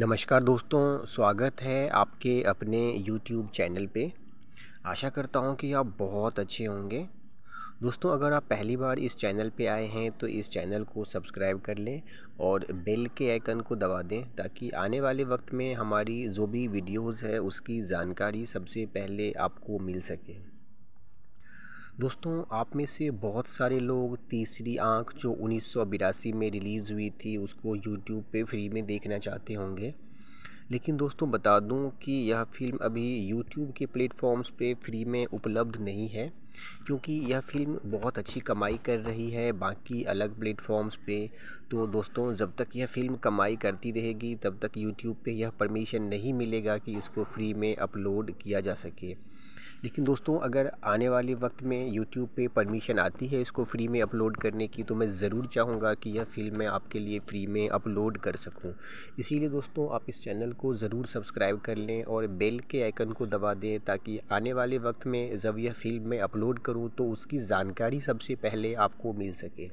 नमस्कार दोस्तों स्वागत है आपके अपने YouTube चैनल पे आशा करता हूँ कि आप बहुत अच्छे होंगे दोस्तों अगर आप पहली बार इस चैनल पे आए हैं तो इस चैनल को सब्सक्राइब कर लें और बेल के आइकन को दबा दें ताकि आने वाले वक्त में हमारी जो भी वीडियोस है उसकी जानकारी सबसे पहले आपको मिल सके दोस्तों आप में से बहुत सारे लोग तीसरी आंख जो उन्नीस में रिलीज़ हुई थी उसको यूट्यूब पे फ्री में देखना चाहते होंगे लेकिन दोस्तों बता दूं कि यह फ़िल्म अभी यूट्यूब के प्लेटफॉर्म्स पे फ्री में उपलब्ध नहीं है क्योंकि यह फ़िल्म बहुत अच्छी कमाई कर रही है बाकी अलग प्लेटफॉर्म्स पे तो दोस्तों जब तक यह फ़िल्म कमाई करती रहेगी तब तक यूट्यूब पे यह परमिशन नहीं मिलेगा कि इसको फ्री में अपलोड किया जा सके लेकिन दोस्तों अगर आने वाले वक्त में यूट्यूब पे परमिशन आती है इसको फ्री में अपलोड करने की तो मैं ज़रूर चाहूँगा कि यह फिल्म मैं आपके लिए फ्री में अपलोड कर सकूँ इसीलिए दोस्तों आप इस चैनल को ज़रूर सब्सक्राइब कर लें और बेल के आइकन को दबा दें ताकि आने वाले वक्त में जब यह फिल्म मैं अपलोड करूँ तो उसकी जानकारी सबसे पहले आपको मिल सके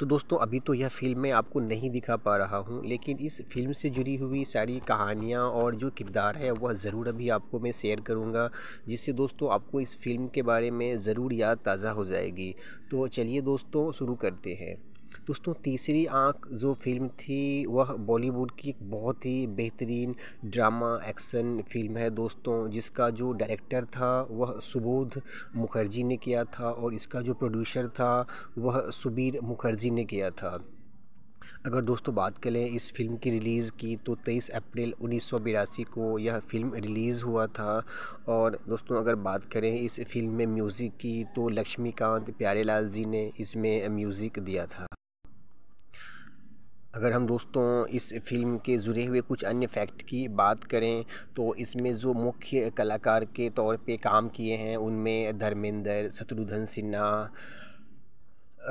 तो दोस्तों अभी तो यह फिल्म मैं आपको नहीं दिखा पा रहा हूँ लेकिन इस फिल्म से जुड़ी हुई सारी कहानियाँ और जो किरदार है वह ज़रूर अभी आपको मैं शेयर करूँगा जिससे दोस्तों आपको इस फिल्म के बारे में ज़रूर याद ताज़ा हो जाएगी तो चलिए दोस्तों शुरू करते हैं दोस्तों तीसरी आंख जो फिल्म थी वह बॉलीवुड की एक बहुत ही बेहतरीन ड्रामा एक्शन फिल्म है दोस्तों जिसका जो डायरेक्टर था वह सुबोध मुखर्जी ने किया था और इसका जो प्रोड्यूसर था वह सुबीर मुखर्जी ने किया था अगर दोस्तों बात करें इस फिल्म की रिलीज़ की तो 23 अप्रैल उन्नीस को यह फ़िल्म रिलीज़ हुआ था और दोस्तों अगर बात करें इस फिल्म में म्यूज़िक की तो लक्ष्मीकांत प्यारेलाल जी ने इसमें म्यूज़िक दिया था अगर हम दोस्तों इस फिल्म के जुड़े हुए कुछ अन्य फैक्ट की बात करें तो इसमें जो मुख्य कलाकार के तौर पे काम किए हैं उनमें धर्मेंद्र शत्रुघ्न सिन्हा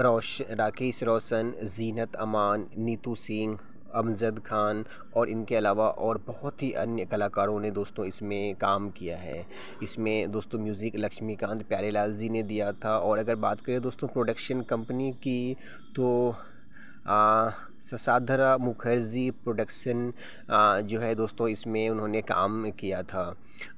रोश राकेश रोशन जीनत अमान नीतू सिंह अमजद खान और इनके अलावा और बहुत ही अन्य कलाकारों ने दोस्तों इसमें काम किया है इसमें दोस्तों म्यूज़िक लक्ष्मीकांत प्यारेलाल जी ने दिया था और अगर बात करें दोस्तों प्रोडक्शन कंपनी की तो आ, ससाधरा मुखर्जी प्रोडक्शन जो है दोस्तों इसमें उन्होंने काम किया था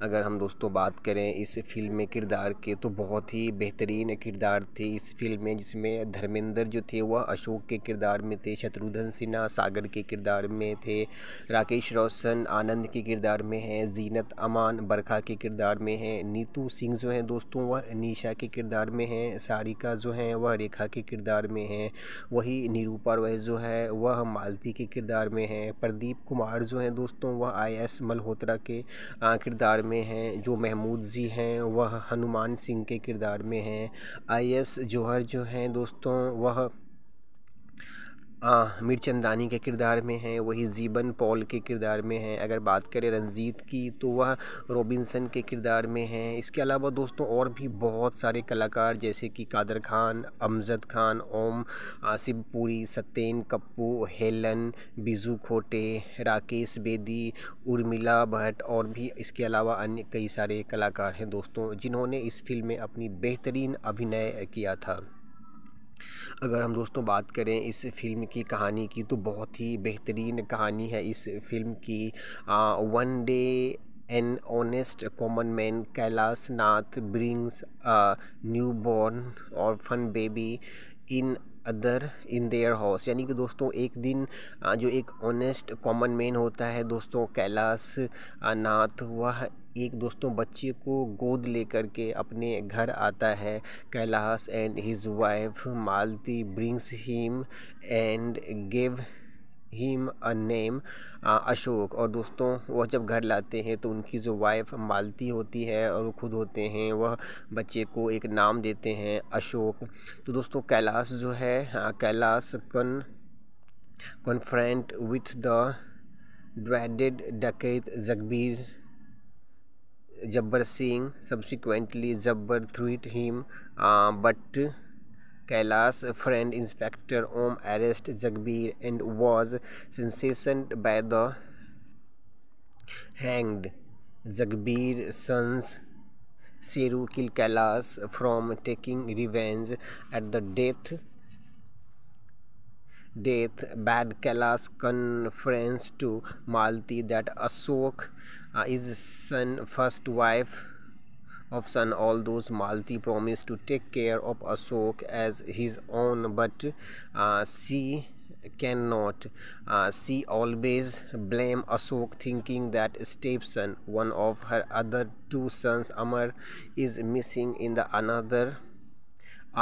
अगर हम दोस्तों बात करें इस फिल्म में किरदार के तो बहुत ही बेहतरीन किरदार थे इस फिल्म में जिसमें धर्मेंद्र जो थे वह अशोक के किरदार में थे शत्रुघ्न सिन्हा सागर के किरदार में थे राकेश रोशन आनंद के किरदार में हैं जीनत अमान बरखा के किरदार में हैं नीतू सिंह जो हैं दोस्तों वह निशा के किरदार में हैं सारिका जो हैं वह रेखा के किरदार में हैं वही निरूपा वह जो है वह मालती के किरदार में हैं प्रदीप कुमार जो हैं दोस्तों वह आई एस मल्होत्रा के किरदार में हैं जो महमूद जी हैं वह हनुमान सिंह के किरदार में हैं आई एस जौहर जो हैं दोस्तों वह मिरचंदानी के किरदार में हैं वही ज़ीबन पॉल के किरदार में हैं अगर बात करें रंजीत की तो वह रॉबिन्सन के किरदार में हैं इसके अलावा दोस्तों और भी बहुत सारे कलाकार जैसे कि कादर खान अमजद खान ओम आसिफ पुरी सत्यन कप्पू हेलन बिजू खोटे राकेश बेदी उर्मिला भट्ट और भी इसके अलावा अन्य कई सारे कलाकार हैं दोस्तों जिन्होंने इस फिल्म में अपनी बेहतरीन अभिनय किया था अगर हम दोस्तों बात करें इस फिल्म की कहानी की तो बहुत ही बेहतरीन कहानी है इस फिल्म की one day an honest common man Kailash Nath brings new born और fun baby in other in their house यानी कि दोस्तों एक दिन जो एक ऑनेस्ट कॉमन मैन होता है दोस्तों कैलाश नाथ वह एक दोस्तों बच्चे को गोद लेकर के अपने घर आता है Kailash and his wife Malti brings him and give him a name Ashok और दोस्तों वह जब घर लाते हैं तो उनकी जो वाइफ मालती होती है और वो खुद होते हैं वह बच्चे को एक नाम देते हैं अशोक तो दोस्तों कैलाश जो है कैलाश कन कन्फ्रेंट विथ द ड्रेडेड डकैत Jagbir Jabbar Singh. Subsequently, Jabbar threatened him, uh, but Kailas' friend Inspector Om arrested Jagbir and was sentenced by the hanged. Jagbir's sons Seru killed Kailas from taking revenge at the death death bad Kailas conference to Malti that Ashok uh, his son first wife of son all those Malti promised to take care of Ashok as his own but uh, she cannot uh, she always blame Ashok thinking that stepson one of her other two sons Amar is missing in the another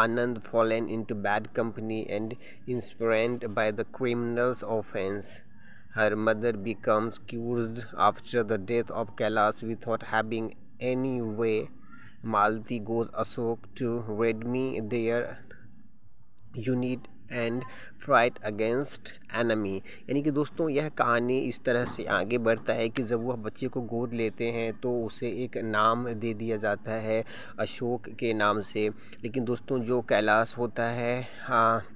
Anand fallen into bad company and inspired by the criminal's offense Her mother becomes cured after the death of Kailas without having any way. Malati goes Ashok to redme their unit and fight against enemy यानी कि दोस्तों यह कहानी इस तरह से आगे बढ़ता है कि जब वह बच्चे को गोद लेते हैं तो उसे एक नाम दे दिया जाता है अशोक के नाम से लेकिन दोस्तों जो कैलाश होता है हाँ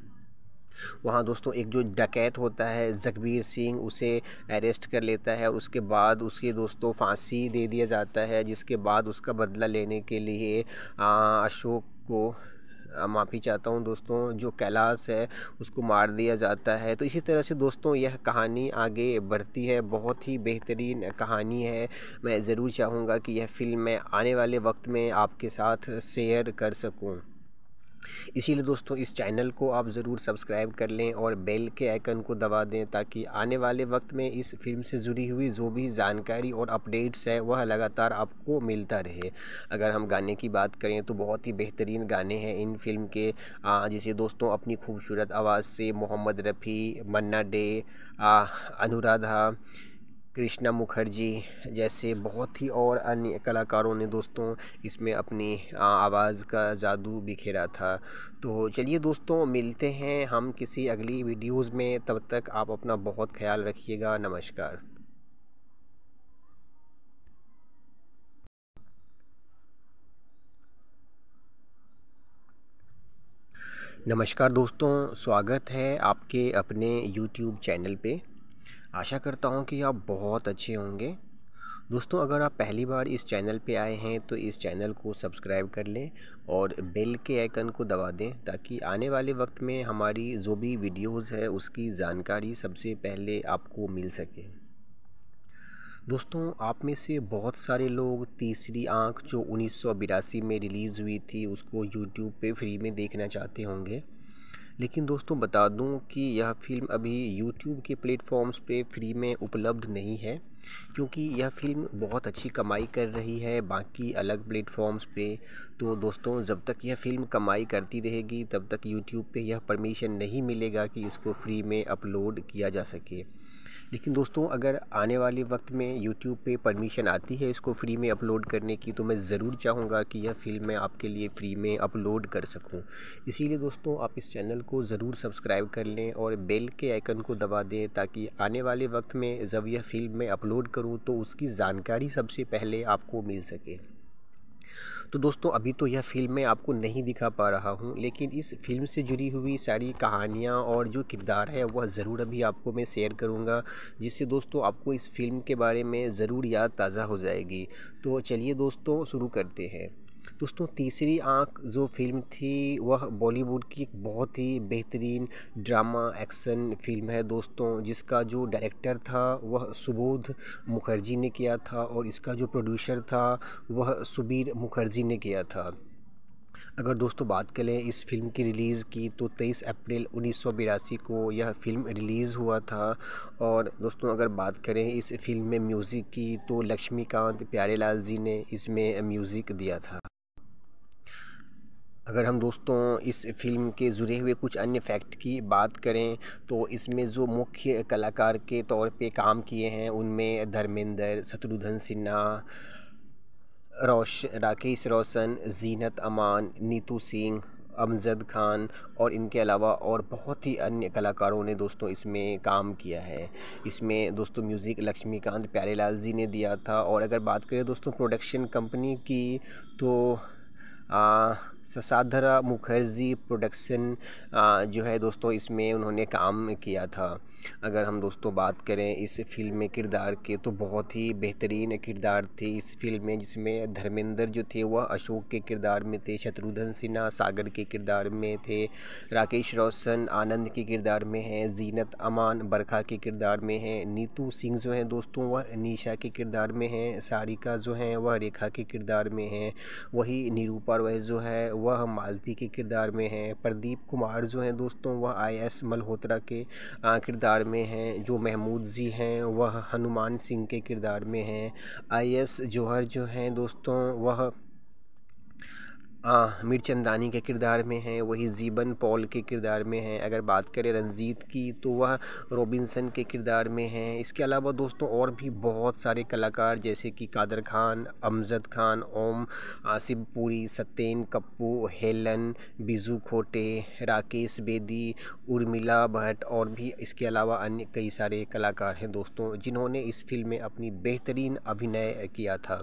वहाँ दोस्तों एक जो डकैत होता है जगबीर सिंह उसे अरेस्ट कर लेता है और उसके बाद उसके दोस्तों फांसी दे दिया जाता है जिसके बाद उसका बदला लेने के लिए अशोक को माफ़ी चाहता हूँ दोस्तों जो कैलाश है उसको मार दिया जाता है तो इसी तरह से दोस्तों यह कहानी आगे बढ़ती है बहुत ही बेहतरीन कहानी है मैं ज़रूर चाहूँगा कि यह फ़िल्म मैं आने वाले वक्त में आपके साथ शेयर कर सकूँ इसीलिए दोस्तों इस चैनल को आप ज़रूर सब्सक्राइब कर लें और बेल के आइकन को दबा दें ताकि आने वाले वक्त में इस फिल्म से जुड़ी हुई जो भी जानकारी और अपडेट्स है वह लगातार आपको मिलता रहे अगर हम गाने की बात करें तो बहुत ही बेहतरीन गाने हैं इन फिल्म के जिसे दोस्तों अपनी खूबसूरत आवाज़ से मोहम्मद रफ़ी मन्ना डे अनुराधा कृष्णा मुखर्जी जैसे बहुत ही और अन्य कलाकारों ने दोस्तों इसमें अपनी आवाज़ का जादू बिखेरा था तो चलिए दोस्तों मिलते हैं हम किसी अगली वीडियोज़ में तब तक आप अपना बहुत ख्याल रखिएगा नमस्कार नमस्कार दोस्तों स्वागत है आपके अपने YouTube चैनल पे आशा करता हूँ कि आप बहुत अच्छे होंगे दोस्तों अगर आप पहली बार इस चैनल पे आए हैं तो इस चैनल को सब्सक्राइब कर लें और बेल के आइकन को दबा दें ताकि आने वाले वक्त में हमारी जो भी वीडियोस है उसकी जानकारी सबसे पहले आपको मिल सके दोस्तों आप में से बहुत सारे लोग तीसरी आंख जो उन्नीस में रिलीज़ हुई थी उसको यूट्यूब पे फ्री में देखना चाहते होंगे लेकिन दोस्तों बता दूं कि यह फ़िल्म अभी यूट्यूब के प्लेटफॉर्म्स पे फ्री में उपलब्ध नहीं है क्योंकि यह फ़िल्म बहुत अच्छी कमाई कर रही है बाकी अलग प्लेटफॉर्म्स पे तो दोस्तों जब तक यह फ़िल्म कमाई करती रहेगी तब तक यूट्यूब पे यह परमिशन नहीं मिलेगा कि इसको फ्री में अपलोड किया जा सके लेकिन दोस्तों अगर आने वाले वक्त में यूट्यूब पे परमिशन आती है इसको फ्री में अपलोड करने की तो मैं ज़रूर चाहूँगा कि यह फिल्म मैं आपके लिए फ्री में अपलोड कर सकूँ इसीलिए दोस्तों आप इस चैनल को ज़रूर सब्सक्राइब कर लें और बेल के आइकन को दबा दें ताकि आने वाले वक्त में जब यह फिल्म मैं अपलोड करूँ तो उसकी जानकारी सबसे पहले आपको मिल सके तो दोस्तों अभी तो यह फिल्म मैं आपको नहीं दिखा पा रहा हूँ लेकिन इस फिल्म से जुड़ी हुई सारी कहानियाँ और जो किरदार है वह ज़रूर अभी आपको मैं शेयर करूँगा जिससे दोस्तों आपको इस फिल्म के बारे में ज़रूर याद ताज़ा हो जाएगी तो चलिए दोस्तों शुरू करते हैं दोस्तों तीसरी आंख जो फिल्म थी वह बॉलीवुड की एक बहुत ही बेहतरीन ड्रामा एक्शन फिल्म है दोस्तों जिसका जो डायरेक्टर था वह सुबोध मुखर्जी ने किया था और इसका जो प्रोड्यूसर था वह सुबीर मुखर्जी ने किया था अगर दोस्तों बात करें इस फिल्म की रिलीज़ की तो 23 अप्रैल उन्नीस को यह फ़िल्म रिलीज़ हुआ था और दोस्तों अगर बात करें इस फिल्म में म्यूज़िक की तो लक्ष्मीकांत प्यारेलाल जी ने इसमें म्यूज़िक दिया था अगर हम दोस्तों इस फिल्म के जुड़े हुए कुछ अन्य फैक्ट की बात करें तो इसमें जो मुख्य कलाकार के तौर पे काम किए हैं उनमें धर्मेंद्र शत्रुघ्न सिन्हा रोश राकेश रोशन जीनत अमान नीतू सिंह अमजद खान और इनके अलावा और बहुत ही अन्य कलाकारों ने दोस्तों इसमें काम किया है इसमें दोस्तों म्यूज़िक लक्ष्मीकांत प्यारेलाल जी ने दिया था और अगर बात करें दोस्तों प्रोडक्शन कंपनी की तो आ, ससाधरा मुखर्जी प्रोडक्शन जो है दोस्तों इसमें उन्होंने काम किया था अगर हम दोस्तों बात करें इस फिल्म में किरदार के तो बहुत ही बेहतरीन किरदार थे इस फिल्म में जिसमें धर्मेंद्र जो थे वह अशोक के किरदार में थे शत्रुघ्न सिन्हा सागर के किरदार में थे राकेश रोशन आनंद के किरदार में हैं जीनत अमान बरखा के किरदार में हैं नीतू सिंह जो हैं दोस्तों वह निशा के किरदार में हैं सारिका जो हैं वह रेखा के किरदार में हैं वही निरूपा वह जो है वह मालती के किरदार में हैं प्रदीप कुमार जो हैं दोस्तों वह आई एस मल्होत्रा के किरदार में हैं जो महमूद जी हैं वह हनुमान सिंह के किरदार में हैं आई एस जौहर जो हैं दोस्तों वह आमिर के किरदार में हैं वही जीबन पॉल के किरदार में हैं अगर बात करें रंजीत की तो वह रोबिन्सन के किरदार में हैं इसके अलावा दोस्तों और भी बहुत सारे कलाकार जैसे कि कादर खान अमजद खान ओम आसिफ पुरी सत्यन कप्पू हेलन बिजू खोटे राकेश बेदी उर्मिला भट्ट और भी इसके अलावा अन्य कई सारे कलाकार हैं दोस्तों जिन्होंने इस फिल्म में अपनी बेहतरीन अभिनय किया था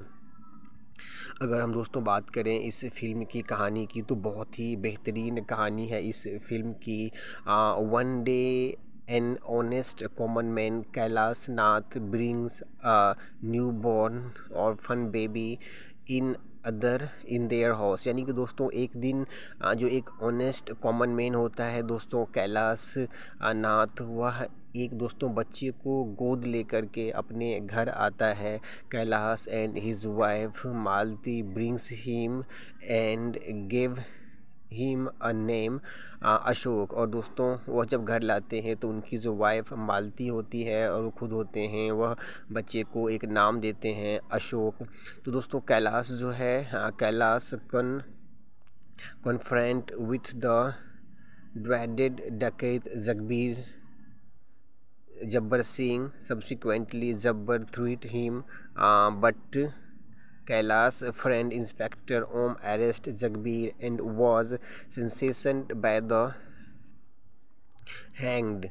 अगर हम दोस्तों बात करें इस फ़िल्म की कहानी की तो बहुत ही बेहतरीन कहानी है इस फ़िल्म की one day an honest common man Kailash Nath brings new born और fun baby in other in their house यानी कि दोस्तों एक दिन जो एक ऑनेस्ट कॉमन मैन होता है दोस्तों कैलाश नाथ वह एक दोस्तों बच्चे को गोद लेकर के अपने घर आता है Kailash and his wife Malti brings him and give him a name Ashok और दोस्तों वह जब घर लाते हैं तो उनकी जो वाइफ मालती होती है और वो खुद होते हैं वह बच्चे को एक नाम देते हैं अशोक तो दोस्तों कैलाश जो है कैलाश कन कन्फ्रेंट विथ द ड्रेडेड डकैत Jagbir Jabbar Singh subsequently Jabbar threatened him uh, but Kailas' friend Inspector Om arrested Jagbir and was sentenced by the hanged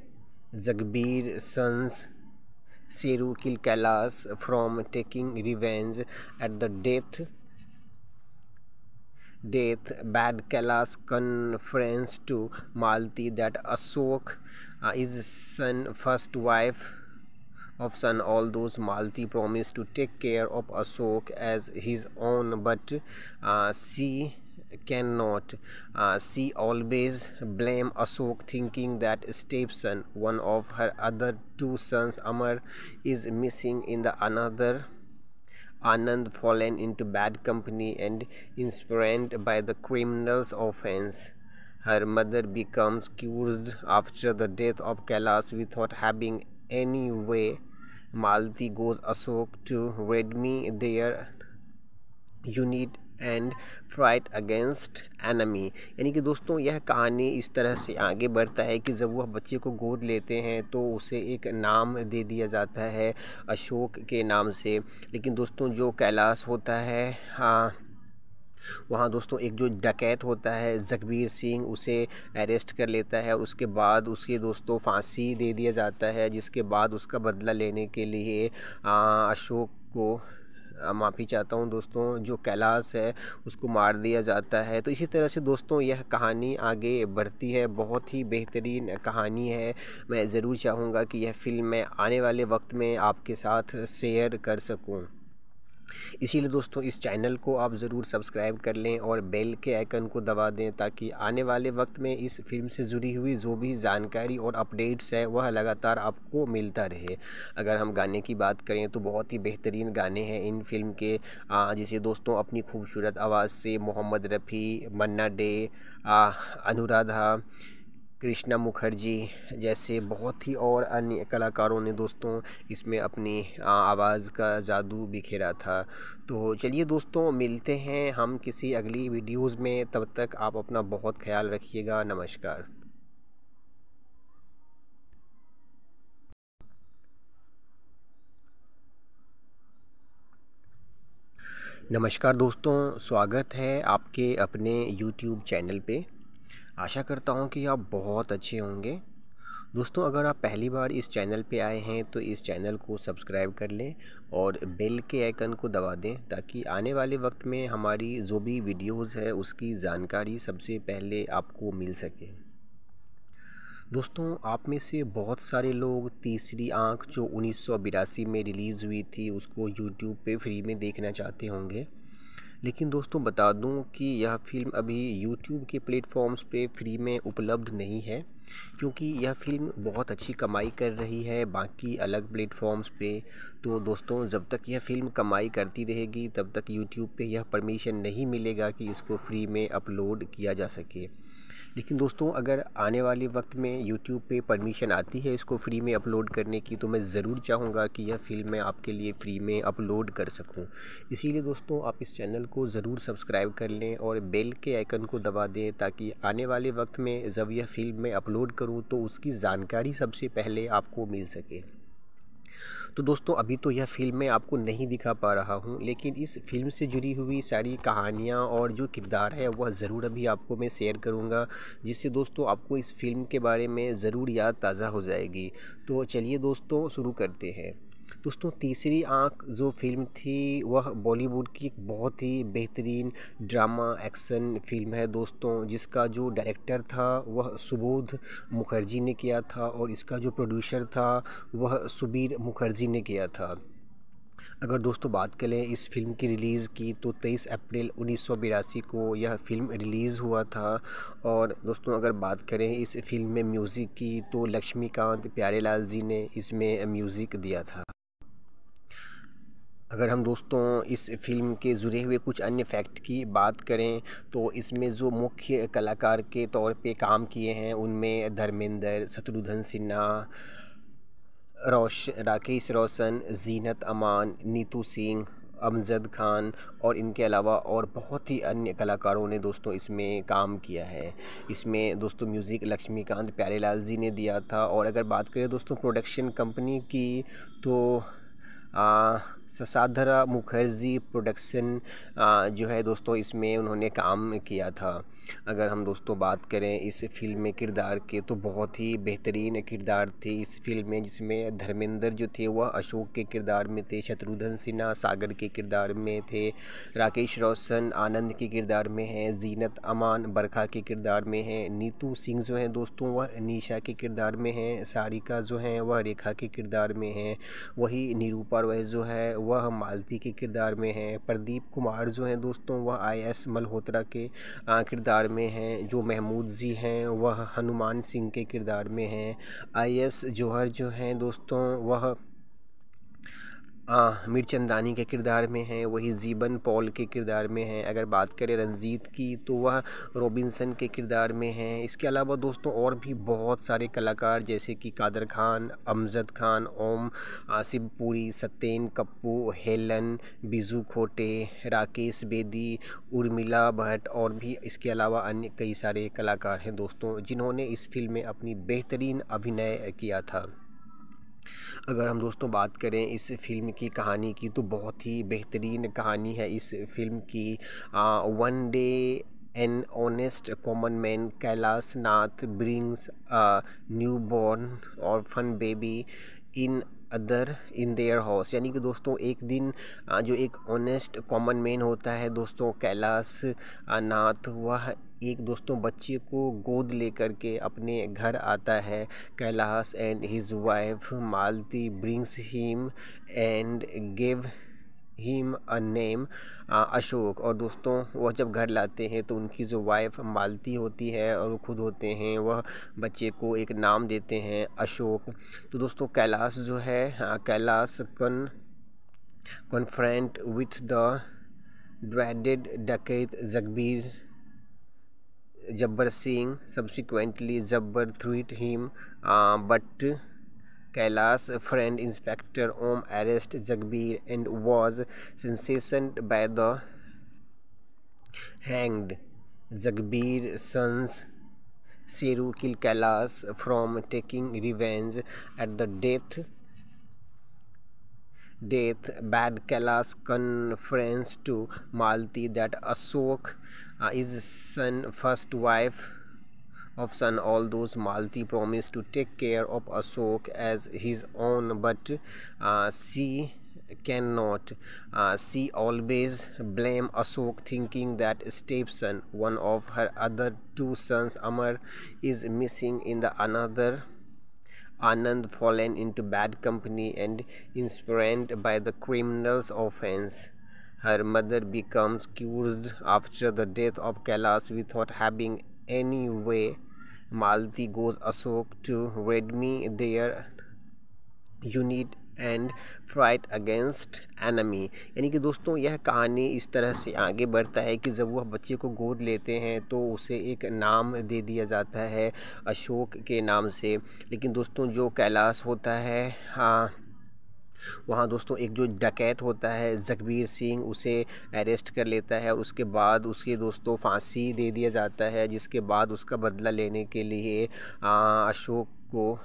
Jagbir's sons Seru killed Kailas from taking revenge at the death death bad Kailas conference to Malti that Ashok uh, his son first wife of son those Malti promised to take care of Ashok as his own but uh, she cannot uh, she always blame Ashok thinking that stepson one of her other two sons Amar is missing in the another Anand fallen into bad company and inspired by the criminal's offense Her mother becomes cured after the death of Kailas without having any way. Malati goes Ashok to redme their unit and fight against enemy. यानी कि दोस्तों यह कहानी इस तरह से आगे बढ़ता है कि जब वह बच्चे को गोद लेते हैं तो उसे एक नाम दे दिया जाता है अशोक के नाम से लेकिन दोस्तों जो कैलाश होता है हाँ वहाँ दोस्तों एक जो डकैत होता है जगबीर सिंह उसे अरेस्ट कर लेता है और उसके बाद उसके दोस्तों फांसी दे दिया जाता है जिसके बाद उसका बदला लेने के लिए अशोक को माफ़ी चाहता हूँ दोस्तों जो कैलाश है उसको मार दिया जाता है तो इसी तरह से दोस्तों यह कहानी आगे बढ़ती है बहुत ही बेहतरीन कहानी है मैं ज़रूर चाहूँगा कि यह फ़िल्म मैं आने वाले वक्त में आपके साथ शेयर कर सकूँ इसीलिए दोस्तों इस चैनल को आप ज़रूर सब्सक्राइब कर लें और बेल के आइकन को दबा दें ताकि आने वाले वक्त में इस फिल्म से जुड़ी हुई जो भी जानकारी और अपडेट्स है वह लगातार आपको मिलता रहे अगर हम गाने की बात करें तो बहुत ही बेहतरीन गाने हैं इन फिल्म के जिसे दोस्तों अपनी खूबसूरत आवाज़ से मोहम्मद रफ़ी मन्ना डे अनुराधा कृष्णा मुखर्जी जैसे बहुत ही और अन्य कलाकारों ने दोस्तों इसमें अपनी आवाज़ का जादू बिखेरा था तो चलिए दोस्तों मिलते हैं हम किसी अगली वीडियोज़ में तब तक आप अपना बहुत ख्याल रखिएगा नमस्कार नमस्कार दोस्तों स्वागत है आपके अपने YouTube चैनल पे आशा करता हूँ कि आप बहुत अच्छे होंगे दोस्तों अगर आप पहली बार इस चैनल पे आए हैं तो इस चैनल को सब्सक्राइब कर लें और बेल के आइकन को दबा दें ताकि आने वाले वक्त में हमारी जो भी वीडियोस है उसकी जानकारी सबसे पहले आपको मिल सके दोस्तों आप में से बहुत सारे लोग तीसरी आंख जो उन्नीस में रिलीज़ हुई थी उसको यूट्यूब पे फ्री में देखना चाहते होंगे लेकिन दोस्तों बता दूं कि यह फ़िल्म अभी यूट्यूब के प्लेटफॉर्म्स पे फ्री में उपलब्ध नहीं है क्योंकि यह फ़िल्म बहुत अच्छी कमाई कर रही है बाकी अलग प्लेटफॉर्म्स पे तो दोस्तों जब तक यह फ़िल्म कमाई करती रहेगी तब तक यूट्यूब पे यह परमिशन नहीं मिलेगा कि इसको फ्री में अपलोड किया जा सके लेकिन दोस्तों अगर आने वाले वक्त में यूट्यूब पे परमिशन आती है इसको फ्री में अपलोड करने की तो मैं ज़रूर चाहूँगा कि यह फिल्म मैं आपके लिए फ्री में अपलोड कर सकूँ इसीलिए दोस्तों आप इस चैनल को ज़रूर सब्सक्राइब कर लें और बेल के आइकन को दबा दें ताकि आने वाले वक्त में जब यह फिल्म मैं अपलोड करूँ तो उसकी जानकारी सबसे पहले आपको मिल सके तो दोस्तों अभी तो यह फिल्म मैं आपको नहीं दिखा पा रहा हूँ लेकिन इस फिल्म से जुड़ी हुई सारी कहानियाँ और जो किरदार है वह ज़रूर अभी आपको मैं शेयर करूँगा जिससे दोस्तों आपको इस फिल्म के बारे में ज़रूर याद ताज़ा हो जाएगी तो चलिए दोस्तों शुरू करते हैं दोस्तों तीसरी आंख जो फिल्म थी वह बॉलीवुड की एक बहुत ही बेहतरीन ड्रामा एक्शन फिल्म है दोस्तों जिसका जो डायरेक्टर था वह सुबोध मुखर्जी ने किया था और इसका जो प्रोड्यूसर था वह सुबीर मुखर्जी ने किया था अगर दोस्तों बात करें इस फिल्म की रिलीज़ की तो 23 अप्रैल उन्नीस को यह फ़िल्म रिलीज़ हुआ था और दोस्तों अगर बात करें इस फिल्म में म्यूज़िक की तो लक्ष्मीकांत प्यारेलाल जी ने इसमें म्यूज़िक दिया था अगर हम दोस्तों इस फिल्म के जुड़े हुए कुछ अन्य फैक्ट की बात करें तो इसमें जो मुख्य कलाकार के तौर पे काम किए हैं उनमें धर्मेंद्र शत्रुघ्न सिन्हा रोश राकेश रोशन जीनत अमान नीतू सिंह अमजद खान और इनके अलावा और बहुत ही अन्य कलाकारों ने दोस्तों इसमें काम किया है इसमें दोस्तों म्यूज़िक लक्ष्मीकांत प्यारेलाल जी ने दिया था और अगर बात करें दोस्तों प्रोडक्शन कंपनी की तो आ, ससाधरा मुखर्जी प्रोडक्शन जो है दोस्तों इसमें उन्होंने काम किया था अगर हम दोस्तों बात करें इस फिल्म में किरदार के तो बहुत ही बेहतरीन किरदार थे इस फिल्म में जिसमें धर्मेंद्र जो थे वह अशोक के किरदार में थे शत्रुघ्न सिन्हा सागर के किरदार में थे राकेश रोशन आनंद के किरदार में हैं जीनत अमान बरखा के किरदार में हैं नीतू सिंह जो हैं दोस्तों वह निशा के किरदार में हैं सारिका जो हैं वह रेखा के किरदार में हैं वही निरूपा वह जो है वह मालती के किरदार में हैं प्रदीप कुमार जो हैं दोस्तों वह आई एस मल्होत्रा के किरदार में हैं जो महमूद जी हैं वह हनुमान सिंह के किरदार में हैं आई एस जौहर जो हैं दोस्तों वह मीरचंदानी के किरदार में हैं वही ज़ीबन पॉल के किरदार में हैं अगर बात करें रंजीत की तो वह रोबिंसन के किरदार में हैं इसके अलावा दोस्तों और भी बहुत सारे कलाकार जैसे कि कादर खान अमजद खान ओम आसिफ पुरी सत्यन कप्पू हेलन बिजू खोटे राकेश बेदी उर्मिला भट्ट और भी इसके अलावा अन्य कई सारे कलाकार हैं दोस्तों जिन्होंने इस फिल्म में अपनी बेहतरीन अभिनय किया था अगर हम दोस्तों बात करें इस फिल्म की कहानी की तो बहुत ही बेहतरीन कहानी है इस फिल्म की one day an honest common man Kailash Nath brings new born और fun baby in other in their house यानी कि दोस्तों एक दिन जो एक ऑनेस्ट कॉमन मैन होता है दोस्तों कैलाश नाथ वह एक दोस्तों बच्चे को गोद लेकर के अपने घर आता है Kailash and his wife Malti brings him and give him a name Ashok और दोस्तों वह जब घर लाते हैं तो उनकी जो वाइफ मालती होती है और वो खुद होते हैं वह बच्चे को एक नाम देते हैं अशोक तो दोस्तों कैलाश जो है कैलाश कन कन्फ्रेंट विथ द ड्रेडेड डकैत Jagbir Jabbar Singh subsequently Jabbar threatened him uh, but Kailas' friend Inspector Om arrested Jagbir and was sentenced by the hanged Jagbir's sons Seru killed Kailas from taking revenge at the death death bad Kailas conference to Malti that Ashok uh, his son first wife of son all those Malti promised to take care of Ashok as his own but uh, she cannot uh, she always blame Ashok thinking that stepson one of her other two sons Amar is missing in the another Anand fallen into bad company and inspired by the criminal's offense Her mother becomes cured after the death of Kailas without having any way. Malti goes Ashok to Redmi their unit and fight against enemy यानी कि दोस्तों यह कहानी इस तरह से आगे बढ़ता है कि जब वह बच्चे को गोद लेते हैं तो उसे एक नाम दे दिया जाता है अशोक के नाम से लेकिन दोस्तों जो कैलाश होता है हाँ वहाँ दोस्तों एक जो डकैत होता है जगबीर सिंह उसे अरेस्ट कर लेता है और उसके बाद उसके दोस्तों फांसी दे दिया जाता है जिसके बाद उसका बदला लेने के लिए अशोक को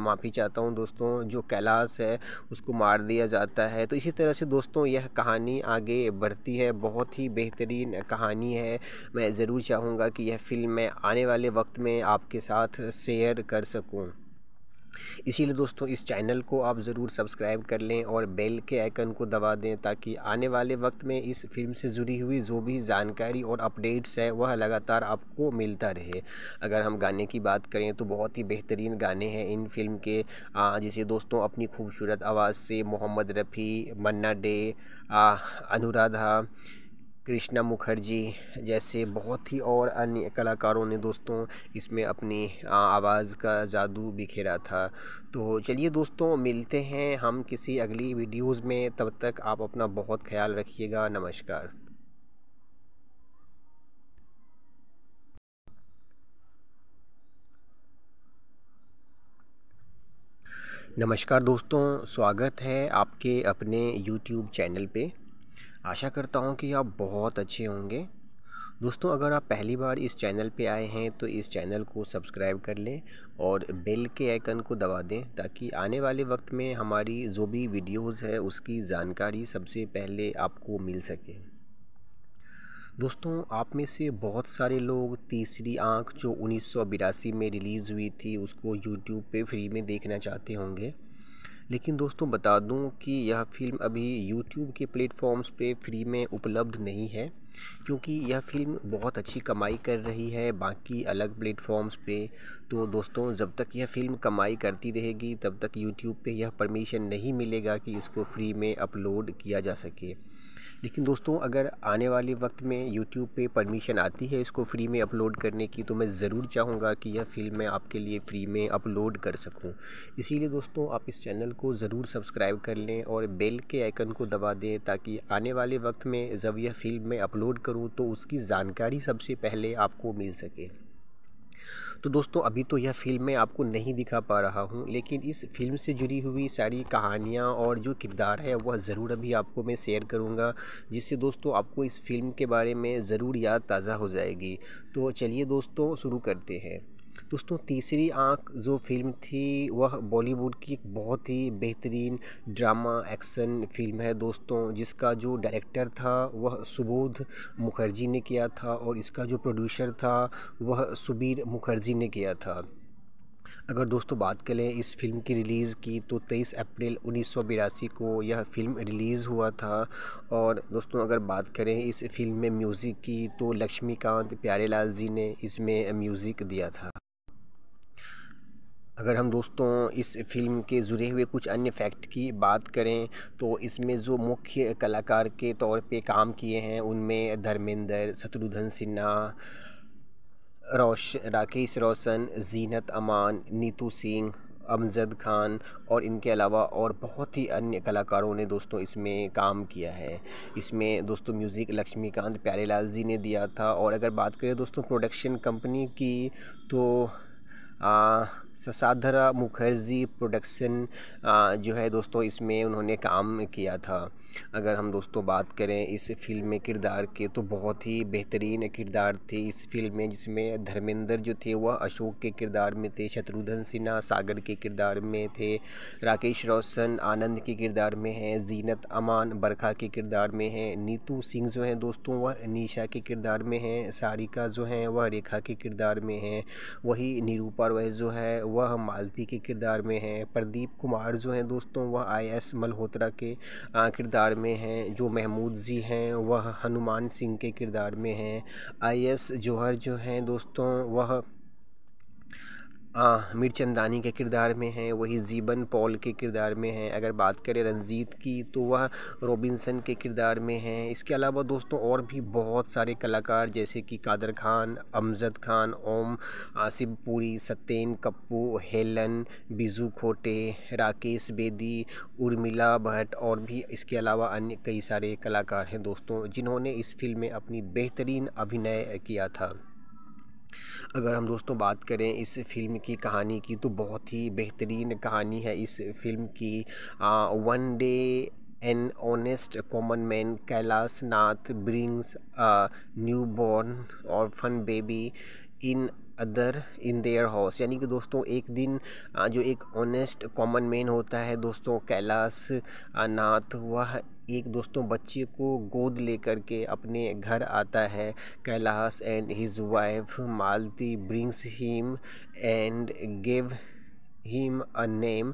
माफ़ी चाहता हूँ दोस्तों जो कैलाश है उसको मार दिया जाता है तो इसी तरह से दोस्तों यह कहानी आगे बढ़ती है बहुत ही बेहतरीन कहानी है मैं ज़रूर चाहूँगा कि यह फ़िल्म मैं आने वाले वक्त में आपके साथ शेयर कर सकूँ इसीलिए दोस्तों इस चैनल को आप ज़रूर सब्सक्राइब कर लें और बेल के आइकन को दबा दें ताकि आने वाले वक्त में इस फिल्म से जुड़ी हुई जो भी जानकारी और अपडेट्स है वह लगातार आपको मिलता रहे अगर हम गाने की बात करें तो बहुत ही बेहतरीन गाने हैं इन फिल्म के जिसे दोस्तों अपनी खूबसूरत आवाज़ से मोहम्मद रफ़ी मन्ना डे अनुराधा कृष्णा मुखर्जी जैसे बहुत ही और अन्य कलाकारों ने दोस्तों इसमें अपनी आवाज़ का जादू बिखेरा था तो चलिए दोस्तों मिलते हैं हम किसी अगली वीडियोज़ में तब तक आप अपना बहुत ख्याल रखिएगा नमस्कार नमस्कार दोस्तों स्वागत है आपके अपने YouTube चैनल पे आशा करता हूँ कि आप बहुत अच्छे होंगे दोस्तों अगर आप पहली बार इस चैनल पे आए हैं तो इस चैनल को सब्सक्राइब कर लें और बेल के आइकन को दबा दें ताकि आने वाले वक्त में हमारी जो भी वीडियोस है उसकी जानकारी सबसे पहले आपको मिल सके दोस्तों आप में से बहुत सारे लोग तीसरी आंख जो उन्नीस में रिलीज़ हुई थी उसको यूट्यूब पे फ्री में देखना चाहते होंगे लेकिन दोस्तों बता दूं कि यह फ़िल्म अभी यूट्यूब के प्लेटफॉर्म्स पे फ्री में उपलब्ध नहीं है क्योंकि यह फ़िल्म बहुत अच्छी कमाई कर रही है बाकी अलग प्लेटफॉर्म्स पे तो दोस्तों जब तक यह फ़िल्म कमाई करती रहेगी तब तक यूट्यूब पे यह परमिशन नहीं मिलेगा कि इसको फ्री में अपलोड किया जा सके लेकिन दोस्तों अगर आने वाले वक्त में यूट्यूब पे परमिशन आती है इसको फ्री में अपलोड करने की तो मैं ज़रूर चाहूँगा कि यह फिल्म मैं आपके लिए फ्री में अपलोड कर सकूँ इसीलिए दोस्तों आप इस चैनल को ज़रूर सब्सक्राइब कर लें और बेल के आइकन को दबा दें ताकि आने वाले वक्त में जब यह फिल्म मैं अपलोड करूँ तो उसकी जानकारी सबसे पहले आपको मिल सके तो दोस्तों अभी तो यह फिल्म मैं आपको नहीं दिखा पा रहा हूँ लेकिन इस फिल्म से जुड़ी हुई सारी कहानियाँ और जो किरदार है वह ज़रूर अभी आपको मैं शेयर करूँगा जिससे दोस्तों आपको इस फिल्म के बारे में ज़रूर याद ताज़ा हो जाएगी तो चलिए दोस्तों शुरू करते हैं दोस्तों तीसरी आंख जो फिल्म थी वह बॉलीवुड की एक बहुत ही बेहतरीन ड्रामा एक्शन फिल्म है दोस्तों जिसका जो डायरेक्टर था वह सुबोध मुखर्जी ने किया था और इसका जो प्रोड्यूसर था वह सुबीर मुखर्जी ने किया था अगर दोस्तों बात करें इस फिल्म की रिलीज़ की तो 23 अप्रैल उन्नीस को यह फ़िल्म रिलीज़ हुआ था और दोस्तों अगर बात करें इस फिल्म में म्यूज़िक की तो लक्ष्मीकांत प्यारेलाल जी ने इसमें म्यूज़िक दिया था अगर हम दोस्तों इस फिल्म के जुड़े हुए कुछ अन्य फैक्ट की बात करें तो इसमें जो मुख्य कलाकार के तौर पे काम किए हैं उनमें धर्मेंद्र शत्रुघ्न सिन्हा रोश राकेश रोशन जीनत अमान नीतू सिंह अमजद खान और इनके अलावा और बहुत ही अन्य कलाकारों ने दोस्तों इसमें काम किया है इसमें दोस्तों म्यूज़िक लक्ष्मीकांत प्यारेलाल जी ने दिया था और अगर बात करें दोस्तों प्रोडक्शन कंपनी की तो आ, ससाधरा मुखर्जी प्रोडक्शन जो है दोस्तों इसमें उन्होंने काम किया था अगर हम दोस्तों बात करें इस फ़िल्म में किरदार के तो बहुत ही बेहतरीन किरदार थे इस फिल्म में जिसमें धर्मेंद्र जो थे वह अशोक के किरदार में थे शत्रुघ्न सिन्हा सागर के किरदार में थे राकेश रोशन आनंद के किरदार में हैं जीनत अमान बरखा के किरदार में हैं नीतू सिंह जो हैं दोस्तों वह निशा के किरदार में हैं सारिका जो हैं वह रेखा के किरदार में हैं वही निरूपा रोय जो है वह मालती के किरदार में हैं प्रदीप कुमार जो हैं दोस्तों वह आई एस मल्होत्रा के किरदार किरदार में हैं जो महमूद जी हैं वह हनुमान सिंह के किरदार में हैं आई एस जौहर जो हैं दोस्तों वह आमिर चंदानी के किरदार में हैं वही ज़ीबन पॉल के किरदार में हैं अगर बात करें रंजीत की तो वह रॉबिन्सन के किरदार में हैं इसके अलावा दोस्तों और भी बहुत सारे कलाकार जैसे कि कादर खान अमजद खान ओम आसिफ पुरी सत्यन कप्पू हेलन बिजू खोटे राकेश बेदी उर्मिला भट्ट और भी इसके अलावा अन्य कई सारे कलाकार हैं दोस्तों जिन्होंने इस फिल्म में अपनी बेहतरीन अभिनय किया था अगर हम दोस्तों बात करें इस फिल्म की कहानी की तो बहुत ही बेहतरीन कहानी है इस फिल्म की one day an honest common man Kailash Nath brings new born और fun baby in other in their house यानी कि दोस्तों एक दिन जो एक ऑनेस्ट कॉमन मैन होता है दोस्तों कैलाश नाथ वह एक दोस्तों बच्चे को गोद लेकर के अपने घर आता है Kailash and his wife Malti brings him and give him a name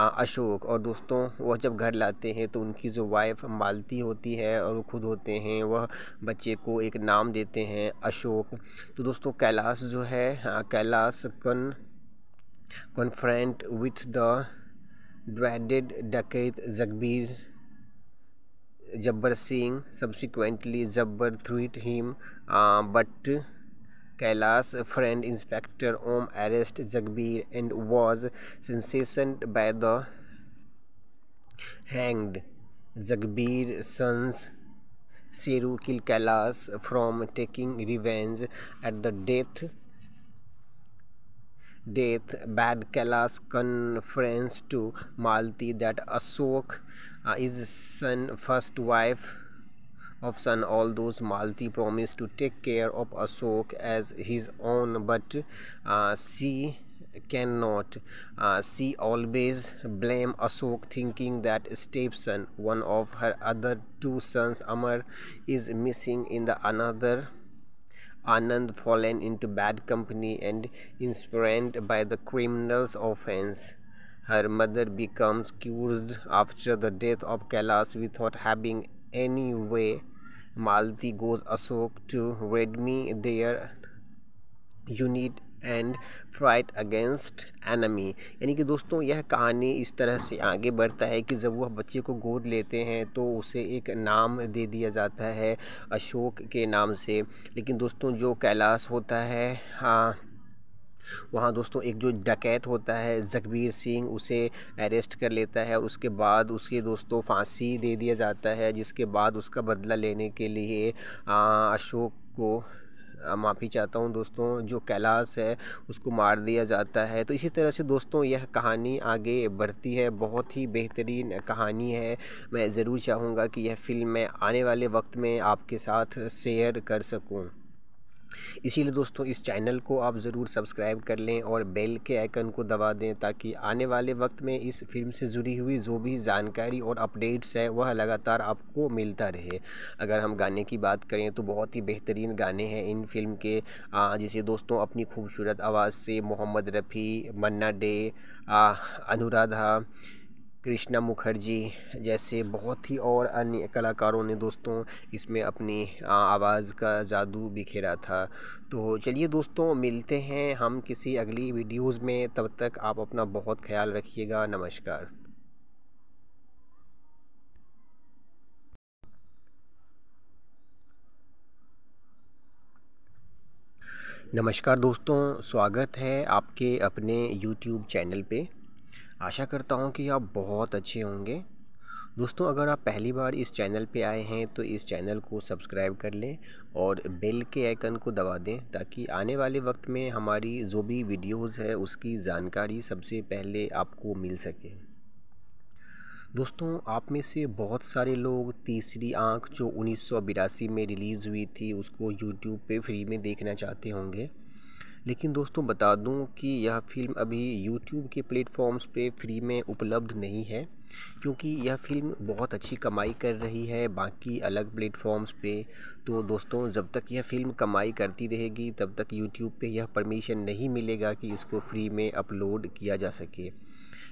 Ashok और दोस्तों वह जब घर लाते हैं तो उनकी जो वाइफ मालती होती है और वो खुद होते हैं वह बच्चे को एक नाम देते हैं अशोक तो दोस्तों कैलाश जो है कैलाश कन कन्फ्रेंट विथ द ड्रेडेड डकैत Jagbir Jabbar Singh subsequently Jabbar threat him but Kailas friend Inspector Om arrested Jagbir and was sentenced by the hanged. Jagbir's sons Seru killed Kailas from taking revenge at the death death bad Kailas conference to Malti that Asok uh, his son first wife of son those Malti promised to take care of Ashok as his own but uh, she cannot uh, she always blame Ashok thinking that stepson one of her other two sons Amar is missing in the another Anand fallen into bad company and inspired by the criminal's offense her mother becomes cursed after the death of Kailas without having any way. Malati goes Ashok to redme their unit and fight against enemy यानी कि दोस्तों यह कहानी इस तरह से आगे बढ़ता है कि जब वह बच्चे को गोद लेते हैं तो उसे एक नाम दे दिया जाता है अशोक के नाम से लेकिन दोस्तों जो कैलाश होता है हाँ वहाँ दोस्तों एक जो डकैत होता है जगबीर सिंह उसे अरेस्ट कर लेता है और उसके बाद उसके दोस्तों फांसी दे दिया जाता है जिसके बाद उसका बदला लेने के लिए अशोक को माफ़ी चाहता हूँ दोस्तों जो कैलाश है उसको मार दिया जाता है तो इसी तरह से दोस्तों यह कहानी आगे बढ़ती है बहुत ही बेहतरीन कहानी है मैं ज़रूर चाहूँगा कि यह फ़िल्म मैं आने वाले वक्त में आपके साथ शेयर कर सकूँ इसीलिए दोस्तों इस चैनल को आप ज़रूर सब्सक्राइब कर लें और बेल के आइकन को दबा दें ताकि आने वाले वक्त में इस फिल्म से जुड़ी हुई जो भी जानकारी और अपडेट्स है वह लगातार आपको मिलता रहे अगर हम गाने की बात करें तो बहुत ही बेहतरीन गाने हैं इन फिल्म के जिसे दोस्तों अपनी खूबसूरत आवाज़ से मोहम्मद रफ़ी मन्ना डे अनुराधा कृष्णा मुखर्जी जैसे बहुत ही और अन्य कलाकारों ने दोस्तों इसमें अपनी आवाज़ का जादू बिखेरा था तो चलिए दोस्तों मिलते हैं हम किसी अगली वीडियोज़ में तब तक आप अपना बहुत ख्याल रखिएगा नमस्कार नमस्कार दोस्तों स्वागत है आपके अपने YouTube चैनल पे आशा करता हूँ कि आप बहुत अच्छे होंगे दोस्तों अगर आप पहली बार इस चैनल पे आए हैं तो इस चैनल को सब्सक्राइब कर लें और बेल के आइकन को दबा दें ताकि आने वाले वक्त में हमारी जो भी वीडियोस है उसकी जानकारी सबसे पहले आपको मिल सके दोस्तों आप में से बहुत सारे लोग तीसरी आंख जो उन्नीस में रिलीज़ हुई थी उसको यूट्यूब पे फ्री में देखना चाहते होंगे लेकिन दोस्तों बता दूं कि यह फ़िल्म अभी यूट्यूब के प्लेटफॉर्म्स पे फ्री में उपलब्ध नहीं है क्योंकि यह फ़िल्म बहुत अच्छी कमाई कर रही है बाकी अलग प्लेटफॉर्म्स पे तो दोस्तों जब तक यह फ़िल्म कमाई करती रहेगी तब तक यूट्यूब पे यह परमिशन नहीं मिलेगा कि इसको फ्री में अपलोड किया जा सके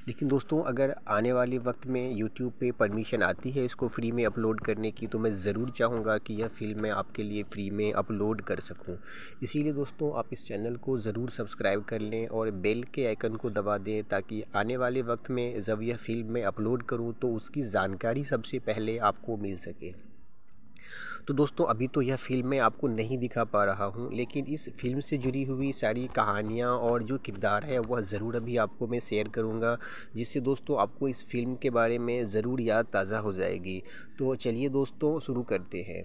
लेकिन दोस्तों अगर आने वाले वक्त में यूट्यूब पे परमिशन आती है इसको फ्री में अपलोड करने की तो मैं ज़रूर चाहूँगा कि यह फ़िल्म मैं आपके लिए फ्री में अपलोड कर सकूँ इसीलिए दोस्तों आप इस चैनल को ज़रूर सब्सक्राइब कर लें और बेल के आइकन को दबा दें ताकि आने वाले वक्त में जब यह फ़िल्म मैं अपलोड करूँ तो उसकी जानकारी सबसे पहले आपको मिल सके तो दोस्तों अभी तो यह फिल्म मैं आपको नहीं दिखा पा रहा हूँ लेकिन इस फिल्म से जुड़ी हुई सारी कहानियाँ और जो किरदार है वह ज़रूर अभी आपको मैं शेयर करूँगा जिससे दोस्तों आपको इस फिल्म के बारे में ज़रूर याद ताज़ा हो जाएगी तो चलिए दोस्तों शुरू करते हैं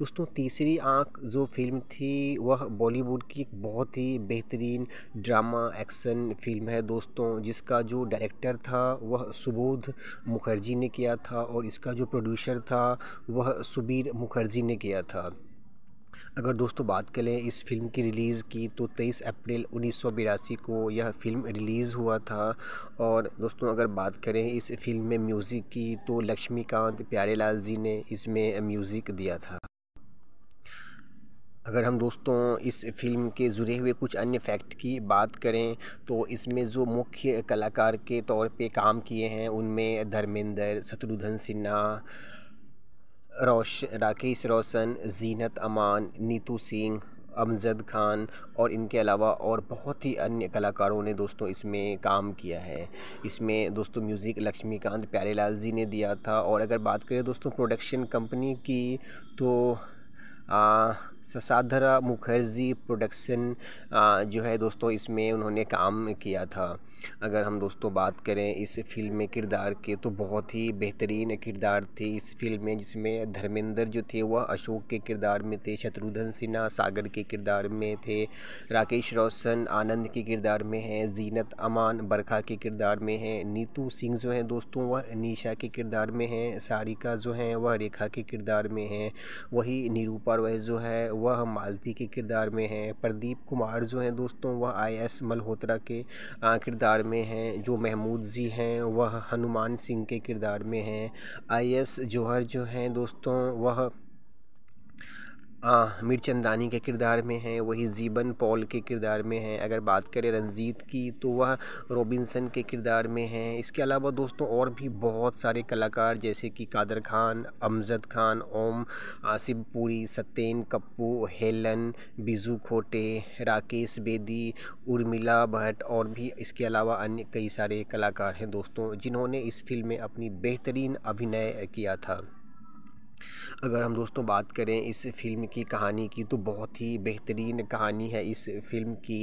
दोस्तों तीसरी आंख जो फिल्म थी वह बॉलीवुड की एक बहुत ही बेहतरीन ड्रामा एक्शन फिल्म है दोस्तों जिसका जो डायरेक्टर था वह सुबोध मुखर्जी ने किया था और इसका जो प्रोड्यूसर था वह सुबीर मुखर्जी ने किया था अगर दोस्तों बात करें इस फिल्म की रिलीज़ की तो 23 अप्रैल उन्नीस को यह फ़िल्म रिलीज़ हुआ था और दोस्तों अगर बात करें इस फिल्म में म्यूज़िक की तो लक्ष्मीकांत प्यारेलाल जी ने इसमें म्यूज़िक दिया था अगर हम दोस्तों इस फिल्म के जुड़े हुए कुछ अन्य फैक्ट की बात करें तो इसमें जो मुख्य कलाकार के तौर पे काम किए हैं उनमें धर्मेंद्र शत्रुघ्न सिन्हा रोश राकेश रोशन जीनत अमान नीतू सिंह अमजद खान और इनके अलावा और बहुत ही अन्य कलाकारों ने दोस्तों इसमें काम किया है इसमें दोस्तों म्यूज़िक लक्ष्मीकांत प्यारेलाल जी ने दिया था और अगर बात करें दोस्तों प्रोडक्शन कंपनी की तो आ, ससाधरा मुखर्जी प्रोडक्शन जो है दोस्तों इसमें उन्होंने काम किया था अगर हम दोस्तों बात करें इस फिल्म में किरदार के तो बहुत ही बेहतरीन किरदार थे इस फिल्म में जिसमें धर्मेंद्र जो थे वह अशोक के किरदार में थे शत्रुघ्न सिन्हा सागर के किरदार में थे राकेश रोशन आनंद के किरदार में हैं जीनत अमान बरखा के किरदार में हैं नीतू सिंह जो हैं दोस्तों वह निशा के किरदार में हैं सारिका जो हैं वह रेखा के किरदार में हैं वही निरूपा वह जो है वह मालती के किरदार में हैं प्रदीप कुमार जो हैं दोस्तों वह आई एस मल्होत्रा के किरदार में हैं जो महमूद जी हैं वह हनुमान सिंह के किरदार में हैं आई एस जौहर जो हैं दोस्तों वह आमिर चंदानी के किरदार में हैं वही ज़ीबन पॉल के किरदार में हैं अगर बात करें रंजीत की तो वह रॉबिन्सन के किरदार में हैं इसके अलावा दोस्तों और भी बहुत सारे कलाकार जैसे कि कादर खान अमजद खान ओम आसिफ पुरी सत्यन कप्पू हेलन बिजू खोटे राकेश बेदी उर्मिला भट्ट और भी इसके अलावा अन्य कई सारे कलाकार हैं दोस्तों जिन्होंने इस फिल्म में अपनी बेहतरीन अभिनय किया था अगर हम दोस्तों बात करें इस फिल्म की कहानी की तो बहुत ही बेहतरीन कहानी है इस फिल्म की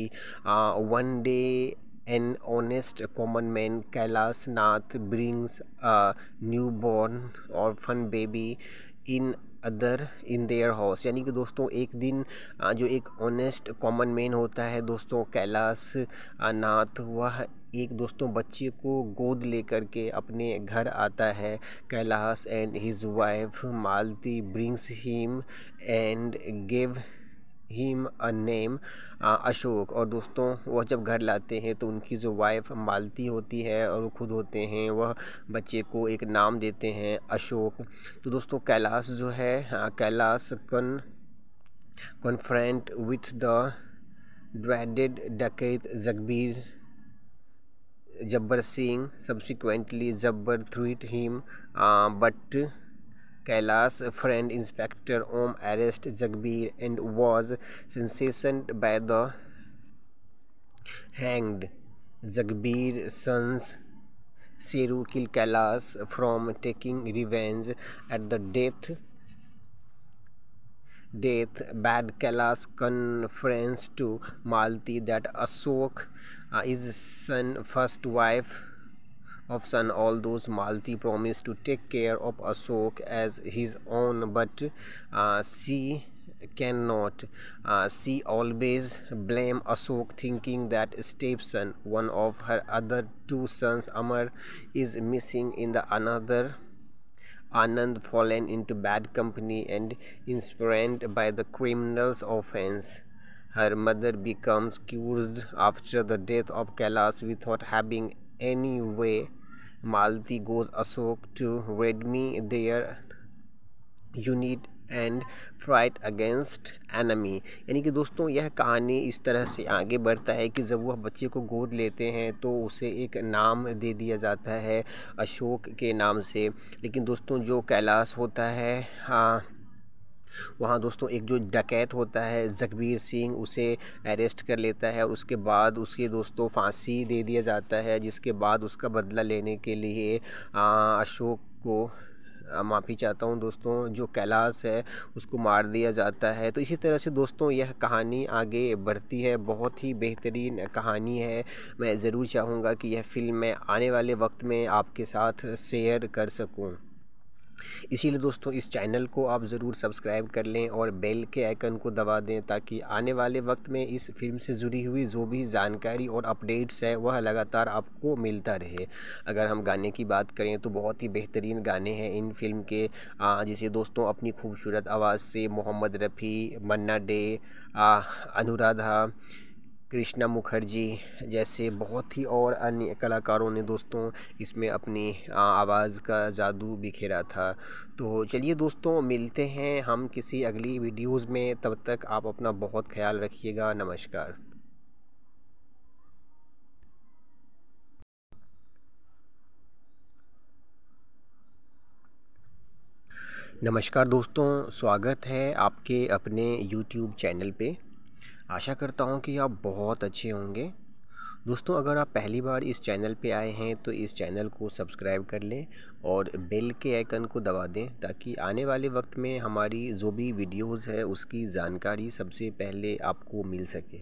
uh, one day an honest common man Kailash Nath brings new born और fun baby in other in their house यानी कि दोस्तों एक दिन जो एक ऑनेस्ट कॉमन मैन होता है दोस्तों कैलाश नाथ वह एक दोस्तों बच्चे को गोद लेकर के अपने घर आता है Kailash and his wife Malti brings him and give him a name Ashok और दोस्तों वह जब घर लाते हैं तो उनकी जो वाइफ मालती होती है और वो खुद होते हैं वह बच्चे को एक नाम देते हैं अशोक तो दोस्तों कैलाश जो है कैलाश कन कॉन्फ्रेंट विथ द ड्रेडेड डकैत Jagbir Jabbar Singh subsequently Jabbar it him uh, but Kailas' friend Inspector Om arrested Jagbir and was sentenced by the hanged Jagbir's sons Seru killed Kailas from taking revenge at the death death bad kalas conference to Malti that Ashok uh, is son first wife of son all those Malti promise to take care of Ashok as his own but uh, she cannot uh, she always blame ashok thinking that stepson one of her other two sons amar is missing in the another Anand fallen into bad company and inspired by the criminal's offense. Her mother becomes cursed after the death of Kailas without having any way. Malati goes Ashok to read me their unit and fight against enemy यानी कि दोस्तों यह कहानी इस तरह से आगे बढ़ता है कि जब वह बच्चे को गोद लेते हैं तो उसे एक नाम दे दिया जाता है अशोक के नाम से लेकिन दोस्तों जो कैलाश होता है हाँ वहाँ दोस्तों एक जो डकैत होता है जगबीर सिंह उसे अरेस्ट कर लेता है और उसके बाद उसके दोस्तों फांसी दे दिया जाता है जिसके बाद उसका बदला लेने के लिए हाँ, अशोक को माफ़ी चाहता हूँ दोस्तों जो कैलाश है उसको मार दिया जाता है तो इसी तरह से दोस्तों यह कहानी आगे बढ़ती है बहुत ही बेहतरीन कहानी है मैं ज़रूर चाहूँगा कि यह फ़िल्म मैं आने वाले वक्त में आपके साथ शेयर कर सकूँ इसीलिए दोस्तों इस चैनल को आप ज़रूर सब्सक्राइब कर लें और बेल के आइकन को दबा दें ताकि आने वाले वक्त में इस फिल्म से जुड़ी हुई जो भी जानकारी और अपडेट्स है वह लगातार आपको मिलता रहे अगर हम गाने की बात करें तो बहुत ही बेहतरीन गाने हैं इन फिल्म के जिसे दोस्तों अपनी खूबसूरत आवाज़ से मोहम्मद रफ़ी मन्ना डे अनुराधा कृष्णा मुखर्जी जैसे बहुत ही और अन्य कलाकारों ने दोस्तों इसमें अपनी आवाज़ का जादू बिखेरा था तो चलिए दोस्तों मिलते हैं हम किसी अगली वीडियोस में तब तक आप अपना बहुत ख्याल रखिएगा नमस्कार नमस्कार दोस्तों स्वागत है आपके अपने YouTube चैनल पे आशा करता हूँ कि आप बहुत अच्छे होंगे दोस्तों अगर आप पहली बार इस चैनल पे आए हैं तो इस चैनल को सब्सक्राइब कर लें और बेल के आइकन को दबा दें ताकि आने वाले वक्त में हमारी जो भी वीडियोस है उसकी जानकारी सबसे पहले आपको मिल सके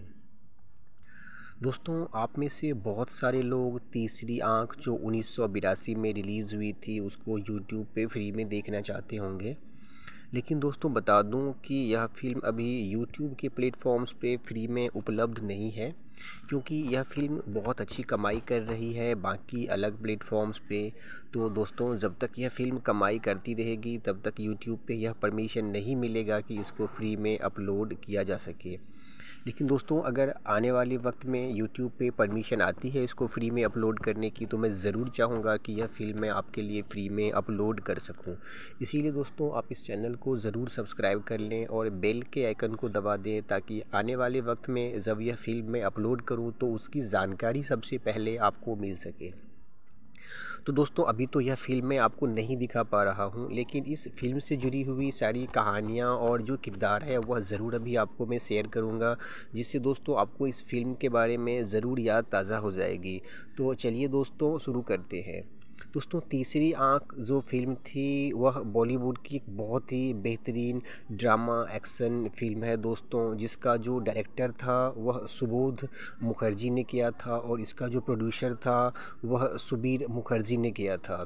दोस्तों आप में से बहुत सारे लोग तीसरी आंख जो उन्नीस में रिलीज़ हुई थी उसको यूट्यूब पे फ्री में देखना चाहते होंगे लेकिन दोस्तों बता दूं कि यह फ़िल्म अभी यूट्यूब के प्लेटफॉर्म्स पे फ्री में उपलब्ध नहीं है क्योंकि यह फ़िल्म बहुत अच्छी कमाई कर रही है बाकी अलग प्लेटफॉर्म्स पे तो दोस्तों जब तक यह फ़िल्म कमाई करती रहेगी तब तक यूट्यूब पे यह परमिशन नहीं मिलेगा कि इसको फ्री में अपलोड किया जा सके लेकिन दोस्तों अगर आने वाले वक्त में यूट्यूब पे परमिशन आती है इसको फ्री में अपलोड करने की तो मैं ज़रूर चाहूँगा कि यह फ़िल्म मैं आपके लिए फ्री में अपलोड कर सकूँ इसीलिए दोस्तों आप इस चैनल को ज़रूर सब्सक्राइब कर लें और बेल के आइकन को दबा दें ताकि आने वाले वक्त में जब यह फ़िल्म मैं अपलोड करूँ तो उसकी जानकारी सबसे पहले आपको मिल सके तो दोस्तों अभी तो यह फिल्म मैं आपको नहीं दिखा पा रहा हूँ लेकिन इस फिल्म से जुड़ी हुई सारी कहानियाँ और जो किरदार है वह ज़रूर अभी आपको मैं शेयर करूँगा जिससे दोस्तों आपको इस फिल्म के बारे में ज़रूर याद ताज़ा हो जाएगी तो चलिए दोस्तों शुरू करते हैं दोस्तों तीसरी आंख जो फिल्म थी वह बॉलीवुड की एक बहुत ही बेहतरीन ड्रामा एक्शन फिल्म है दोस्तों जिसका जो डायरेक्टर था वह सुबोध मुखर्जी ने किया था और इसका जो प्रोड्यूसर था वह सुबीर मुखर्जी ने किया था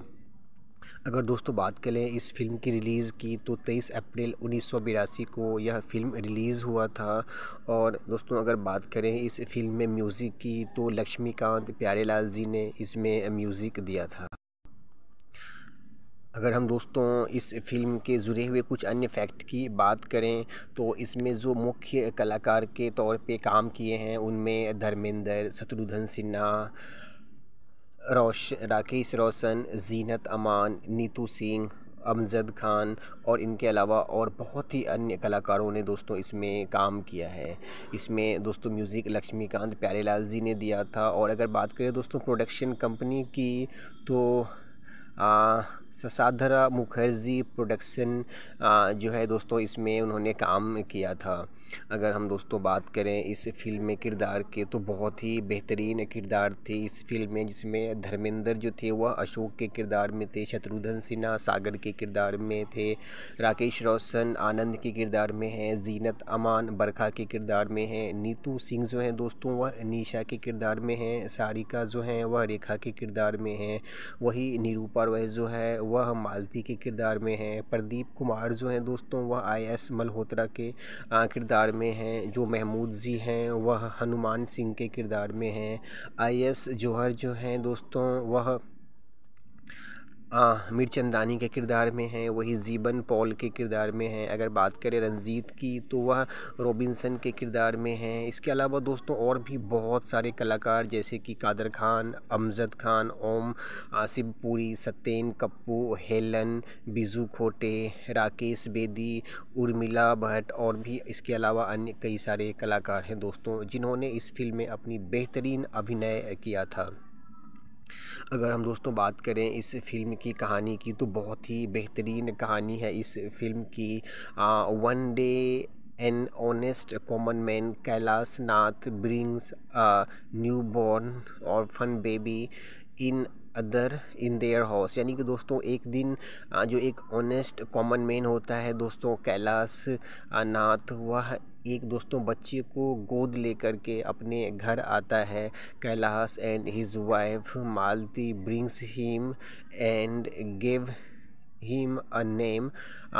अगर दोस्तों बात करें इस फिल्म की रिलीज़ की तो 23 अप्रैल उन्नीस को यह फ़िल्म रिलीज़ हुआ था और दोस्तों अगर बात करें इस फिल्म में म्यूज़िक की तो लक्ष्मीकांत प्यारेलाल जी ने इसमें म्यूज़िक दिया था अगर हम दोस्तों इस फिल्म के जुड़े हुए कुछ अन्य फैक्ट की बात करें तो इसमें जो मुख्य कलाकार के तौर पे काम किए हैं उनमें धर्मेंद्र शत्रुघ्न सिन्हा रोश राकेश रोशन जीनत अमान नीतू सिंह अमजद खान और इनके अलावा और बहुत ही अन्य कलाकारों ने दोस्तों इसमें काम किया है इसमें दोस्तों म्यूज़िक लक्ष्मीकांत प्यारेलाल जी ने दिया था और अगर बात करें दोस्तों प्रोडक्शन कंपनी की तो आ, ससाधरा मुखर्जी प्रोडक्शन जो है दोस्तों इसमें उन्होंने काम किया था अगर हम दोस्तों बात करें इस फिल्म में किरदार के तो बहुत ही बेहतरीन किरदार थे इस फिल्म में जिसमें धर्मेंद्र जो थे वह अशोक के किरदार में थे शत्रुघ्न सिन्हा सागर के किरदार में थे राकेश रोशन आनंद के किरदार में हैं जीनत अमान बरखा के किरदार में हैं नीतू सिंह जो हैं दोस्तों वह निशा के किरदार में हैं सारिका जो हैं वह रेखा के किरदार में हैं वही निरूपा वह जो है वह मालती के किरदार में हैं प्रदीप कुमार जो हैं दोस्तों वह आई एस मल्होत्रा के किरदार में हैं जो महमूद जी हैं वह हनुमान सिंह के किरदार में हैं आई एस जौहर जो हैं दोस्तों वह मिर्चंदानी के किरदार में हैं वही ज़ीबन पॉल के किरदार में हैं अगर बात करें रंजीत की तो वह रोबिन्सन के किरदार में हैं इसके अलावा दोस्तों और भी बहुत सारे कलाकार जैसे कि कादर खान अमजद खान ओम आसिफ पुरी सत्यन कप्पू हेलन बिजू खोटे राकेश बेदी उर्मिला भट्ट और भी इसके अलावा अन्य कई सारे कलाकार हैं दोस्तों जिन्होंने इस फिल्म में अपनी बेहतरीन अभिनय किया था अगर हम दोस्तों बात करें इस फिल्म की कहानी की तो बहुत ही बेहतरीन कहानी है इस फिल्म की uh, one day an honest common man Kailash Nath brings new born और fun baby in other in their house यानी कि दोस्तों एक दिन जो एक ऑनेस्ट कॉमन मैन होता है दोस्तों कैलाश नाथ वह एक दोस्तों बच्चे को गोद लेकर के अपने घर आता है Kailash and his wife Malti brings him and give him a name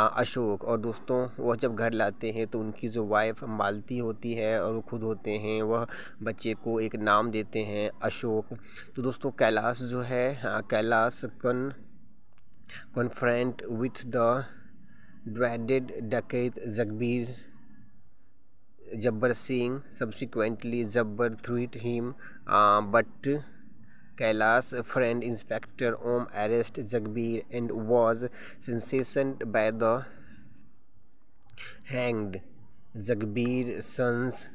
Ashok और दोस्तों वह जब घर लाते हैं तो उनकी जो वाइफ मालती होती है और वो खुद होते हैं वह बच्चे को एक नाम देते हैं अशोक तो दोस्तों कैलाश जो है कैलाश कन कॉन्फ्रेंट विथ द ड्रेडेड डकैत Jagbir Jabbar Singh subsequently Jabbar it him uh, but Kailas friend Inspector Om arrested Jagbir and was sentenced by the hanged Jagbir's sons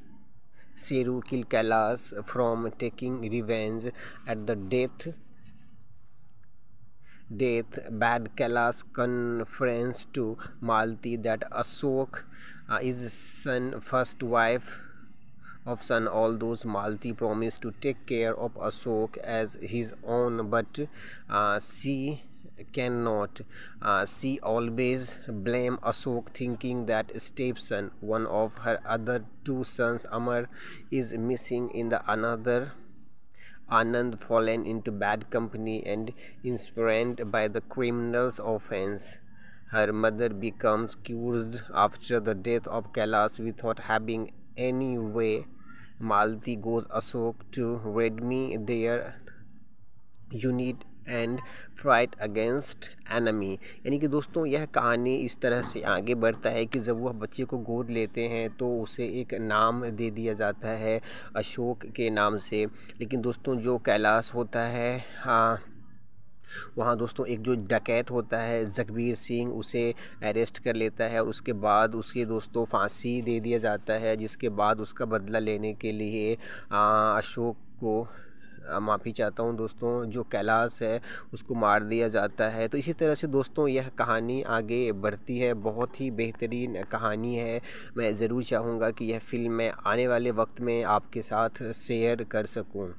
Seru killed Kailas from taking revenge at the death death bad Kailas conference to Malti that Ashok uh, his son first wife of son all those Malti promised to take care of Ashok as his own but uh, she cannot uh, she always blame Ashok thinking that stepson one of her other two sons Amar is missing in the another Anand fallen into bad company and inspired by the criminal's offense Her mother becomes cured after the death of Kailas without having any way. Malti goes Ashok to redme their unit and fight against enemy. यानी कि दोस्तों यह कहानी इस तरह से आगे बढ़ता है कि जब वह बच्चे को गोद लेते हैं तो उसे एक नाम दे दिया जाता है अशोक के नाम से लेकिन दोस्तों जो कैलाश होता है हाँ वहाँ दोस्तों एक जो डकैत होता है जगबीर सिंह उसे अरेस्ट कर लेता है और उसके बाद उसके दोस्तों फांसी दे दिया जाता है जिसके बाद उसका बदला लेने के लिए अशोक को माफ़ी चाहता हूँ दोस्तों जो कैलाश है उसको मार दिया जाता है तो इसी तरह से दोस्तों यह कहानी आगे बढ़ती है बहुत ही बेहतरीन कहानी है मैं ज़रूर चाहूँगा कि यह फ़िल्म मैं आने वाले वक्त में आपके साथ शेयर कर सकूँ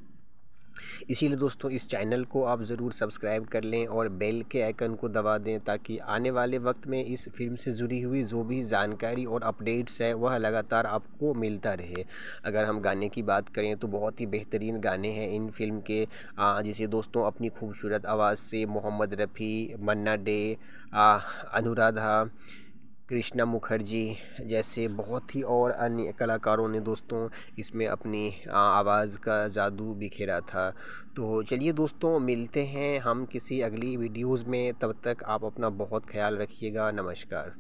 इसीलिए दोस्तों इस चैनल को आप ज़रूर सब्सक्राइब कर लें और बेल के आइकन को दबा दें ताकि आने वाले वक्त में इस फिल्म से जुड़ी हुई जो भी जानकारी और अपडेट्स है वह लगातार आपको मिलता रहे अगर हम गाने की बात करें तो बहुत ही बेहतरीन गाने हैं इन फिल्म के जिसे दोस्तों अपनी खूबसूरत आवाज़ से मोहम्मद रफ़ी मन्ना डे अनुराधा कृष्णा मुखर्जी जैसे बहुत ही और अन्य कलाकारों ने दोस्तों इसमें अपनी आवाज़ का जादू बिखेरा था तो चलिए दोस्तों मिलते हैं हम किसी अगली वीडियोज़ में तब तक आप अपना बहुत ख्याल रखिएगा नमस्कार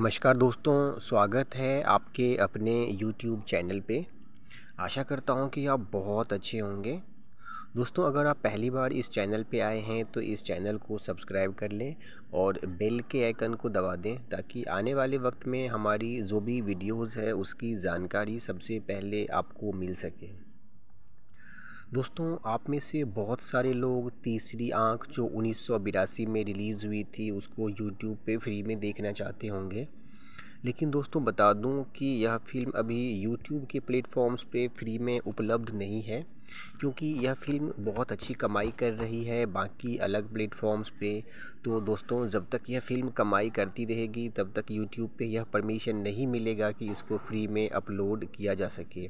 नमस्कार दोस्तों स्वागत है आपके अपने YouTube चैनल पे आशा करता हूँ कि आप बहुत अच्छे होंगे दोस्तों अगर आप पहली बार इस चैनल पे आए हैं तो इस चैनल को सब्सक्राइब कर लें और बेल के आइकन को दबा दें ताकि आने वाले वक्त में हमारी जो भी वीडियोस है उसकी जानकारी सबसे पहले आपको मिल सके दोस्तों आप में से बहुत सारे लोग तीसरी आंख जो उन्नीस में रिलीज़ हुई थी उसको यूट्यूब पे फ्री में देखना चाहते होंगे लेकिन दोस्तों बता दूं कि यह फ़िल्म अभी यूट्यूब के प्लेटफॉर्म्स पे फ्री में उपलब्ध नहीं है क्योंकि यह फ़िल्म बहुत अच्छी कमाई कर रही है बाकी अलग प्लेटफॉर्म्स पे तो दोस्तों जब तक यह फ़िल्म कमाई करती रहेगी तब तक यूट्यूब पे यह परमिशन नहीं मिलेगा कि इसको फ्री में अपलोड किया जा सके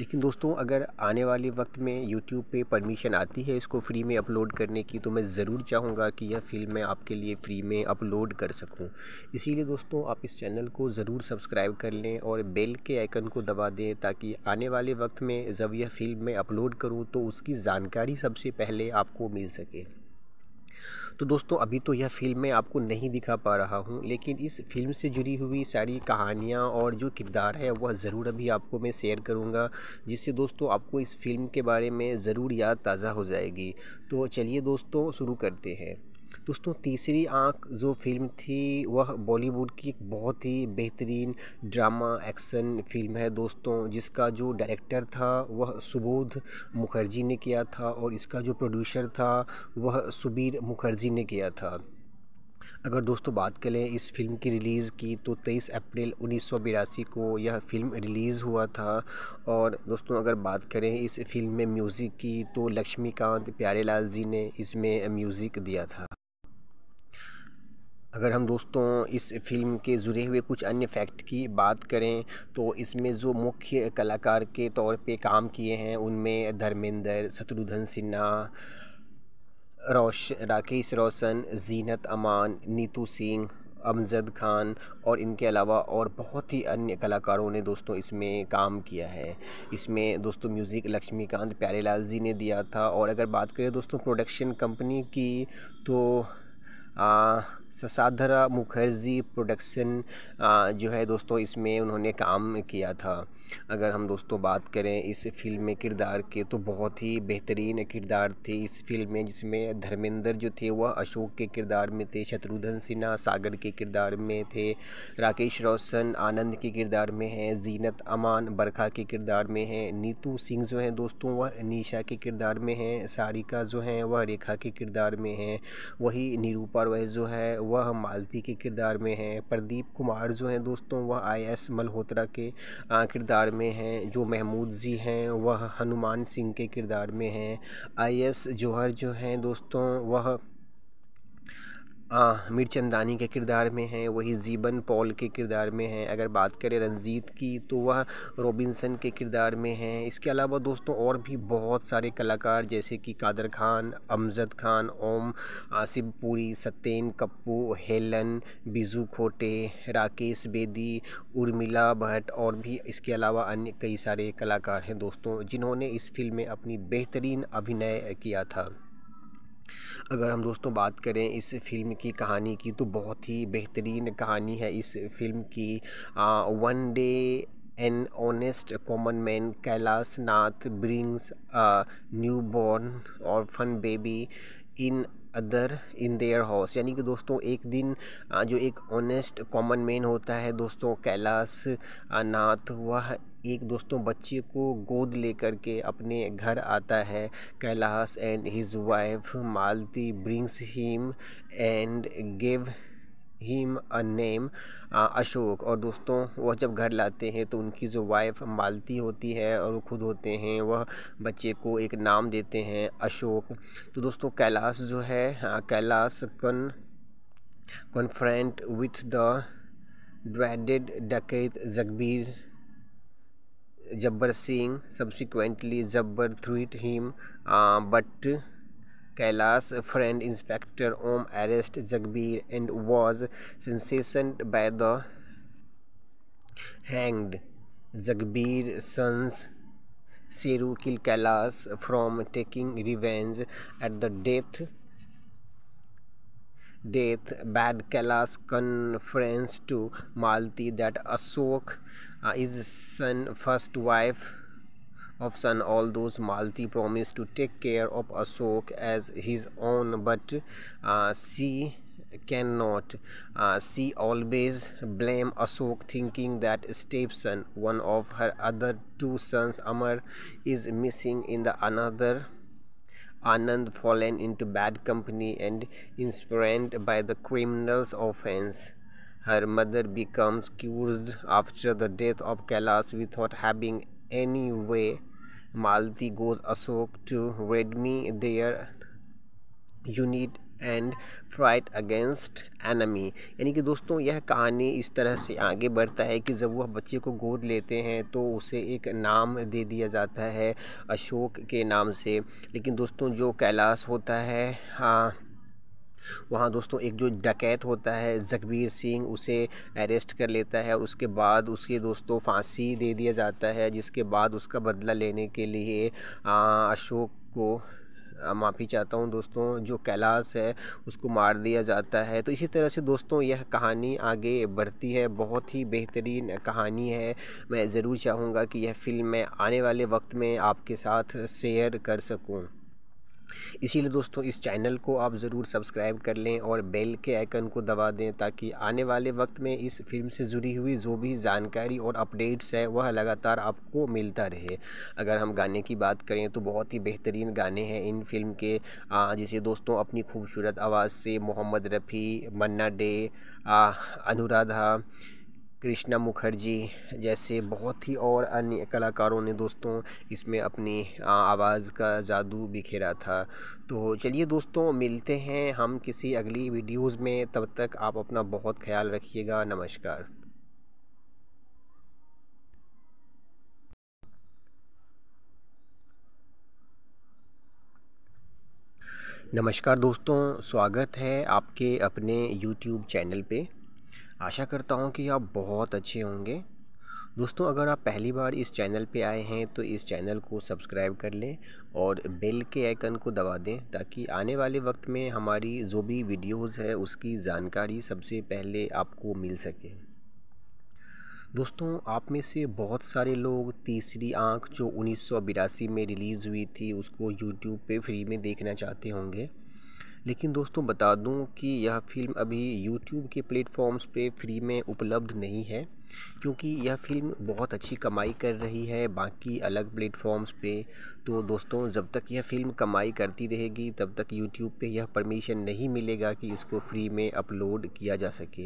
लेकिन दोस्तों अगर आने वाले वक्त में यूट्यूब पे परमिशन आती है इसको फ्री में अपलोड करने की तो मैं ज़रूर चाहूँगा कि यह फिल्म मैं आपके लिए फ्री में अपलोड कर सकूँ इसीलिए दोस्तों आप इस चैनल को ज़रूर सब्सक्राइब कर लें और बेल के आइकन को दबा दें ताकि आने वाले वक्त में जब यह फिल्म मैं अपलोड करूँ तो उसकी जानकारी सबसे पहले आपको मिल सके तो दोस्तों अभी तो यह फिल्म मैं आपको नहीं दिखा पा रहा हूँ लेकिन इस फिल्म से जुड़ी हुई सारी कहानियाँ और जो किरदार है वह ज़रूर अभी आपको मैं शेयर करूँगा जिससे दोस्तों आपको इस फिल्म के बारे में ज़रूर याद ताज़ा हो जाएगी तो चलिए दोस्तों शुरू करते हैं दोस्तों तीसरी आंख जो फिल्म थी वह बॉलीवुड की एक बहुत ही बेहतरीन ड्रामा एक्शन फिल्म है दोस्तों जिसका जो डायरेक्टर था वह सुबोध मुखर्जी ने किया था और इसका जो प्रोड्यूसर था वह सुबीर मुखर्जी ने किया था अगर दोस्तों बात करें इस फिल्म की रिलीज़ की तो 23 अप्रैल उन्नीस को यह फ़िल्म रिलीज़ हुआ था और दोस्तों अगर बात करें इस फिल्म में म्यूज़िक की तो लक्ष्मीकांत प्यारेलाल जी ने इसमें म्यूज़िक दिया था अगर हम दोस्तों इस फिल्म के जुड़े हुए कुछ अन्य फैक्ट की बात करें तो इसमें जो मुख्य कलाकार के तौर पे काम किए हैं उनमें धर्मेंद्र शत्रुघ्न सिन्हा रोश राकेश रोशन जीनत अमान नीतू सिंह अमजद खान और इनके अलावा और बहुत ही अन्य कलाकारों ने दोस्तों इसमें काम किया है इसमें दोस्तों म्यूज़िक लक्ष्मीकांत प्यारेलाल जी ने दिया था और अगर बात करें दोस्तों प्रोडक्शन कंपनी की तो आ, ससाधरा मुखर्जी प्रोडक्शन जो है दोस्तों इसमें उन्होंने काम किया था अगर हम दोस्तों बात करें इस फिल्म में किरदार के तो बहुत ही बेहतरीन किरदार थे इस फिल्म में जिसमें धर्मेंद्र जो थे वह अशोक के किरदार में थे शत्रुघ्न सिन्हा सागर के किरदार में थे राकेश रोशन आनंद के किरदार में हैं जीनत अमान बरखा के किरदार में हैं नीतू सिंह जो हैं दोस्तों वह निशा के किरदार में हैं सारिका जो हैं वह रेखा के किरदार में हैं वही निरूपा वह जो है वह मालती के किरदार में हैं प्रदीप कुमार जो हैं दोस्तों वह आई एस मल्होत्रा के किरदार में हैं जो महमूद जी हैं वह हनुमान सिंह के किरदार में हैं आई एस जौहर जो हैं दोस्तों वह मीर के किरदार में हैं वही ज़ीबन पॉल के किरदार में हैं अगर बात करें रंजीत की तो वह रोबिनसन के किरदार में हैं इसके अलावा दोस्तों और भी बहुत सारे कलाकार जैसे कि कादर खान अमजद खान ओम आसिफ पुरी सत्यन कप्पू हेलन बिजू खोटे राकेश बेदी उर्मिला भट्ट और भी इसके अलावा अन्य कई सारे कलाकार हैं दोस्तों जिन्होंने इस फिल्म में अपनी बेहतरीन अभिनय किया था अगर हम दोस्तों बात करें इस फ़िल्म की कहानी की तो बहुत ही बेहतरीन कहानी है इस फ़िल्म की one day an honest common man Kailash Nath brings new born और fun baby in other in their house यानी कि दोस्तों एक दिन जो एक ऑनेस्ट कॉमन मैन होता है दोस्तों कैलाश नाथ वह एक दोस्तों बच्चे को गोद लेकर के अपने घर आता है Kailash and his wife Malti brings him and give him a name Ashok और दोस्तों वह जब घर लाते हैं तो उनकी जो वाइफ मालती होती है और वो खुद होते हैं वह बच्चे को एक नाम देते हैं अशोक तो दोस्तों कैलाश जो है कैलाश कन कन्फ्रेंट विथ द ड्रेडेड डकैत Jagbir Jabbar Singh subsequently Jabbar threatened him uh, but Kailas' friend Inspector Om arrested Jagbir and was sentenced by the hanged Jagbir's sons Seru kill Kailas from taking revenge at the death death bad Kailas conference to Malti that Ashok uh, his son first wife of son all those Malti promised to take care of Ashok as his own but uh, she cannot uh, she always blame Ashok thinking that stepson one of her other two sons Amar is missing in the another Anand fallen into bad company and inspired by the criminal's offense Her mother becomes cured after the death of Kailas without having any way. Malti goes Ashok to redme their unit and fight against enemy यानी कि दोस्तों यह कहानी इस तरह से आगे बढ़ता है कि जब वह बच्चे को गोद लेते हैं तो उसे एक नाम दे दिया जाता है अशोक के नाम से लेकिन दोस्तों जो कैलाश होता है हाँ वहाँ दोस्तों एक जो डकैत होता है जगबीर सिंह उसे अरेस्ट कर लेता है उसके बाद उसके दोस्तों फांसी दे दिया जाता है जिसके बाद उसका बदला लेने के लिए अशोक को माफ़ी चाहता हूँ दोस्तों जो कैलाश है उसको मार दिया जाता है तो इसी तरह से दोस्तों यह कहानी आगे बढ़ती है बहुत ही बेहतरीन कहानी है मैं ज़रूर चाहूँगा कि यह फ़िल्म मैं आने वाले वक्त में आपके साथ शेयर कर सकूँ इसीलिए दोस्तों इस चैनल को आप ज़रूर सब्सक्राइब कर लें और बेल के आइकन को दबा दें ताकि आने वाले वक्त में इस फिल्म से जुड़ी हुई जो भी जानकारी और अपडेट्स है वह लगातार आपको मिलता रहे अगर हम गाने की बात करें तो बहुत ही बेहतरीन गाने हैं इन फिल्म के जिसे दोस्तों अपनी खूबसूरत आवाज़ से मोहम्मद रफ़ी मन्ना डे अनुराधा कृष्णा मुखर्जी जैसे बहुत ही और अन्य कलाकारों ने दोस्तों इसमें अपनी आवाज़ का जादू बिखेरा था तो चलिए दोस्तों मिलते हैं हम किसी अगली वीडियोस में तब तक आप अपना बहुत ख्याल रखिएगा नमस्कार नमस्कार दोस्तों स्वागत है आपके अपने YouTube चैनल पे आशा करता हूँ कि आप बहुत अच्छे होंगे दोस्तों अगर आप पहली बार इस चैनल पे आए हैं तो इस चैनल को सब्सक्राइब कर लें और बेल के आइकन को दबा दें ताकि आने वाले वक्त में हमारी जो भी वीडियोस है उसकी जानकारी सबसे पहले आपको मिल सके दोस्तों आप में से बहुत सारे लोग तीसरी आंख जो उन्नीस में रिलीज़ हुई थी उसको यूट्यूब पे फ्री में देखना चाहते होंगे लेकिन दोस्तों बता दूं कि यह फ़िल्म अभी यूट्यूब के प्लेटफॉर्म्स पे फ्री में उपलब्ध नहीं है क्योंकि यह फ़िल्म बहुत अच्छी कमाई कर रही है बाकी अलग प्लेटफॉर्म्स पे तो दोस्तों जब तक यह फ़िल्म कमाई करती रहेगी तब तक यूट्यूब पे यह परमिशन नहीं मिलेगा कि इसको फ्री में अपलोड किया जा सके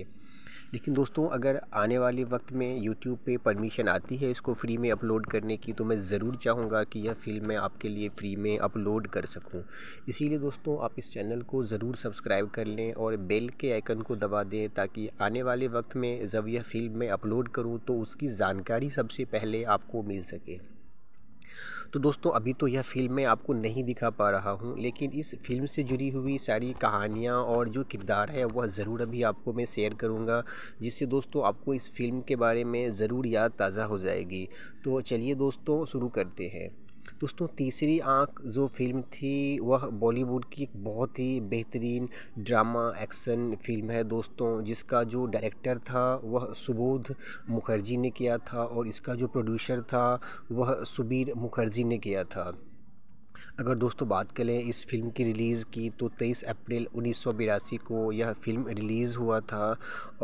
लेकिन दोस्तों अगर आने वाले वक्त में यूट्यूब पे परमिशन आती है इसको फ्री में अपलोड करने की तो मैं ज़रूर चाहूँगा कि यह फ़िल्म मैं आपके लिए फ्री में अपलोड कर सकूँ इसीलिए दोस्तों आप इस चैनल को ज़रूर सब्सक्राइब कर लें और बेल के आइकन को दबा दें ताकि आने वाले वक्त में जब यह फ़िल्म मैं अपलोड करूँ तो उसकी जानकारी सबसे पहले आपको मिल सके तो दोस्तों अभी तो यह फिल्म मैं आपको नहीं दिखा पा रहा हूँ लेकिन इस फिल्म से जुड़ी हुई सारी कहानियाँ और जो किरदार है वह ज़रूर अभी आपको मैं शेयर करूँगा जिससे दोस्तों आपको इस फिल्म के बारे में ज़रूर याद ताज़ा हो जाएगी तो चलिए दोस्तों शुरू करते हैं दोस्तों तीसरी आंख जो फिल्म थी वह बॉलीवुड की एक बहुत ही बेहतरीन ड्रामा एक्शन फिल्म है दोस्तों जिसका जो डायरेक्टर था वह सुबोध मुखर्जी ने किया था और इसका जो प्रोड्यूसर था वह सुबीर मुखर्जी ने किया था अगर दोस्तों बात करें इस फिल्म की रिलीज़ की तो 23 अप्रैल उन्नीस को यह फ़िल्म रिलीज़ हुआ था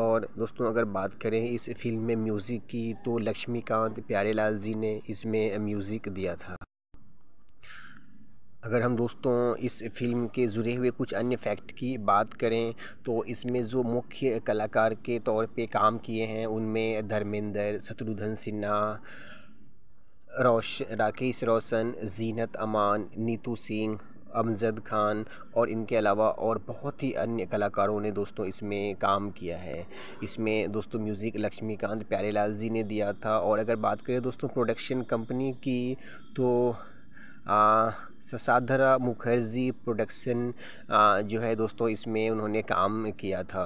और दोस्तों अगर बात करें इस फिल्म में म्यूज़िक की तो लक्ष्मीकांत प्यारेलाल जी ने इसमें म्यूज़िक दिया था अगर हम दोस्तों इस फिल्म के जुड़े हुए कुछ अन्य फैक्ट की बात करें तो इसमें जो मुख्य कलाकार के तौर पे काम किए हैं उनमें धर्मेंद्र शत्रुघ्न सिन्हा रोश राकेश रोशन जीनत अमान नीतू सिंह अमजद खान और इनके अलावा और बहुत ही अन्य कलाकारों ने दोस्तों इसमें काम किया है इसमें दोस्तों म्यूज़िक लक्ष्मीकांत प्यारेलाल जी ने दिया था और अगर बात करें दोस्तों प्रोडक्शन कंपनी की तो आ, ससाधरा मुखर्जी प्रोडक्शन जो है दोस्तों इसमें उन्होंने काम किया था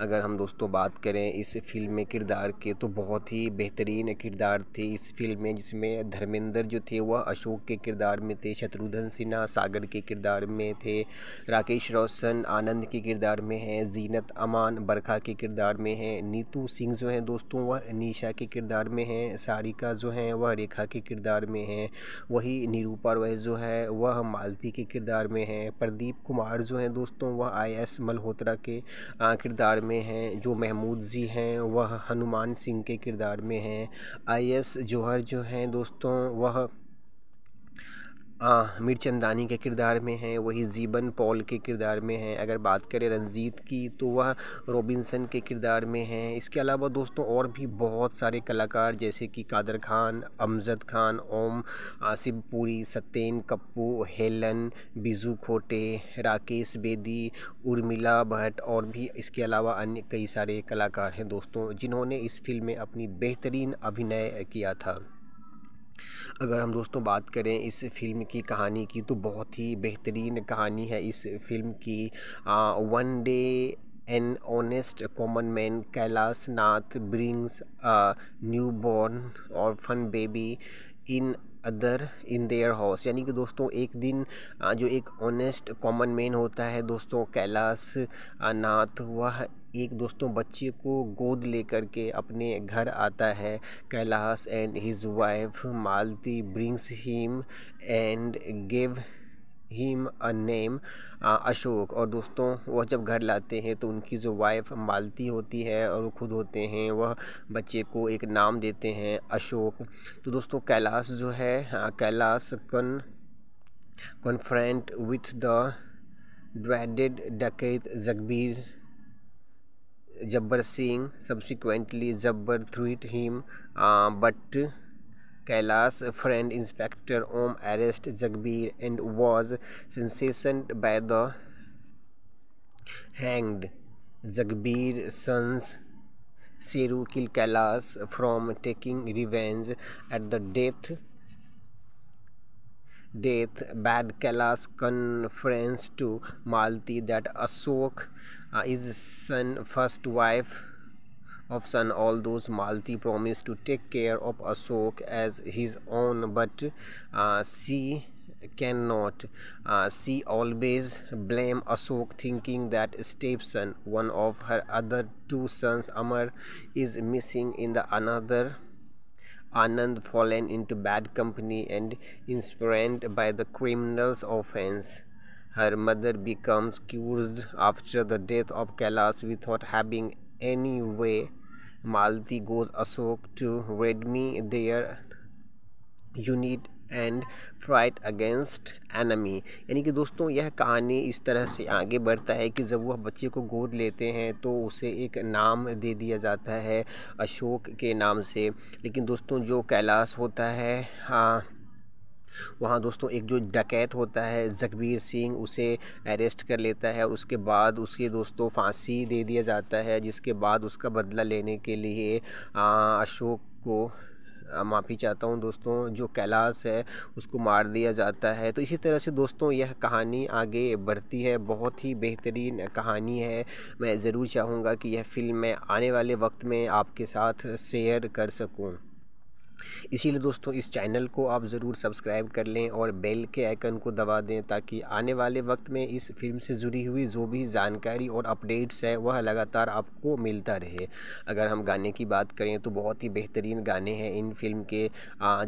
अगर हम दोस्तों बात करें इस फिल्म में किरदार के तो बहुत ही बेहतरीन किरदार थे इस फिल्म में जिसमें धर्मेंद्र जो थे वह अशोक के किरदार में थे शत्रुघ्न सिन्हा सागर के किरदार में थे राकेश रोशन आनंद के किरदार में हैं जीनत अमान बरखा के किरदार में हैं नीतू सिंह जो हैं दोस्तों वह निशा के किरदार में हैं सारिका जो हैं वह रेखा के किरदार में हैं वही निरूपा वह जो है वह मालती के किरदार में हैं प्रदीप कुमार जो हैं दोस्तों वह आई एस मल्होत्रा के किरदार में हैं जो महमूद जी हैं वह हनुमान सिंह के किरदार में हैं आई एस जौहर जो हैं दोस्तों वह मीर के किरदार में हैं वही ज़ीबन पॉल के किरदार में हैं अगर बात करें रंजीत की तो वह रोबिनसन के किरदार में हैं इसके अलावा दोस्तों और भी बहुत सारे कलाकार जैसे कि कादर खान अमजद खान ओम आसिफ पुरी सत्यन कप्पू हेलन बिजू खोटे राकेश बेदी उर्मिला भट्ट और भी इसके अलावा अन्य कई सारे कलाकार हैं दोस्तों जिन्होंने इस फिल्म में अपनी बेहतरीन अभिनय किया था अगर हम दोस्तों बात करें इस फ़िल्म की कहानी की तो बहुत ही बेहतरीन कहानी है इस फ़िल्म की one day an honest common man Kailash Nath brings new born और fun baby in other in their house यानी कि दोस्तों एक दिन जो एक ऑनेस्ट कॉमन मैन होता है दोस्तों कैलाश नाथ वह एक दोस्तों बच्चे को गोद लेकर के अपने घर आता है Kailash and his wife Malti brings him and give him a name Ashok और दोस्तों वह जब घर लाते हैं तो उनकी जो वाइफ मालती होती है और वो खुद होते हैं वह बच्चे को एक नाम देते हैं अशोक तो दोस्तों कैलाश जो है कैलाश कन कन्फ्रेंट विथ द ड्रेडेड डकैत Jagbir Jabbar Singh subsequently Jabbar threatened him uh, but Kailas' friend Inspector Om arrested Jagbir and was sentenced by the hanged Jagbir's sons Seru kill Kailas from taking revenge at the death death bad Kailas conference to Malti that Ashok uh, his son first wife of son all those Malti promised to take care of Ashok as his own but uh, she cannot uh, she always blame Ashok thinking that stepson one of her other two sons Amar is missing in the another Anand fallen into bad company and inspired by the criminal's offense Her mother becomes cured after the death of Kailas without having any way. Malti goes Ashok to redme their unit and fight against enemy यानी कि दोस्तों यह कहानी इस तरह से आगे बढ़ता है कि जब वह बच्चे को गोद लेते हैं तो उसे एक नाम दे दिया जाता है अशोक के नाम से लेकिन दोस्तों जो कैलाश होता है हाँ वहाँ दोस्तों एक जो डकैत होता है जगबीर सिंह उसे अरेस्ट कर लेता है उसके बाद उसके दोस्तों फांसी दे दिया जाता है जिसके बाद उसका बदला लेने के लिए अशोक को माफ़ी चाहता हूँ दोस्तों जो कैलाश है उसको मार दिया जाता है तो इसी तरह से दोस्तों यह कहानी आगे बढ़ती है बहुत ही बेहतरीन कहानी है मैं ज़रूर चाहूँगा कि यह फ़िल्म मैं आने वाले वक्त में आपके साथ शेयर कर सकूँ इसीलिए दोस्तों इस चैनल को आप ज़रूर सब्सक्राइब कर लें और बेल के आइकन को दबा दें ताकि आने वाले वक्त में इस फिल्म से जुड़ी हुई जो भी जानकारी और अपडेट्स है वह लगातार आपको मिलता रहे अगर हम गाने की बात करें तो बहुत ही बेहतरीन गाने हैं इन फिल्म के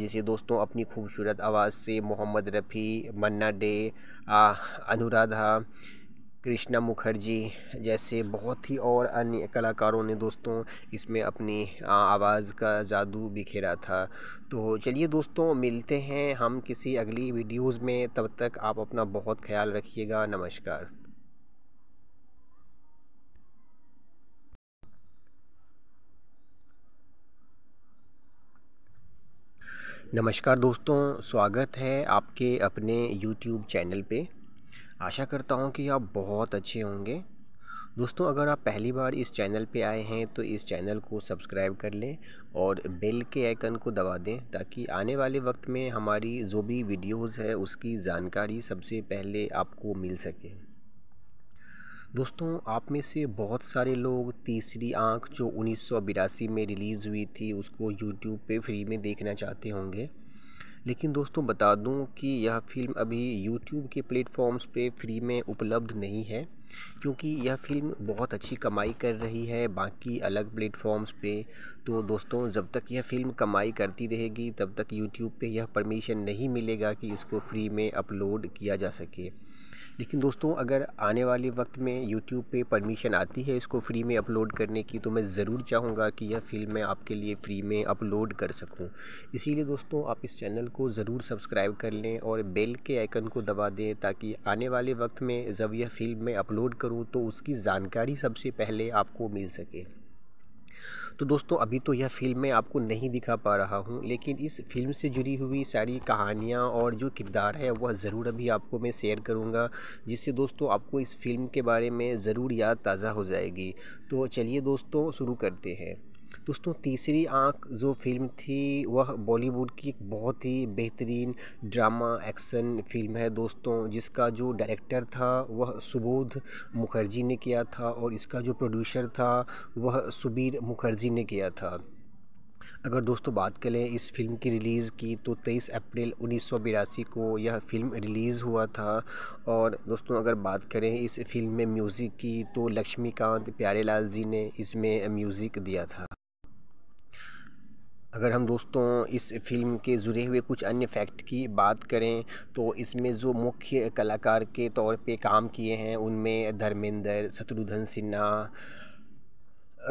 जिसे दोस्तों अपनी खूबसूरत आवाज़ से मोहम्मद रफ़ी मन्ना डे अनुराधा कृष्णा मुखर्जी जैसे बहुत ही और अन्य कलाकारों ने दोस्तों इसमें अपनी आवाज़ का जादू बिखेरा था तो चलिए दोस्तों मिलते हैं हम किसी अगली वीडियोस में तब तक आप अपना बहुत ख्याल रखिएगा नमस्कार नमस्कार दोस्तों स्वागत है आपके अपने YouTube चैनल पे आशा करता हूँ कि आप बहुत अच्छे होंगे दोस्तों अगर आप पहली बार इस चैनल पे आए हैं तो इस चैनल को सब्सक्राइब कर लें और बेल के आइकन को दबा दें ताकि आने वाले वक्त में हमारी जो भी वीडियोस है उसकी जानकारी सबसे पहले आपको मिल सके दोस्तों आप में से बहुत सारे लोग तीसरी आंख जो उन्नीस में रिलीज़ हुई थी उसको यूट्यूब पे फ्री में देखना चाहते होंगे लेकिन दोस्तों बता दूं कि यह फ़िल्म अभी यूट्यूब के प्लेटफॉर्म्स पे फ्री में उपलब्ध नहीं है क्योंकि यह फ़िल्म बहुत अच्छी कमाई कर रही है बाकी अलग प्लेटफॉर्म्स पे तो दोस्तों जब तक यह फ़िल्म कमाई करती रहेगी तब तक यूट्यूब पे यह परमिशन नहीं मिलेगा कि इसको फ्री में अपलोड किया जा सके लेकिन दोस्तों अगर आने वाले वक्त में यूट्यूब पे परमिशन आती है इसको फ्री में अपलोड करने की तो मैं ज़रूर चाहूँगा कि यह फिल्म मैं आपके लिए फ्री में अपलोड कर सकूँ इसीलिए दोस्तों आप इस चैनल को ज़रूर सब्सक्राइब कर लें और बेल के आइकन को दबा दें ताकि आने वाले वक्त में जब यह फिल्म मैं अपलोड करूँ तो उसकी जानकारी सबसे पहले आपको मिल सके तो दोस्तों अभी तो यह फिल्म मैं आपको नहीं दिखा पा रहा हूँ लेकिन इस फिल्म से जुड़ी हुई सारी कहानियाँ और जो किरदार है वह ज़रूर अभी आपको मैं शेयर करूँगा जिससे दोस्तों आपको इस फिल्म के बारे में ज़रूर याद ताज़ा हो जाएगी तो चलिए दोस्तों शुरू करते हैं दोस्तों तीसरी आंख जो फिल्म थी वह बॉलीवुड की एक बहुत ही बेहतरीन ड्रामा एक्शन फिल्म है दोस्तों जिसका जो डायरेक्टर था वह सुबोध मुखर्जी ने किया था और इसका जो प्रोड्यूसर था वह सुबीर मुखर्जी ने किया था अगर दोस्तों बात करें इस फिल्म की रिलीज़ की तो 23 अप्रैल उन्नीस को यह फ़िल्म रिलीज़ हुआ था और दोस्तों अगर बात करें इस फिल्म में म्यूज़िक की तो लक्ष्मीकांत प्यारेलाल जी ने इसमें म्यूज़िक दिया था अगर हम दोस्तों इस फिल्म के जुड़े हुए कुछ अन्य फैक्ट की बात करें तो इसमें जो मुख्य कलाकार के तौर पे काम किए हैं उनमें धर्मेंद्र शत्रुघ्न सिन्हा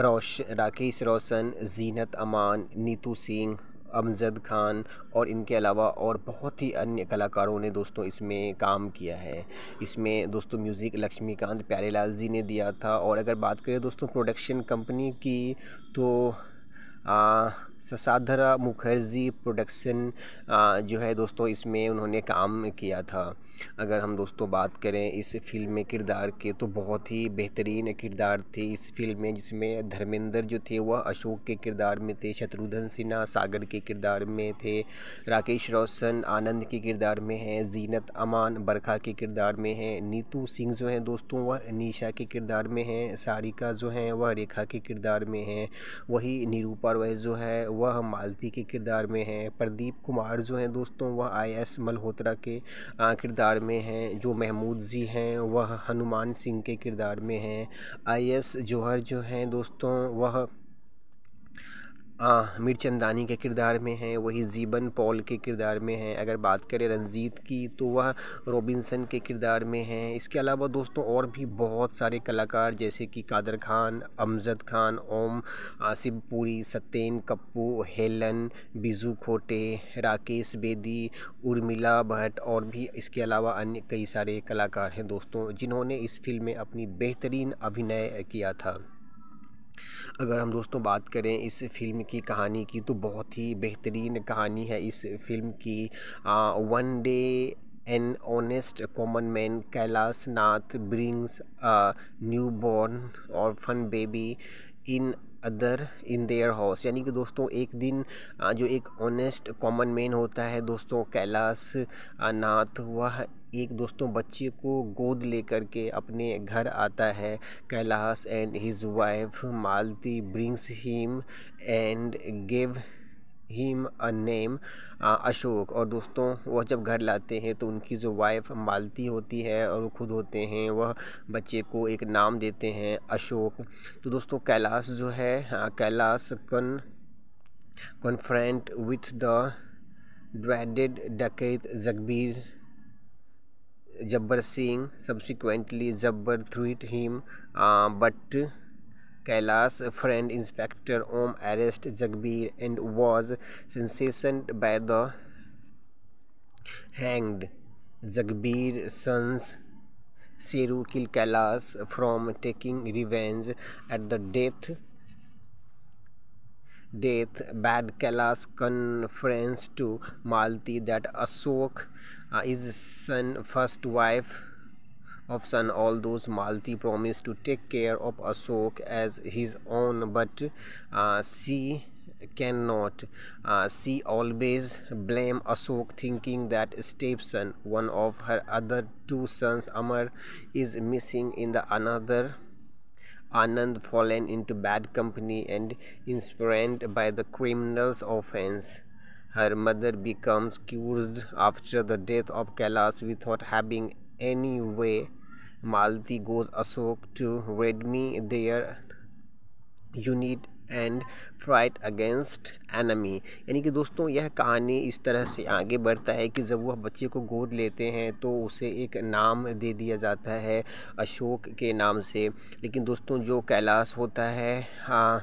रोश राकेश रोशन जीनत अमान नीतू सिंह अमजद खान और इनके अलावा और बहुत ही अन्य कलाकारों ने दोस्तों इसमें काम किया है इसमें दोस्तों म्यूज़िक लक्ष्मीकांत प्यारेलाल जी ने दिया था और अगर बात करें दोस्तों प्रोडक्शन कंपनी की तो आ, ससाधरा मुखर्जी प्रोडक्शन जो है दोस्तों इसमें उन्होंने काम किया था अगर हम दोस्तों बात करें इस फिल्म में किरदार के तो बहुत ही बेहतरीन किरदार थे इस फिल्म में जिसमें धर्मेंद्र जो थे वह अशोक के किरदार में थे शत्रुघ्न सिन्हा सागर के किरदार में थे राकेश रोशन आनंद के किरदार में हैं जीनत अमान बरखा के किरदार में हैं नीतू सिंह जो हैं दोस्तों वह निशा के किरदार में हैं सारिका जो हैं वह रेखा के किरदार में हैं वही निरूपा वह जो है वह मालती के किरदार में हैं प्रदीप कुमार जो हैं दोस्तों वह आई एस मल्होत्रा के किरदार में हैं जो महमूद जी हैं वह हनुमान सिंह के किरदार में हैं आई एस जौहर जो हैं दोस्तों वह मीर चंदानी के किरदार में हैं वही जीबन पॉल के किरदार में हैं अगर बात करें रंजीत की तो वह रॉबिन्सन के किरदार में हैं इसके अलावा दोस्तों और भी बहुत सारे कलाकार जैसे कि कादर खान अमजद खान ओम आसिफ पुरी सत्यन कप्पू हेलन बिजू खोटे राकेश बेदी उर्मिला भट्ट और भी इसके अलावा अन्य कई सारे कलाकार हैं दोस्तों जिन्होंने इस फिल्म में अपनी बेहतरीन अभिनय किया था अगर हम दोस्तों बात करें इस फ़िल्म की कहानी की तो बहुत ही बेहतरीन कहानी है इस फ़िल्म की one day an honest common man Kailash Nath brings new born और fun baby in other in their house यानी कि दोस्तों एक दिन जो एक ऑनेस्ट कॉमन मैन होता है दोस्तों कैलाश नाथ वह एक दोस्तों बच्चे को गोद लेकर के अपने घर आता है Kailash and his wife Malti brings him and give him a name Ashok और दोस्तों वह जब घर लाते हैं तो उनकी जो वाइफ मालती होती है और वो खुद होते हैं वह बच्चे को एक नाम देते हैं अशोक तो दोस्तों कैलाश जो है कैलाश कन कन्फ्रेंट विथ द ड्रेडेड डकैत Jagbir Jabbar Singh subsequently Jabbar threatened him uh, but Kailas' friend Inspector Om arrested Jagbir and was sentenced by the hanged Jagbir's sons Seru killed Kailas from taking revenge at the death death bad Kailas conference to Malti that Ashok uh, his son first wife of son all those Malti promised to take care of Ashok as his own but uh, she cannot uh, she always blame Ashok thinking that stepson one of her other two sons Amar is missing in the another Anand fallen into bad company and inspired by the criminal's offense Her mother becomes cured after the death of Kailas without having any way. Malti goes Ashok to redeem their unit and fight against enemy यानी कि दोस्तों यह कहानी इस तरह से आगे बढ़ता है कि जब वह बच्चे को गोद लेते हैं तो उसे एक नाम दे दिया जाता है अशोक के नाम से लेकिन दोस्तों जो कैलाश होता है हाँ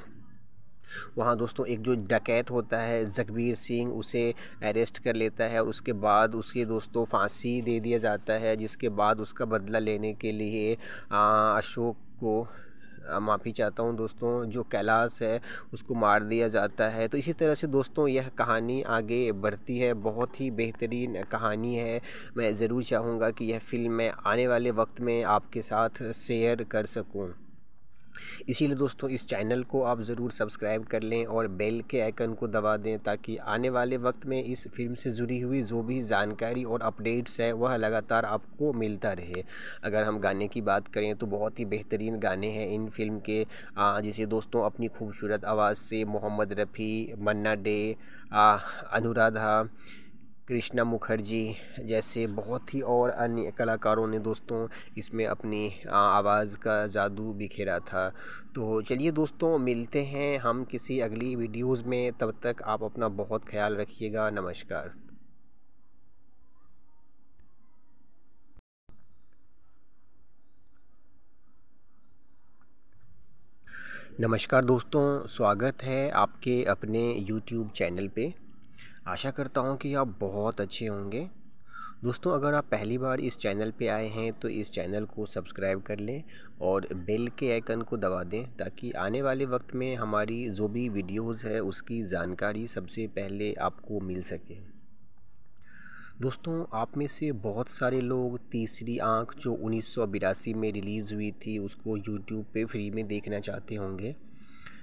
वहाँ दोस्तों एक जो डकैत होता है जगबीर सिंह उसे अरेस्ट कर लेता है और उसके बाद उसके दोस्तों फांसी दे दिया जाता है जिसके बाद उसका बदला लेने के लिए अशोक को माफ़ी चाहता हूँ दोस्तों जो कैलाश है उसको मार दिया जाता है तो इसी तरह से दोस्तों यह कहानी आगे बढ़ती है बहुत ही बेहतरीन कहानी है मैं ज़रूर चाहूँगा कि यह फ़िल्म मैं आने वाले वक्त में आपके साथ शेयर कर सकूँ इसीलिए दोस्तों इस चैनल को आप ज़रूर सब्सक्राइब कर लें और बेल के आइकन को दबा दें ताकि आने वाले वक्त में इस फिल्म से जुड़ी हुई जो भी जानकारी और अपडेट्स है वह लगातार आपको मिलता रहे अगर हम गाने की बात करें तो बहुत ही बेहतरीन गाने हैं इन फिल्म के जिसे दोस्तों अपनी खूबसूरत आवाज़ से मोहम्मद रफ़ी मन्ना डे अनुराधा कृष्णा मुखर्जी जैसे बहुत ही और अन्य कलाकारों ने दोस्तों इसमें अपनी आवाज़ का जादू बिखेरा था तो चलिए दोस्तों मिलते हैं हम किसी अगली वीडियोस में तब तक आप अपना बहुत ख्याल रखिएगा नमस्कार नमस्कार दोस्तों स्वागत है आपके अपने YouTube चैनल पे आशा करता हूँ कि आप बहुत अच्छे होंगे दोस्तों अगर आप पहली बार इस चैनल पे आए हैं तो इस चैनल को सब्सक्राइब कर लें और बेल के आइकन को दबा दें ताकि आने वाले वक्त में हमारी जो भी वीडियोस है उसकी जानकारी सबसे पहले आपको मिल सके दोस्तों आप में से बहुत सारे लोग तीसरी आंख जो उन्नीस में रिलीज़ हुई थी उसको यूट्यूब पर फ्री में देखना चाहते होंगे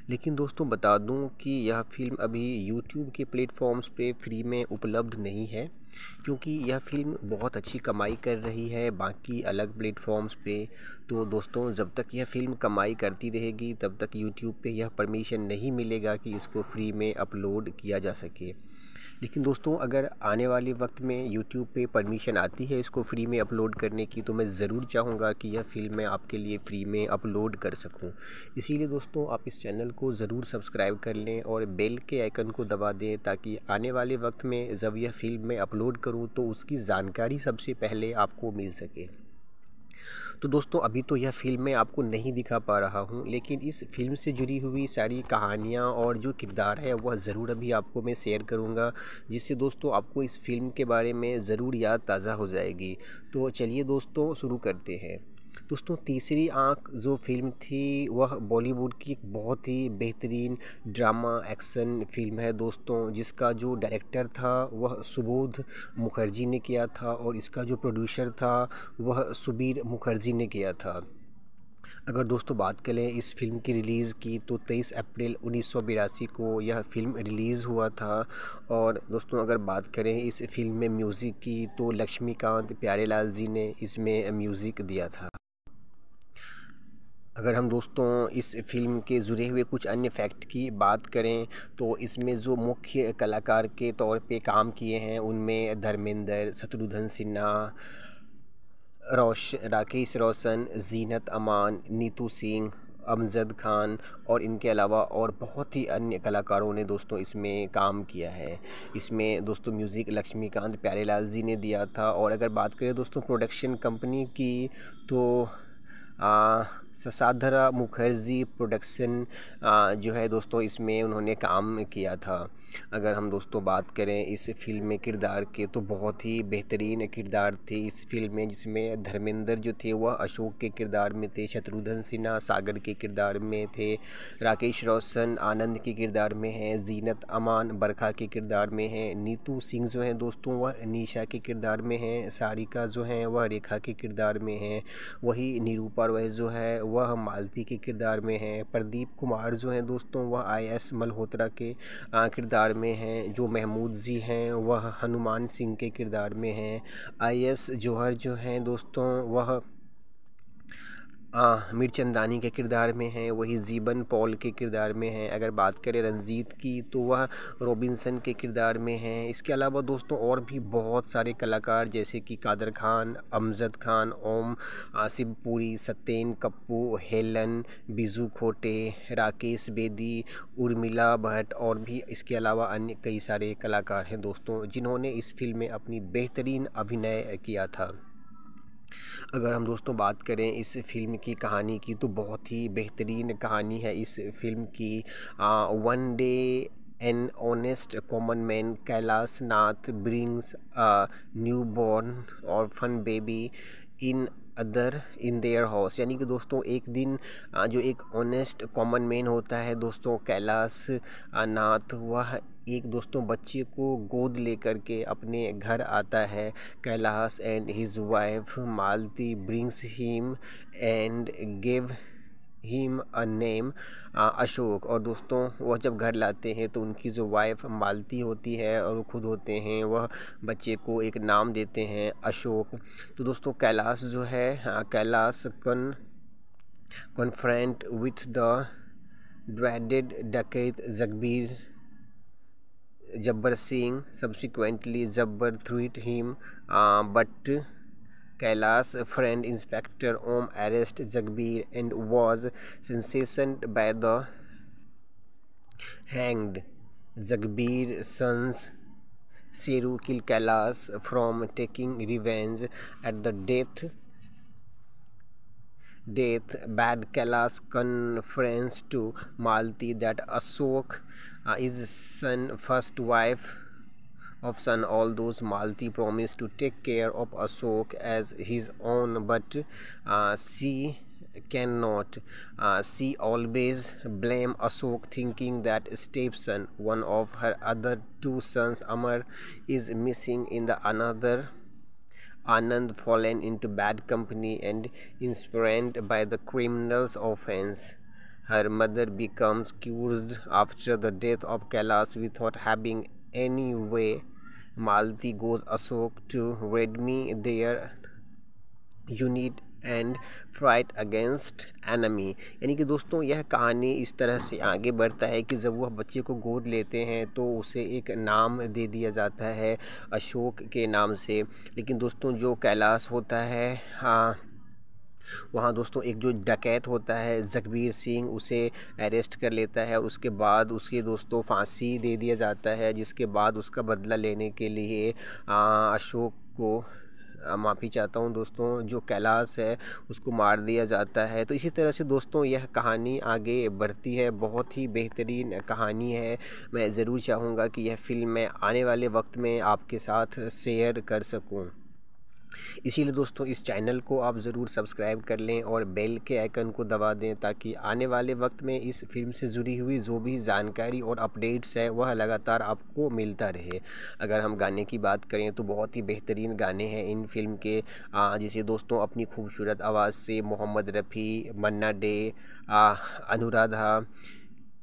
लेकिन दोस्तों बता दूं कि यह फ़िल्म अभी यूट्यूब के प्लेटफॉर्म्स पे फ्री में उपलब्ध नहीं है क्योंकि यह फ़िल्म बहुत अच्छी कमाई कर रही है बाकी अलग प्लेटफॉर्म्स पे तो दोस्तों जब तक यह फ़िल्म कमाई करती रहेगी तब तक यूट्यूब पे यह परमिशन नहीं मिलेगा कि इसको फ्री में अपलोड किया जा सके लेकिन दोस्तों अगर आने वाले वक्त में यूट्यूब पे परमिशन आती है इसको फ्री में अपलोड करने की तो मैं ज़रूर चाहूँगा कि यह फिल्म मैं आपके लिए फ्री में अपलोड कर सकूँ इसीलिए दोस्तों आप इस चैनल को ज़रूर सब्सक्राइब कर लें और बेल के आइकन को दबा दें ताकि आने वाले वक्त में जब यह फिल्म मैं अपलोड करूँ तो उसकी जानकारी सबसे पहले आपको मिल सके तो दोस्तों अभी तो यह फिल्म मैं आपको नहीं दिखा पा रहा हूँ लेकिन इस फिल्म से जुड़ी हुई सारी कहानियाँ और जो किरदार है वह ज़रूर अभी आपको मैं शेयर करूँगा जिससे दोस्तों आपको इस फिल्म के बारे में ज़रूर याद ताज़ा हो जाएगी तो चलिए दोस्तों शुरू करते हैं दोस्तों तीसरी आंख जो फिल्म थी वह बॉलीवुड की एक बहुत ही बेहतरीन ड्रामा एक्शन फिल्म है दोस्तों जिसका जो डायरेक्टर था वह सुबोध मुखर्जी ने किया था और इसका जो प्रोड्यूसर था वह सुबीर मुखर्जी ने किया था अगर दोस्तों बात करें इस फिल्म की रिलीज़ की तो 23 अप्रैल उन्नीस को यह फ़िल्म रिलीज़ हुआ था और दोस्तों अगर बात करें इस फिल्म में म्यूज़िक की तो लक्ष्मीकांत प्यारेलाल जी ने इसमें म्यूज़िक दिया था अगर हम दोस्तों इस फिल्म के जुड़े हुए कुछ अन्य फैक्ट की बात करें तो इसमें जो मुख्य कलाकार के तौर पे काम किए हैं उनमें धर्मेंद्र शत्रुघ्न सिन्हा रोश राकेश रोशन जीनत अमान नीतू सिंह अमजद खान और इनके अलावा और बहुत ही अन्य कलाकारों ने दोस्तों इसमें काम किया है इसमें दोस्तों म्यूज़िक लक्ष्मीकांत प्यारेलाल जी ने दिया था और अगर बात करें दोस्तों प्रोडक्शन कंपनी की तो आ, ससाधरा मुखर्जी प्रोडक्शन जो है दोस्तों इसमें उन्होंने काम किया था अगर हम दोस्तों बात करें इस फिल्म में किरदार के तो बहुत ही बेहतरीन किरदार थे इस फिल्म में जिसमें धर्मेंद्र जो थे वह अशोक के किरदार में थे शत्रुघ्न सिन्हा सागर के किरदार में थे राकेश रोशन आनंद के किरदार में हैं जीनत अमान बरखा के किरदार में हैं नीतू सिंह जो हैं दोस्तों वह निशा के किरदार में हैं सारिका जो हैं वह रेखा के किरदार में हैं वही निरूपा रोय जो है वह मालती के किरदार में हैं प्रदीप कुमार जो हैं दोस्तों वह आई एस मल्होत्रा के किरदार किरदार में हैं जो महमूद जी हैं वह हनुमान सिंह के किरदार में हैं आई एस जौहर जो हैं दोस्तों वह मीर चंदानी के किरदार में हैं वही जीबन पॉल के किरदार में हैं अगर बात करें रंजीत की तो वह रॉबिन्सन के किरदार में हैं इसके अलावा दोस्तों और भी बहुत सारे कलाकार जैसे कि कादर खान अमजद खान ओम आसिफ पुरी सत्यन कप्पू हेलन बिजू खोटे राकेश बेदी उर्मिला भट्ट और भी इसके अलावा अन्य कई सारे कलाकार हैं दोस्तों जिन्होंने इस फिल्म में अपनी बेहतरीन अभिनय किया था अगर हम दोस्तों बात करें इस फिल्म की कहानी की तो बहुत ही बेहतरीन कहानी है इस फिल्म की one day an honest common man Kailash Nath brings new born और fun baby in other in their house यानी कि दोस्तों एक दिन जो एक ऑनेस्ट कॉमन मैन होता है दोस्तों कैलाश नाथ वह एक दोस्तों बच्चे को गोद लेकर के अपने घर आता है Kailash and his wife Malti brings him and give him a name Ashok और दोस्तों वह जब घर लाते हैं तो उनकी जो वाइफ मालती होती है और वो खुद होते हैं वह बच्चे को एक नाम देते हैं अशोक तो दोस्तों कैलाश जो है कैलाश कन कन्फ्रेंट विथ द ड्रेडेड डकैत Jagbir Jabbar Singh subsequently Jabbar threat him but Kailas' friend Inspector Om arrested Jagbir and was sentenced by the hanged. Jagbir's sons Seru kill Kailas from taking revenge at the death death bad Kailas conference to Malti that Asok uh, son first wife of son all those Malti promised to take care of Ashok as his own but uh, she cannot uh, she always blame Ashok thinking that stepson one of her other two sons Amar is missing in the another Anand fallen into bad company and inspired by the criminal's offense her mother becomes cursed after the death of Kailas without having any way Malti goes Ashok to redeem their unit and fight against enemy यानी कि दोस्तों यह कहानी इस तरह से आगे बढ़ता है कि जब वह बच्चे को गोद लेते हैं तो उसे एक नाम दे दिया जाता है अशोक के नाम से लेकिन दोस्तों जो कैलाश होता है हाँ वहाँ दोस्तों एक जो डकैत होता है जगबीर सिंह उसे अरेस्ट कर लेता है और उसके बाद उसके दोस्तों फांसी दे दिया जाता है जिसके बाद उसका बदला लेने के लिए अशोक को माफ़ी चाहता हूँ दोस्तों जो कैलाश है उसको मार दिया जाता है तो इसी तरह से दोस्तों यह कहानी आगे बढ़ती है बहुत ही बेहतरीन कहानी है मैं ज़रूर चाहूँगा कि यह फ़िल्म मैं आने वाले वक्त में आपके साथ शेयर कर सकूँ इसीलिए दोस्तों इस चैनल को आप ज़रूर सब्सक्राइब कर लें और बेल के आइकन को दबा दें ताकि आने वाले वक्त में इस फिल्म से जुड़ी हुई जो भी जानकारी और अपडेट्स है वह लगातार आपको मिलता रहे अगर हम गाने की बात करें तो बहुत ही बेहतरीन गाने हैं इन फिल्म के जिसे दोस्तों अपनी खूबसूरत आवाज़ से मोहम्मद रफ़ी मन्ना डे अनुराधा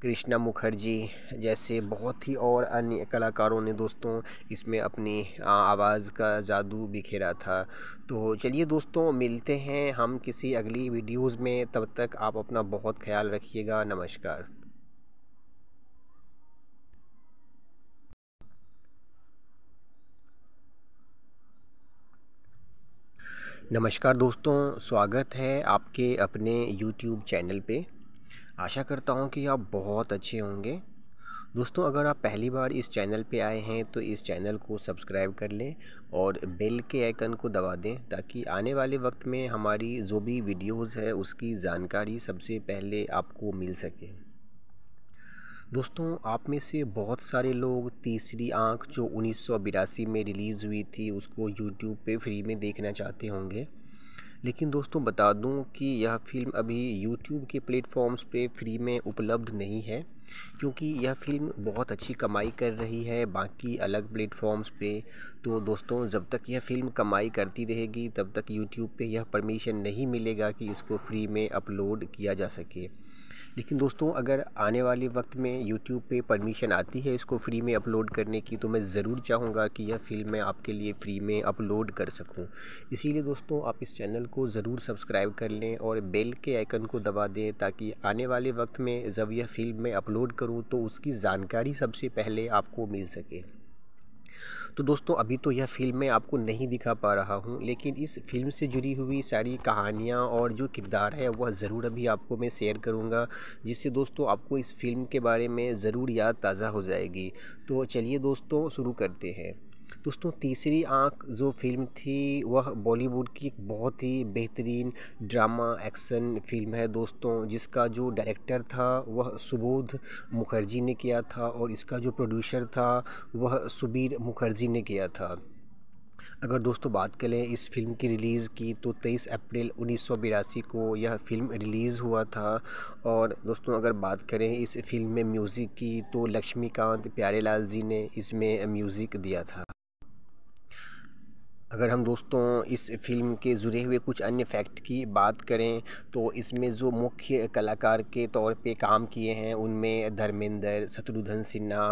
कृष्णा मुखर्जी जैसे बहुत ही और अन्य कलाकारों ने दोस्तों इसमें अपनी आवाज़ का जादू बिखेरा था तो चलिए दोस्तों मिलते हैं हम किसी अगली वीडियोस में तब तक आप अपना बहुत ख्याल रखिएगा नमस्कार नमस्कार दोस्तों स्वागत है आपके अपने YouTube चैनल पे आशा करता हूँ कि आप बहुत अच्छे होंगे दोस्तों अगर आप पहली बार इस चैनल पे आए हैं तो इस चैनल को सब्सक्राइब कर लें और बेल के आइकन को दबा दें ताकि आने वाले वक्त में हमारी जो भी वीडियोस है उसकी जानकारी सबसे पहले आपको मिल सके दोस्तों आप में से बहुत सारे लोग तीसरी आंख जो उन्नीस में रिलीज़ हुई थी उसको यूट्यूब पे फ्री में देखना चाहते होंगे लेकिन दोस्तों बता दूं कि यह फ़िल्म अभी यूट्यूब के प्लेटफॉर्म्स पे फ्री में उपलब्ध नहीं है क्योंकि यह फ़िल्म बहुत अच्छी कमाई कर रही है बाकी अलग प्लेटफॉर्म्स पे तो दोस्तों जब तक यह फ़िल्म कमाई करती रहेगी तब तक यूट्यूब पे यह परमिशन नहीं मिलेगा कि इसको फ्री में अपलोड किया जा सके लेकिन दोस्तों अगर आने वाले वक्त में यूट्यूब पे परमिशन आती है इसको फ्री में अपलोड करने की तो मैं ज़रूर चाहूँगा कि यह फिल्म मैं आपके लिए फ्री में अपलोड कर सकूँ इसीलिए दोस्तों आप इस चैनल को ज़रूर सब्सक्राइब कर लें और बेल के आइकन को दबा दें ताकि आने वाले वक्त में जब यह फिल्म मैं अपलोड करूँ तो उसकी जानकारी सबसे पहले आपको मिल सके तो दोस्तों अभी तो यह फिल्म मैं आपको नहीं दिखा पा रहा हूँ लेकिन इस फिल्म से जुड़ी हुई सारी कहानियाँ और जो किरदार है वह ज़रूर अभी आपको मैं शेयर करूँगा जिससे दोस्तों आपको इस फिल्म के बारे में ज़रूर याद ताज़ा हो जाएगी तो चलिए दोस्तों शुरू करते हैं दोस्तों तीसरी आंख जो फिल्म थी वह बॉलीवुड की एक बहुत ही बेहतरीन ड्रामा एक्शन फिल्म है दोस्तों जिसका जो डायरेक्टर था वह सुबोध मुखर्जी ने किया था और इसका जो प्रोड्यूसर था वह सुबीर मुखर्जी ने किया था अगर दोस्तों बात करें इस फिल्म की रिलीज़ की तो 23 अप्रैल उन्नीस को यह फ़िल्म रिलीज़ हुआ था और दोस्तों अगर बात करें इस फिल्म में म्यूज़िक की तो लक्ष्मीकांत प्यारेलाल जी ने इसमें म्यूज़िक दिया था अगर हम दोस्तों इस फिल्म के जुड़े हुए कुछ अन्य फैक्ट की बात करें तो इसमें जो मुख्य कलाकार के तौर पे काम किए हैं उनमें धर्मेंद्र शत्रुघ्न सिन्हा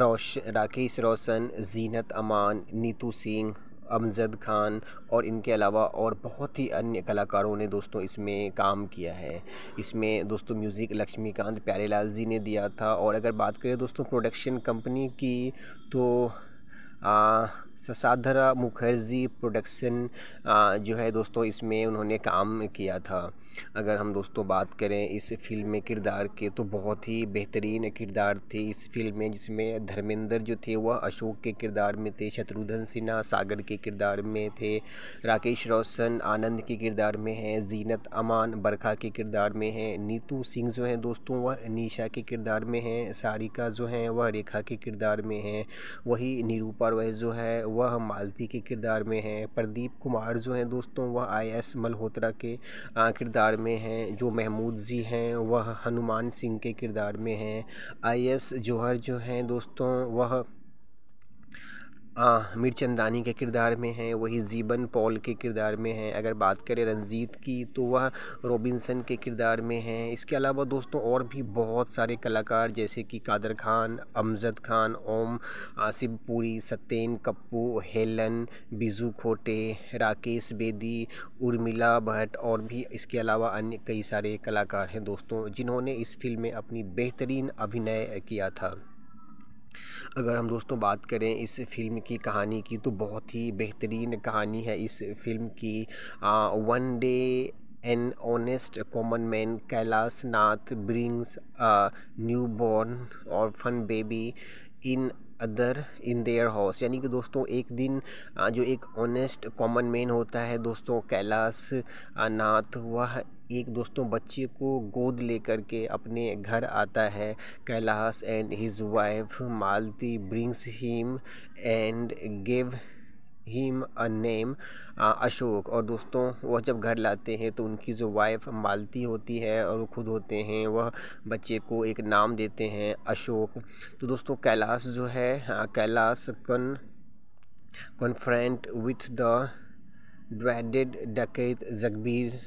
रोश राकेश रोशन जीनत अमान नीतू सिंह अमजद खान और इनके अलावा और बहुत ही अन्य कलाकारों ने दोस्तों इसमें काम किया है इसमें दोस्तों म्यूज़िक लक्ष्मीकांत प्यारेलाल जी ने दिया था और अगर बात करें दोस्तों प्रोडक्शन कंपनी की तो आ, ससाधरा मुखर्जी प्रोडक्शन जो है दोस्तों इसमें उन्होंने काम किया था अगर हम दोस्तों बात करें इस फिल्म में किरदार के तो बहुत ही बेहतरीन किरदार थे इस फिल्म में जिसमें धर्मेंद्र जो थे वह अशोक के किरदार में थे शत्रुघ्न सिन्हा सागर के किरदार में थे राकेश रोशन आनंद के किरदार में हैं जीनत अमान बरखा के किरदार में हैं नीतू सिंह जो हैं दोस्तों वह निशा के किरदार में हैं सारिका जो हैं वह रेखा के किरदार में हैं वही निरूपा वह जो है वह मालती के किरदार में हैं प्रदीप कुमार जो हैं दोस्तों वह आई एस मल्होत्रा के किरदार में हैं जो महमूद जी हैं वह हनुमान सिंह के किरदार में हैं आई एस जौहर जो हैं दोस्तों वह मिरचंदानी चंदानी के किरदार में हैं वही जीबन पॉल के किरदार में हैं अगर बात करें रंजीत की तो वह रोबिंसन के किरदार में हैं इसके अलावा दोस्तों और भी बहुत सारे कलाकार जैसे कि कादर खान अमजद खान ओम आसिफ पुरी सत्येन कप्पू हेलन बिजू खोटे राकेश बेदी उर्मिला भट्ट और भी इसके अलावा अन्य कई सारे कलाकार हैं दोस्तों जिन्होंने इस फिल्म में अपनी बेहतरीन अभिनय किया था अगर हम दोस्तों बात करें इस फ़िल्म की कहानी की तो बहुत ही बेहतरीन कहानी है इस फ़िल्म की one day an honest common man Kailash Nath brings new born और fun baby in other in their house यानी कि दोस्तों एक दिन जो एक ऑनेस्ट कॉमन मैन होता है दोस्तों कैलाश नाथ वह एक दोस्तों बच्चे को गोद लेकर के अपने घर आता है Kailash and his wife Malti brings him and give him a name Ashok और दोस्तों वह जब घर लाते हैं तो उनकी जो वाइफ मालती होती है और वो खुद होते हैं वह बच्चे को एक नाम देते हैं अशोक तो दोस्तों कैलाश जो है कैलाश कन कन्फ्रेंट विथ द ड्रेडेड डकैत Jagbir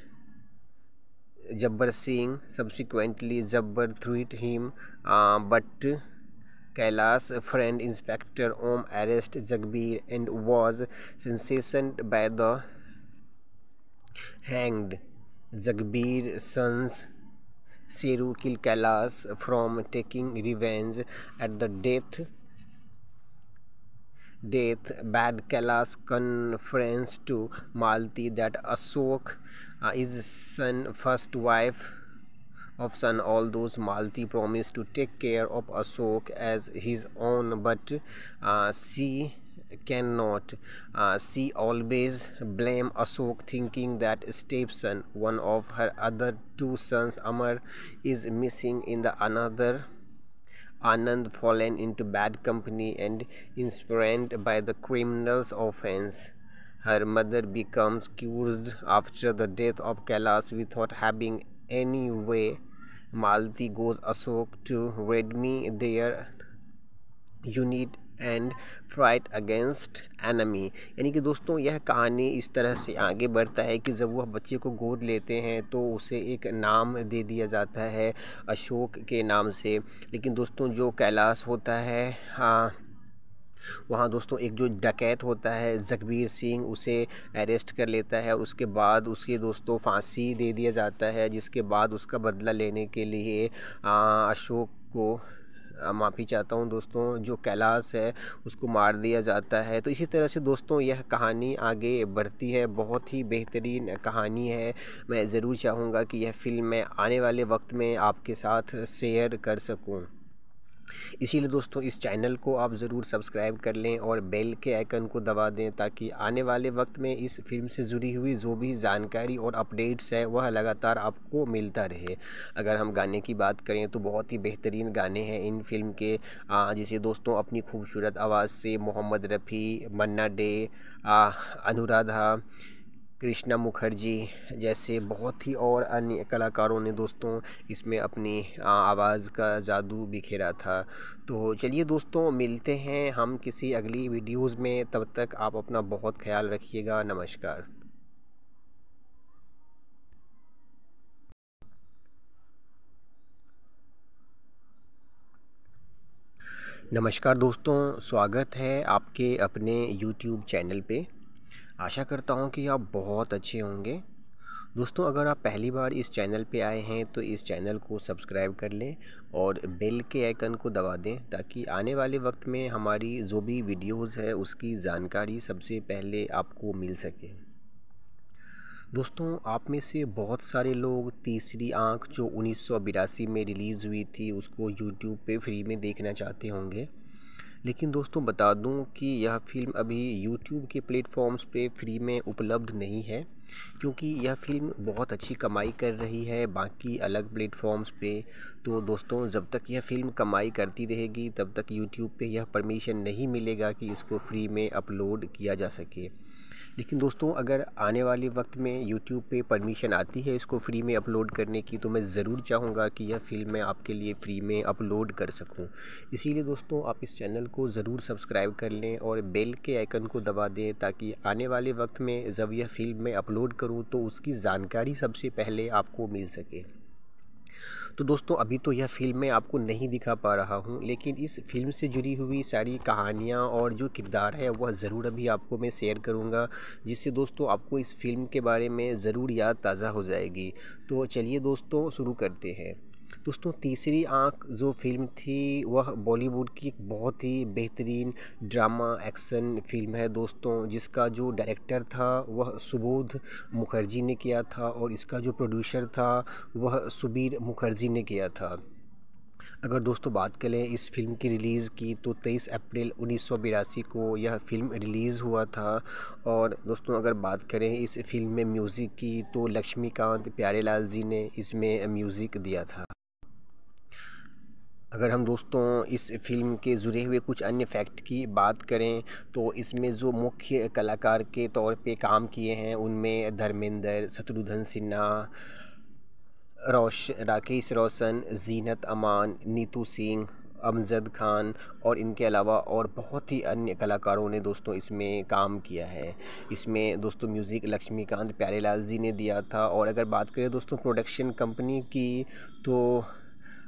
Jabbar Singh. Subsequently, Jabbar threatened him, uh, but Kailas' friend Inspector Om arrested Jagbir and was sentenced by the hanged. Jagbir's sons Seru killed Kailas from taking revenge at the death death, Bad kalas conference to Malti that Ashok uh, is son first wife of son all those Malti promise to take care of Ashok as his own but uh, she cannot uh, she always blame Ashok thinking that stepson one of her other two sons Amar is missing in the another Anand fallen into bad company and inspired by the criminal's offense. Her mother becomes cursed after the death of Kailas without having any way. Malati goes Ashok to Redmi their unit and fight against enemy यानी कि दोस्तों यह कहानी इस तरह से आगे बढ़ता है कि जब वह बच्चे को गोद लेते हैं तो उसे एक नाम दे दिया जाता है अशोक के नाम से लेकिन दोस्तों जो कैलाश होता है हाँ वहाँ दोस्तों एक जो डकैत होता है जगबीर सिंह उसे अरेस्ट कर लेता है और उसके बाद उसके दोस्तों फांसी दे दिया जाता है जिसके बाद उसका बदला लेने के लिए हाँ, अशोक को माफ़ी चाहता हूँ दोस्तों जो कैलाश है उसको मार दिया जाता है तो इसी तरह से दोस्तों यह कहानी आगे बढ़ती है बहुत ही बेहतरीन कहानी है मैं ज़रूर चाहूँगा कि यह फ़िल्म मैं आने वाले वक्त में आपके साथ शेयर कर सकूँ इसीलिए दोस्तों इस चैनल को आप ज़रूर सब्सक्राइब कर लें और बेल के आइकन को दबा दें ताकि आने वाले वक्त में इस फिल्म से जुड़ी हुई जो भी जानकारी और अपडेट्स है वह लगातार आपको मिलता रहे अगर हम गाने की बात करें तो बहुत ही बेहतरीन गाने हैं इन फिल्म के जिसे दोस्तों अपनी खूबसूरत आवाज़ से मोहम्मद रफ़ी मन्ना डे अनुराधा कृष्णा मुखर्जी जैसे बहुत ही और अन्य कलाकारों ने दोस्तों इसमें अपनी आवाज़ का जादू बिखेरा था तो चलिए दोस्तों मिलते हैं हम किसी अगली वीडियोज़ में तब तक आप अपना बहुत ख्याल रखिएगा नमस्कार नमस्कार दोस्तों स्वागत है आपके अपने YouTube चैनल पे आशा करता हूँ कि आप बहुत अच्छे होंगे दोस्तों अगर आप पहली बार इस चैनल पे आए हैं तो इस चैनल को सब्सक्राइब कर लें और बेल के आइकन को दबा दें ताकि आने वाले वक्त में हमारी जो भी वीडियोस है उसकी जानकारी सबसे पहले आपको मिल सके दोस्तों आप में से बहुत सारे लोग तीसरी आंख जो उन्नीस में रिलीज़ हुई थी उसको यूट्यूब पे फ्री में देखना चाहते होंगे लेकिन दोस्तों बता दूं कि यह फ़िल्म अभी यूट्यूब के प्लेटफॉर्म्स पे फ्री में उपलब्ध नहीं है क्योंकि यह फ़िल्म बहुत अच्छी कमाई कर रही है बाकी अलग प्लेटफॉर्म्स पे तो दोस्तों जब तक यह फ़िल्म कमाई करती रहेगी तब तक यूट्यूब पे यह परमिशन नहीं मिलेगा कि इसको फ्री में अपलोड किया जा सके लेकिन दोस्तों अगर आने वाले वक्त में यूट्यूब पे परमिशन आती है इसको फ्री में अपलोड करने की तो मैं ज़रूर चाहूँगा कि यह फिल्म मैं आपके लिए फ्री में अपलोड कर सकूँ इसीलिए दोस्तों आप इस चैनल को ज़रूर सब्सक्राइब कर लें और बेल के आइकन को दबा दें ताकि आने वाले वक्त में जब यह फिल्म मैं अपलोड करूँ तो उसकी जानकारी सबसे पहले आपको मिल सके तो दोस्तों अभी तो यह फिल्म मैं आपको नहीं दिखा पा रहा हूँ लेकिन इस फिल्म से जुड़ी हुई सारी कहानियाँ और जो किरदार है वह ज़रूर अभी आपको मैं शेयर करूँगा जिससे दोस्तों आपको इस फिल्म के बारे में ज़रूर याद ताज़ा हो जाएगी तो चलिए दोस्तों शुरू करते हैं दोस्तों तीसरी आंख जो फिल्म थी वह बॉलीवुड की एक बहुत ही बेहतरीन ड्रामा एक्शन फिल्म है दोस्तों जिसका जो डायरेक्टर था वह सुबोध मुखर्जी ने किया था और इसका जो प्रोड्यूसर था वह सुबीर मुखर्जी ने किया था अगर दोस्तों बात करें इस फिल्म की रिलीज़ की तो 23 अप्रैल उन्नीस को यह फ़िल्म रिलीज़ हुआ था और दोस्तों अगर बात करें इस फिल्म में म्यूज़िक की तो लक्ष्मीकांत प्यारेलाल जी ने इसमें म्यूज़िक दिया था अगर हम दोस्तों इस फिल्म के जुड़े हुए कुछ अन्य फैक्ट की बात करें तो इसमें जो मुख्य कलाकार के तौर पे काम किए हैं उनमें धर्मेंद्र शत्रुघ्न सिन्हा रोश राकेश रोशन जीनत अमान नीतू सिंह अमजद खान और इनके अलावा और बहुत ही अन्य कलाकारों ने दोस्तों इसमें काम किया है इसमें दोस्तों म्यूज़िक लक्ष्मीकांत प्यारेलाल जी ने दिया था और अगर बात करें दोस्तों प्रोडक्शन कंपनी की तो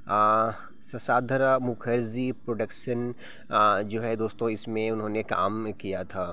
आ, ससाधरा मुखर्जी प्रोडक्शन जो है दोस्तों इसमें उन्होंने काम किया था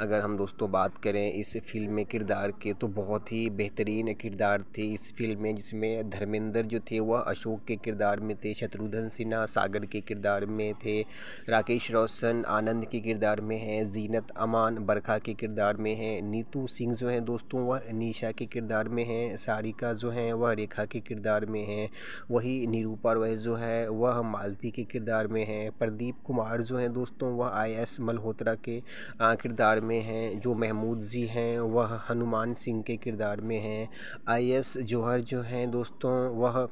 अगर हम दोस्तों बात करें इस फिल्म में किरदार के तो बहुत ही बेहतरीन किरदार थे इस फिल्म में जिसमें धर्मेंद्र जो थे वह अशोक के किरदार में थे शत्रुघ्न सिन्हा सागर के किरदार में थे राकेश रोशन आनंद के किरदार में हैं जीनत अमान बरखा के किरदार में हैं नीतू सिंह जो हैं दोस्तों वह निशा के किरदार में हैं सारिका जो हैं वह रेखा के किरदार में हैं वही निरूपा वह जो है वह मालती के किरदार में हैं प्रदीप कुमार जो हैं दोस्तों वह आई एस मल्होत्रा के किरदार में हैं जो महमूद जी हैं वह हनुमान सिंह के किरदार में हैं आई एस जौहर जो हैं दोस्तों वह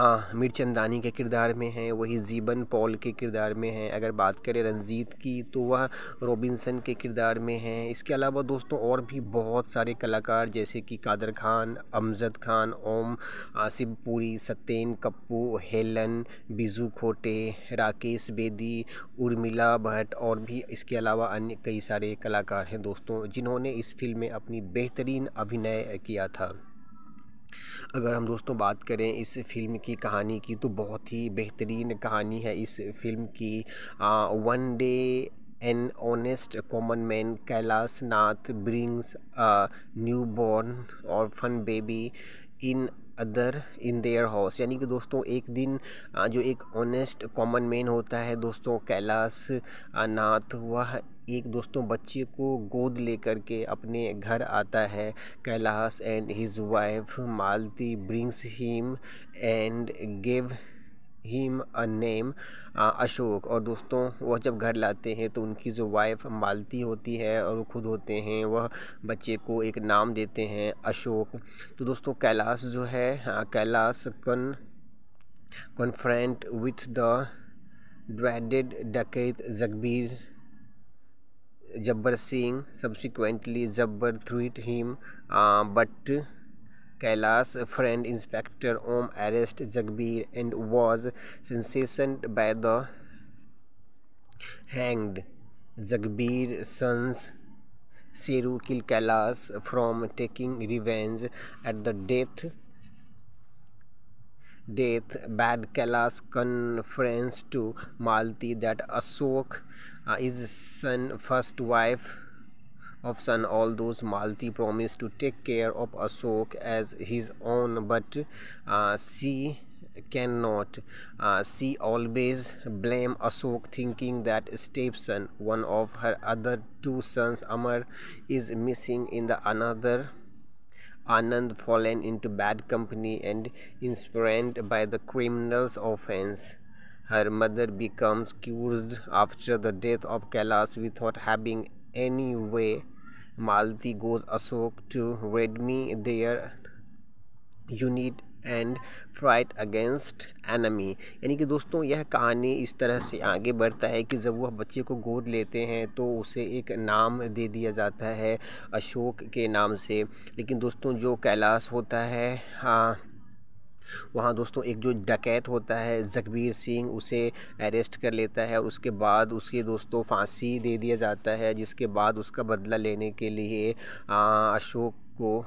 मिर्चंदानी के किरदार में हैं वही जीबन पॉल के किरदार में हैं अगर बात करें रंजीत की तो वह रोबिनसन के किरदार में हैं इसके अलावा दोस्तों और भी बहुत सारे कलाकार जैसे कि कादर खान अमजद खान ओम आसिफ पुरी सत्यन कप्पू हेलन बिजू खोटे राकेश बेदी उर्मिला भट्ट और भी इसके अलावा अन्य कई सारे कलाकार हैं दोस्तों जिन्होंने इस फिल्म में अपनी बेहतरीन अभिनय किया था अगर हम दोस्तों बात करें इस फ़िल्म की कहानी की तो बहुत ही बेहतरीन कहानी है इस फिल्म की one day an honest common man Kailash Nath brings new born और fun baby in other in their house यानी कि दोस्तों एक दिन जो एक ऑनेस्ट कॉमन मैन होता है दोस्तों कैलाश नाथ वह एक दोस्तों बच्चे को गोद लेकर के अपने घर आता है Kailash and his wife Malti brings him and give him a name Ashok और दोस्तों वह जब घर लाते हैं तो उनकी जो वाइफ मालती होती है और वो खुद होते हैं वह बच्चे को एक नाम देते हैं अशोक तो दोस्तों कैलाश जो है कैलाश कन कन्फ्रेंट विथ द ड्रेडेड डकैत Jagbir Jabbar Singh subsequently Jabbar threatened him uh, but Kailas' friend Inspector Om arrested Jagbir and was sentenced by the hanged Jagbir's sons Seru killed Kailas from taking revenge at the death death bad Kailas conference to Malti that Ashok uh, his son first wife of son those Malti promised to take care of Ashok as his own but uh, she cannot uh, she always blame Ashok thinking that stepson one of her other two sons Amar is missing in the another Anand fallen into bad company and inspired by the criminal's offense Her mother becomes cured after the death of Kailas without having any way. Malti goes Ashok to redme their unit and fight against enemy यानी कि दोस्तों यह कहानी इस तरह से आगे बढ़ता है कि जब वह बच्चे को गोद लेते हैं तो उसे एक नाम दे दिया जाता है अशोक के नाम से लेकिन दोस्तों जो कैलाश होता है हाँ वहाँ दोस्तों एक जो डकैत होता है जगबीर सिंह उसे अरेस्ट कर लेता है उसके बाद उसके दोस्तों फांसी दे दिया जाता है जिसके बाद उसका बदला लेने के लिए अशोक को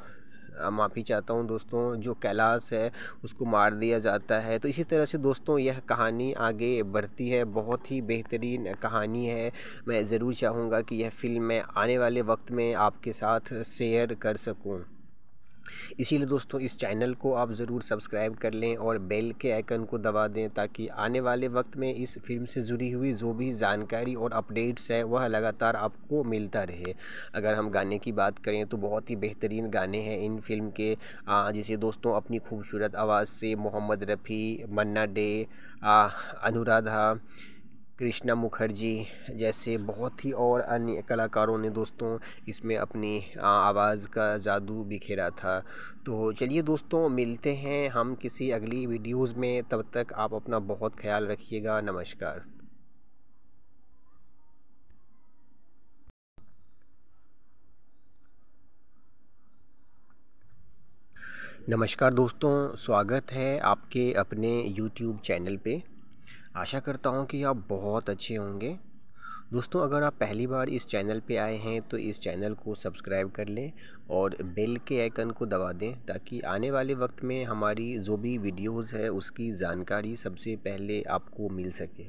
माफ़ी चाहता हूँ दोस्तों जो कैलाश है उसको मार दिया जाता है तो इसी तरह से दोस्तों यह कहानी आगे बढ़ती है बहुत ही बेहतरीन कहानी है मैं ज़रूर चाहूँगा कि यह फ़िल्म मैं आने वाले वक्त में आपके साथ शेयर कर सकूँ इसीलिए दोस्तों इस चैनल को आप ज़रूर सब्सक्राइब कर लें और बेल के आइकन को दबा दें ताकि आने वाले वक्त में इस फिल्म से जुड़ी हुई जो भी जानकारी और अपडेट्स है वह लगातार आपको मिलता रहे अगर हम गाने की बात करें तो बहुत ही बेहतरीन गाने हैं इन फिल्म के जिसे दोस्तों अपनी खूबसूरत आवाज़ से मोहम्मद रफ़ी मन्ना डे अनुराधा कृष्णा मुखर्जी जैसे बहुत ही और अन्य कलाकारों ने दोस्तों इसमें अपनी आवाज़ का जादू बिखेरा था तो चलिए दोस्तों मिलते हैं हम किसी अगली वीडियोज़ में तब तक आप अपना बहुत ख्याल रखिएगा नमस्कार नमस्कार दोस्तों स्वागत है आपके अपने YouTube चैनल पे आशा करता हूँ कि आप बहुत अच्छे होंगे दोस्तों अगर आप पहली बार इस चैनल पे आए हैं तो इस चैनल को सब्सक्राइब कर लें और बेल के आइकन को दबा दें ताकि आने वाले वक्त में हमारी जो भी वीडियोस है उसकी जानकारी सबसे पहले आपको मिल सके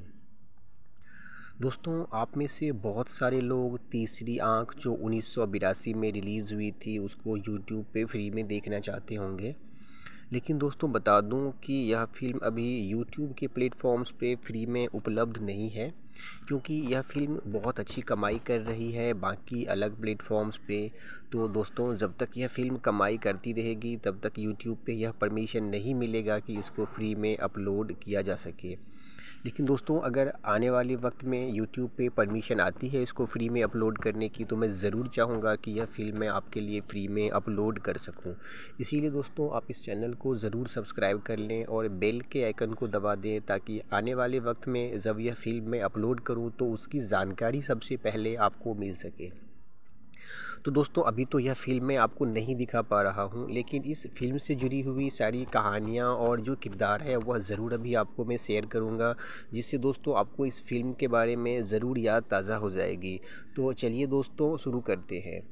दोस्तों आप में से बहुत सारे लोग तीसरी आंख जो उन्नीस में रिलीज़ हुई थी उसको यूट्यूब पे फ्री में देखना चाहते होंगे लेकिन दोस्तों बता दूं कि यह फ़िल्म अभी यूट्यूब के प्लेटफॉर्म्स पे फ्री में उपलब्ध नहीं है क्योंकि यह फ़िल्म बहुत अच्छी कमाई कर रही है बाकी अलग प्लेटफॉर्म्स पे तो दोस्तों जब तक यह फ़िल्म कमाई करती रहेगी तब तक यूट्यूब पे यह परमिशन नहीं मिलेगा कि इसको फ्री में अपलोड किया जा सके लेकिन दोस्तों अगर आने वाले वक्त में यूट्यूब पे परमिशन आती है इसको फ्री में अपलोड करने की तो मैं ज़रूर चाहूँगा कि यह फिल्म मैं आपके लिए फ्री में अपलोड कर सकूँ इसीलिए दोस्तों आप इस चैनल को ज़रूर सब्सक्राइब कर लें और बेल के आइकन को दबा दें ताकि आने वाले वक्त में जब यह फिल्म मैं अपलोड करूँ तो उसकी जानकारी सबसे पहले आपको मिल सके तो दोस्तों अभी तो यह फिल्म मैं आपको नहीं दिखा पा रहा हूँ लेकिन इस फिल्म से जुड़ी हुई सारी कहानियाँ और जो किरदार है वह ज़रूर अभी आपको मैं शेयर करूँगा जिससे दोस्तों आपको इस फिल्म के बारे में ज़रूर याद ताज़ा हो जाएगी तो चलिए दोस्तों शुरू करते हैं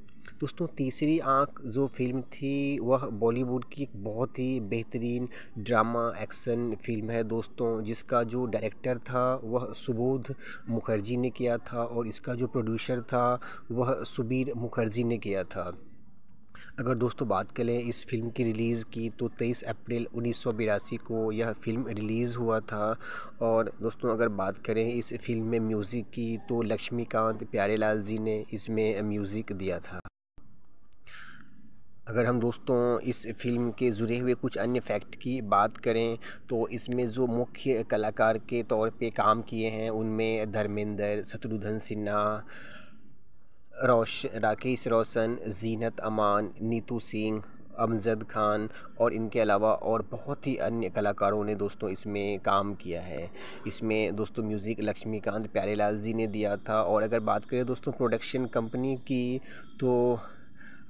दोस्तों तीसरी आंख जो फिल्म थी वह बॉलीवुड की एक बहुत ही बेहतरीन ड्रामा एक्शन फिल्म है दोस्तों जिसका जो डायरेक्टर था वह सुबोध मुखर्जी ने किया था और इसका जो प्रोड्यूसर था वह सुबीर मुखर्जी ने किया था अगर दोस्तों बात करें इस फिल्म की रिलीज़ की तो 23 अप्रैल उन्नीस को यह फ़िल्म रिलीज़ हुआ था और दोस्तों अगर बात करें इस फिल्म में म्यूज़िक की तो लक्ष्मीकांत प्यारेलाल जी ने इसमें म्यूज़िक दिया था अगर हम दोस्तों इस फिल्म के जुड़े हुए कुछ अन्य फैक्ट की बात करें तो इसमें जो मुख्य कलाकार के तौर पे काम किए हैं उनमें धर्मेंद्र शत्रुघ्न सिन्हा रोश राकेश रोशन जीनत अमान नीतू सिंह अमजद खान और इनके अलावा और बहुत ही अन्य कलाकारों ने दोस्तों इसमें काम किया है इसमें दोस्तों म्यूज़िक लक्ष्मीकांत प्यारेलाल जी ने दिया था और अगर बात करें दोस्तों प्रोडक्शन कंपनी की तो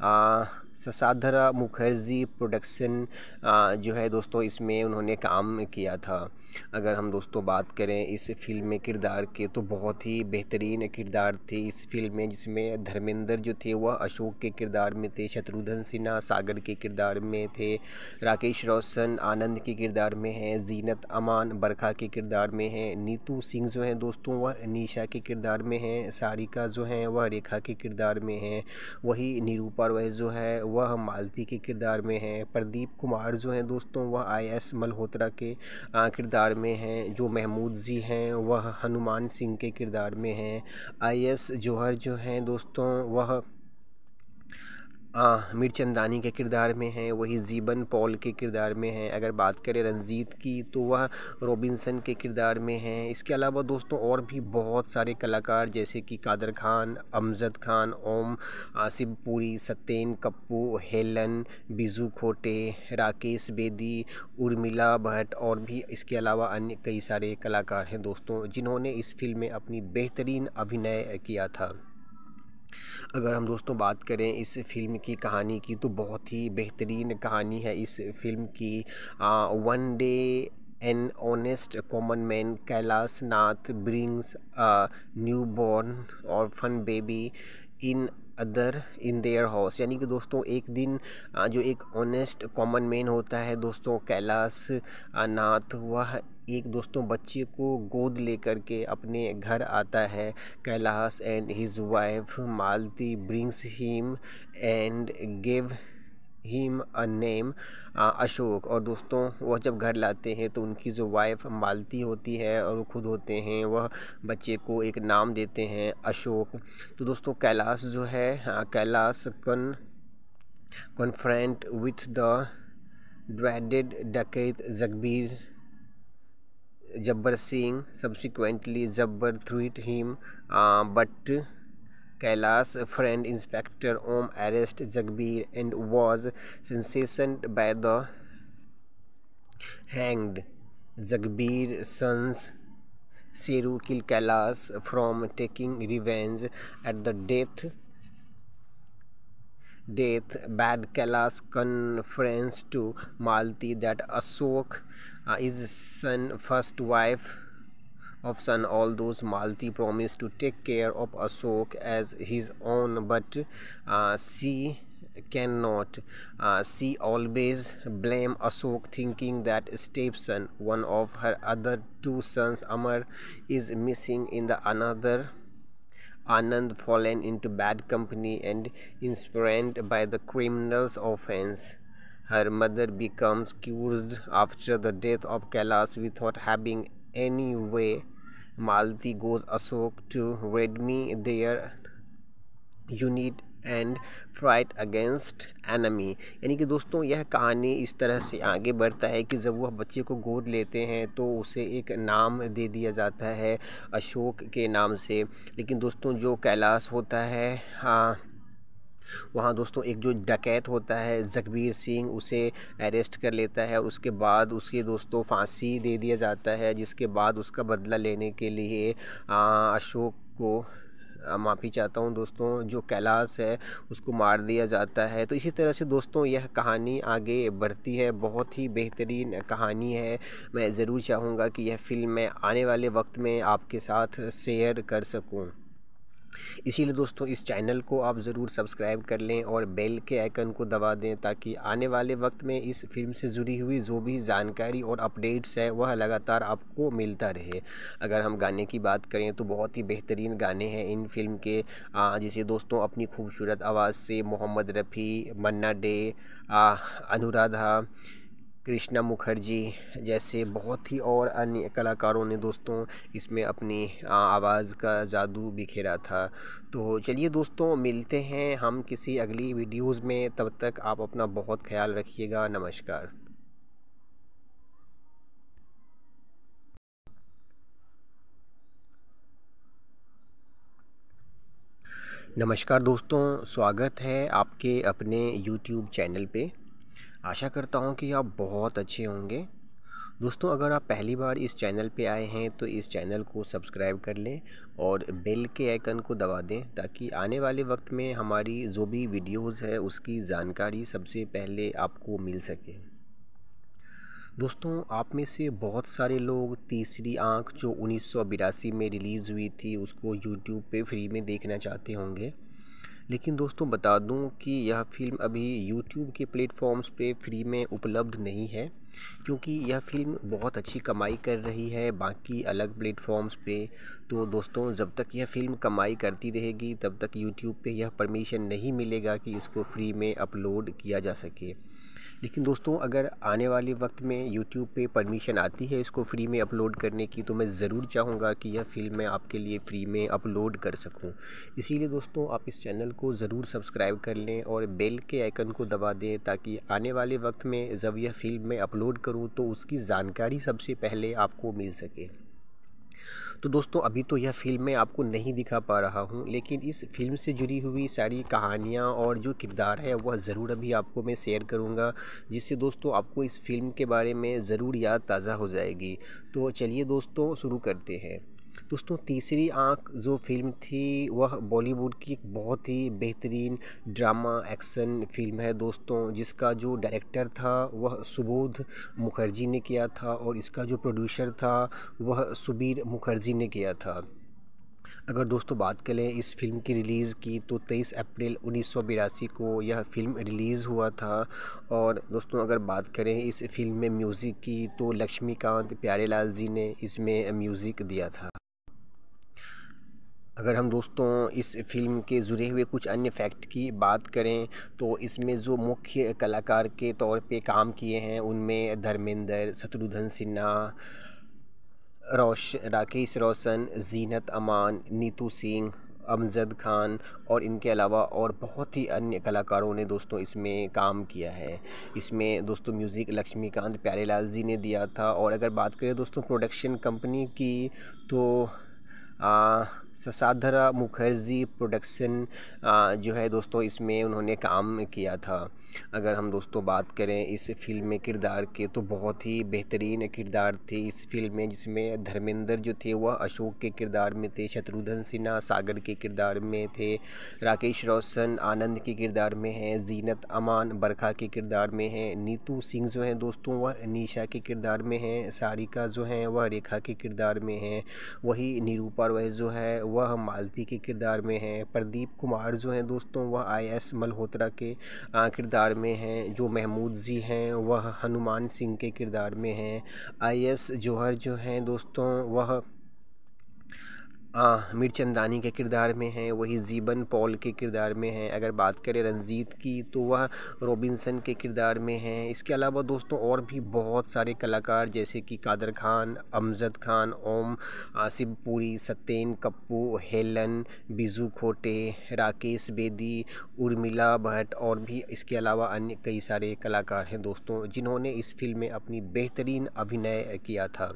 आ, ससाधरा मुखर्जी प्रोडक्शन जो है दोस्तों इसमें उन्होंने काम किया था अगर हम दोस्तों बात करें इस फिल्म में किरदार के तो बहुत ही बेहतरीन किरदार थे इस फिल्म में जिसमें धर्मेंद्र जो थे वह अशोक के किरदार में थे शत्रुघ्न सिन्हा सागर के किरदार में थे राकेश रोशन आनंद के किरदार में हैं जीनत अमान बरखा के किरदार में हैं नीतू सिंह जो हैं दोस्तों वह निशा के किरदार में हैं सारिका जो हैं वह रेखा के किरदार में हैं वही निरूपा वह जो है वह मालती के किरदार में हैं प्रदीप कुमार जो हैं दोस्तों वह आई एस मल्होत्रा के किरदार में हैं जो महमूद जी हैं वह हनुमान सिंह के किरदार में हैं आई एस जौहर जो हैं दोस्तों वह आमिर चंदानी के किरदार में हैं वही ज़ीबन पॉल के किरदार में हैं अगर बात करें रंजीत की तो वह रॉबिन्सन के किरदार में हैं इसके अलावा दोस्तों और भी बहुत सारे कलाकार जैसे कि कादर खान अमजद खान ओम आसिफ पुरी सत्यन कप्पू हेलन बिजू खोटे राकेश बेदी उर्मिला भट्ट और भी इसके अलावा अन्य कई सारे कलाकार हैं दोस्तों जिन्होंने इस फिल्म में अपनी बेहतरीन अभिनय किया था अगर हम दोस्तों बात करें इस फिल्म की कहानी की तो बहुत ही बेहतरीन कहानी है इस फिल्म की one day an honest common man Kailash Nath brings new born और fun baby in other in their house यानी कि दोस्तों एक दिन जो एक ऑनेस्ट कॉमन मैन होता है दोस्तों कैलाश नाथ वह एक दोस्तों बच्चे को गोद लेकर के अपने घर आता है Kailash and his wife Malti brings him and give him a name Ashok और दोस्तों वह जब घर लाते हैं तो उनकी जो वाइफ मालती होती है और वो खुद होते हैं वह बच्चे को एक नाम देते हैं अशोक तो दोस्तों कैलाश जो है कैलाश कन कन्फ्रेंट विथ द ड्रेडेड डकैत Jagbir Jabbar Singh subsequently Jabbar threatened him uh, but Kailas' friend Inspector Om arrested Jagbir and was sensationed by the hanged Jagbir's sons Seru killed Kailas from taking revenge at the death death bad Kailas conference to Malti that Ashok uh, his son first wife of son those Malti promised to take care of Ashok as his own but uh, she cannot uh, she always blame Ashok thinking that stepson one of her other two sons Amar is missing in the another Anand fallen into bad company and inspired by the criminal's offense Her mother becomes cured after the death of Kailas without having any way. Malti goes Ashok to redme their unit and fight against enemy यानी कि दोस्तों यह कहानी इस तरह से आगे बढ़ता है कि जब वह बच्चे को गोद लेते हैं तो उसे एक नाम दे दिया जाता है अशोक के नाम से लेकिन दोस्तों जो कैलाश होता है हाँ वहाँ दोस्तों एक जो डकैत होता है जगबीर सिंह उसे अरेस्ट कर लेता है और उसके बाद उसके दोस्तों फांसी दे दिया जाता है जिसके बाद उसका बदला लेने के लिए अशोक को माफ़ी चाहता हूँ दोस्तों जो कैलाश है उसको मार दिया जाता है तो इसी तरह से दोस्तों यह कहानी आगे बढ़ती है बहुत ही बेहतरीन कहानी है मैं ज़रूर चाहूँगा कि यह फ़िल्म मैं आने वाले वक्त में आपके साथ शेयर कर सकूँ इसीलिए दोस्तों इस चैनल को आप ज़रूर सब्सक्राइब कर लें और बेल के आइकन को दबा दें ताकि आने वाले वक्त में इस फिल्म से जुड़ी हुई जो भी जानकारी और अपडेट्स है वह लगातार आपको मिलता रहे अगर हम गाने की बात करें तो बहुत ही बेहतरीन गाने हैं इन फिल्म के जिसे दोस्तों अपनी खूबसूरत आवाज़ से मोहम्मद रफ़ी मन्ना डे अनुराधा कृष्णा मुखर्जी जैसे बहुत ही और अन्य कलाकारों ने दोस्तों इसमें अपनी आवाज़ का जादू बिखेरा था तो चलिए दोस्तों मिलते हैं हम किसी अगली वीडियोस में तब तक आप अपना बहुत ख्याल रखिएगा नमस्कार नमस्कार दोस्तों स्वागत है आपके अपने YouTube चैनल पे आशा करता हूँ कि आप बहुत अच्छे होंगे दोस्तों अगर आप पहली बार इस चैनल पे आए हैं तो इस चैनल को सब्सक्राइब कर लें और बेल के आइकन को दबा दें ताकि आने वाले वक्त में हमारी जो भी वीडियोस है उसकी जानकारी सबसे पहले आपको मिल सके दोस्तों आप में से बहुत सारे लोग तीसरी आंख जो उन्नीस में रिलीज़ हुई थी उसको यूट्यूब पे फ्री में देखना चाहते होंगे लेकिन दोस्तों बता दूं कि यह फ़िल्म अभी यूट्यूब के प्लेटफॉर्म्स पे फ्री में उपलब्ध नहीं है क्योंकि यह फ़िल्म बहुत अच्छी कमाई कर रही है बाकी अलग प्लेटफॉर्म्स पे तो दोस्तों जब तक यह फ़िल्म कमाई करती रहेगी तब तक यूट्यूब पे यह परमिशन नहीं मिलेगा कि इसको फ्री में अपलोड किया जा सके लेकिन दोस्तों अगर आने वाले वक्त में यूट्यूब पे परमिशन आती है इसको फ्री में अपलोड करने की तो मैं ज़रूर चाहूँगा कि यह फ़िल्म मैं आपके लिए फ्री में अपलोड कर सकूँ इसीलिए दोस्तों आप इस चैनल को ज़रूर सब्सक्राइब कर लें और बेल के आइकन को दबा दें ताकि आने वाले वक्त में जब यह फ़िल्म मैं अपलोड करूँ तो उसकी जानकारी सबसे पहले आपको मिल सके तो दोस्तों अभी तो यह फिल्म मैं आपको नहीं दिखा पा रहा हूँ लेकिन इस फिल्म से जुड़ी हुई सारी कहानियाँ और जो किरदार है वह ज़रूर अभी आपको मैं शेयर करूँगा जिससे दोस्तों आपको इस फिल्म के बारे में ज़रूर याद ताज़ा हो जाएगी तो चलिए दोस्तों शुरू करते हैं दोस्तों तीसरी आंख जो फिल्म थी वह बॉलीवुड की एक बहुत ही बेहतरीन ड्रामा एक्शन फिल्म है दोस्तों जिसका जो डायरेक्टर था वह सुबोध मुखर्जी ने किया था और इसका जो प्रोड्यूसर था वह सुबीर मुखर्जी ने किया था अगर दोस्तों बात करें इस फिल्म की रिलीज़ की तो 23 अप्रैल उन्नीस को यह फ़िल्म रिलीज़ हुआ था और दोस्तों अगर बात करें इस फिल्म में म्यूज़िक की तो लक्ष्मीकांत प्यारेलाल जी ने इसमें म्यूज़िक दिया था अगर हम दोस्तों इस फिल्म के जुड़े हुए कुछ अन्य फैक्ट की बात करें तो इसमें जो मुख्य कलाकार के तौर पे काम किए हैं उनमें धर्मेंद्र शत्रुघ्न सिन्हा रोश राकेश रोशन जीनत अमान नीतू सिंह अमजद खान और इनके अलावा और बहुत ही अन्य कलाकारों ने दोस्तों इसमें काम किया है इसमें दोस्तों म्यूज़िक लक्ष्मीकांत प्यारेलाल जी ने दिया था और अगर बात करें दोस्तों प्रोडक्शन कंपनी की तो आ, ससाधरा मुखर्जी प्रोडक्शन जो है दोस्तों इसमें उन्होंने काम किया था अगर हम दोस्तों बात करें इस फिल्म में किरदार के तो बहुत ही बेहतरीन किरदार थे इस फिल्म में जिसमें धर्मेंद्र जो थे वह अशोक के किरदार में थे शत्रुघ्न सिन्हा सागर के किरदार में थे राकेश रोशन आनंद के किरदार में हैं जीनत अमान बरखा के किरदार में हैं नीतू सिंह जो हैं दोस्तों वह निशा के किरदार में हैं सारिका जो हैं वह रेखा के किरदार में हैं वही निरूपा वह जो है वह मालती के किरदार में हैं प्रदीप कुमार जो हैं दोस्तों वह आई एस मल्होत्रा के किरदार में हैं जो महमूद जी हैं वह हनुमान सिंह के किरदार में हैं आई एस जौहर जो हैं दोस्तों वह आमिर चंदानी के किरदार में हैं वही ज़ीबन पॉल के किरदार में हैं अगर बात करें रंजीत की तो वह रॉबिन्सन के किरदार में हैं इसके अलावा दोस्तों और भी बहुत सारे कलाकार जैसे कि कादर खान अमजद खान ओम आसिफ पुरी सत्यन कप्पू हेलन बिजू खोटे राकेश बेदी उर्मिला भट्ट और भी इसके अलावा अन्य कई सारे कलाकार हैं दोस्तों जिन्होंने इस फिल्म में अपनी बेहतरीन अभिनय किया था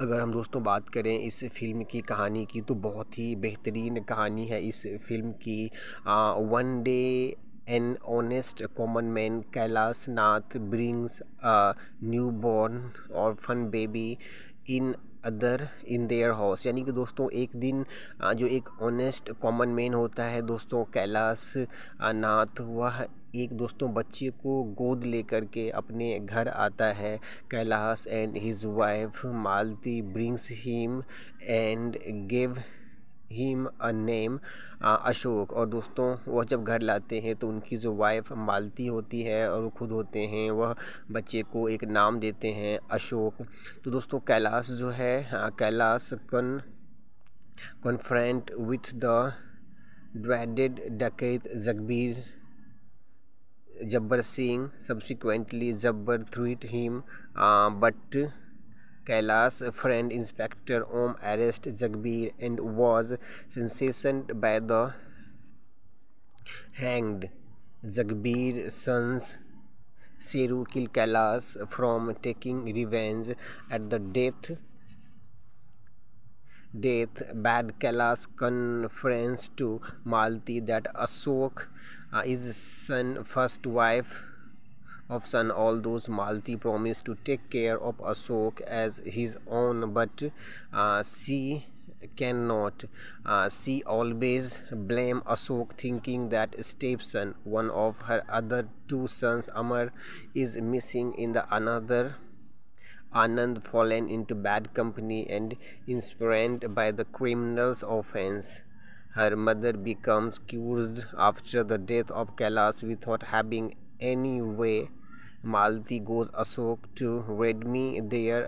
अगर हम दोस्तों बात करें इस फिल्म की कहानी की तो बहुत ही बेहतरीन कहानी है इस फिल्म की uh, one day an honest common man Kailash Nath brings new born और fun baby in other in their house यानी कि दोस्तों एक दिन जो एक ऑनेस्ट कॉमन मैन होता है दोस्तों कैलाश नाथ वह एक दोस्तों बच्चे को गोद लेकर के अपने घर आता है Kailash and his wife Malti brings him and give him a name Ashok और दोस्तों वह जब घर लाते हैं तो उनकी जो वाइफ मालती होती है और वो खुद होते हैं वह बच्चे को एक नाम देते हैं अशोक तो दोस्तों कैलाश जो है कैलाश कन कन्फ्रेंट विथ द ड्रेडेड डकैत Jagbir Jabbar Singh subsequently Jabbar threatened him uh, but Kailas' friend Inspector Om arrested Jagbir and was sensationed by the hanged Jagbir's sons Seru killed Kailas from taking revenge at the death death bad Kailas conference to Malti that Ashok uh, is son first wife of son all those Malti promised to take care of Ashok as his own but uh, she cannot uh, she always blame Ashok thinking that stepson one of her other two sons Amar is missing in the another Anand fallen into bad company and inspired by the criminal's offense Her mother becomes cured after the death of Kailas without having any way. Malti goes Ashok to redme their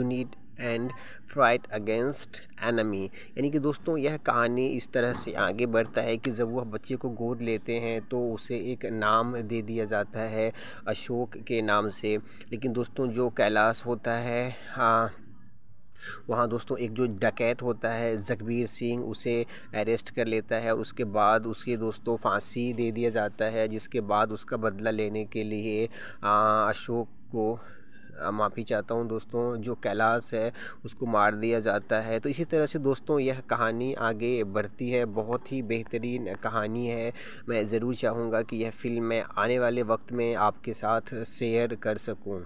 unit and fight against enemy यानी कि दोस्तों यह कहानी इस तरह से आगे बढ़ता है कि जब वह बच्चे को गोद लेते हैं तो उसे एक नाम दे दिया जाता है अशोक के नाम से लेकिन दोस्तों जो कैलाश होता है हाँ वहाँ दोस्तों एक जो डकैत होता है जगबीर सिंह उसे अरेस्ट कर लेता है और उसके बाद उसके दोस्तों फांसी दे दिया जाता है जिसके बाद उसका बदला लेने के लिए अशोक को माफ़ी चाहता हूँ दोस्तों जो कैलाश है उसको मार दिया जाता है तो इसी तरह से दोस्तों यह कहानी आगे बढ़ती है बहुत ही बेहतरीन कहानी है मैं ज़रूर चाहूँगा कि यह फ़िल्म मैं आने वाले वक्त में आपके साथ शेयर कर सकूँ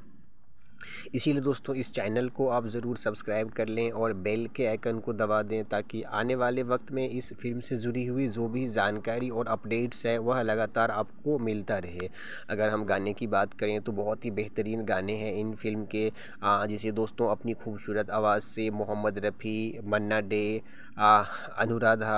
इसीलिए दोस्तों इस चैनल को आप ज़रूर सब्सक्राइब कर लें और बेल के आइकन को दबा दें ताकि आने वाले वक्त में इस फिल्म से जुड़ी हुई जो भी जानकारी और अपडेट्स है वह लगातार आपको मिलता रहे अगर हम गाने की बात करें तो बहुत ही बेहतरीन गाने हैं इन फिल्म के जिसे दोस्तों अपनी खूबसूरत आवाज़ से मोहम्मद रफ़ी मन्ना डे अनुराधा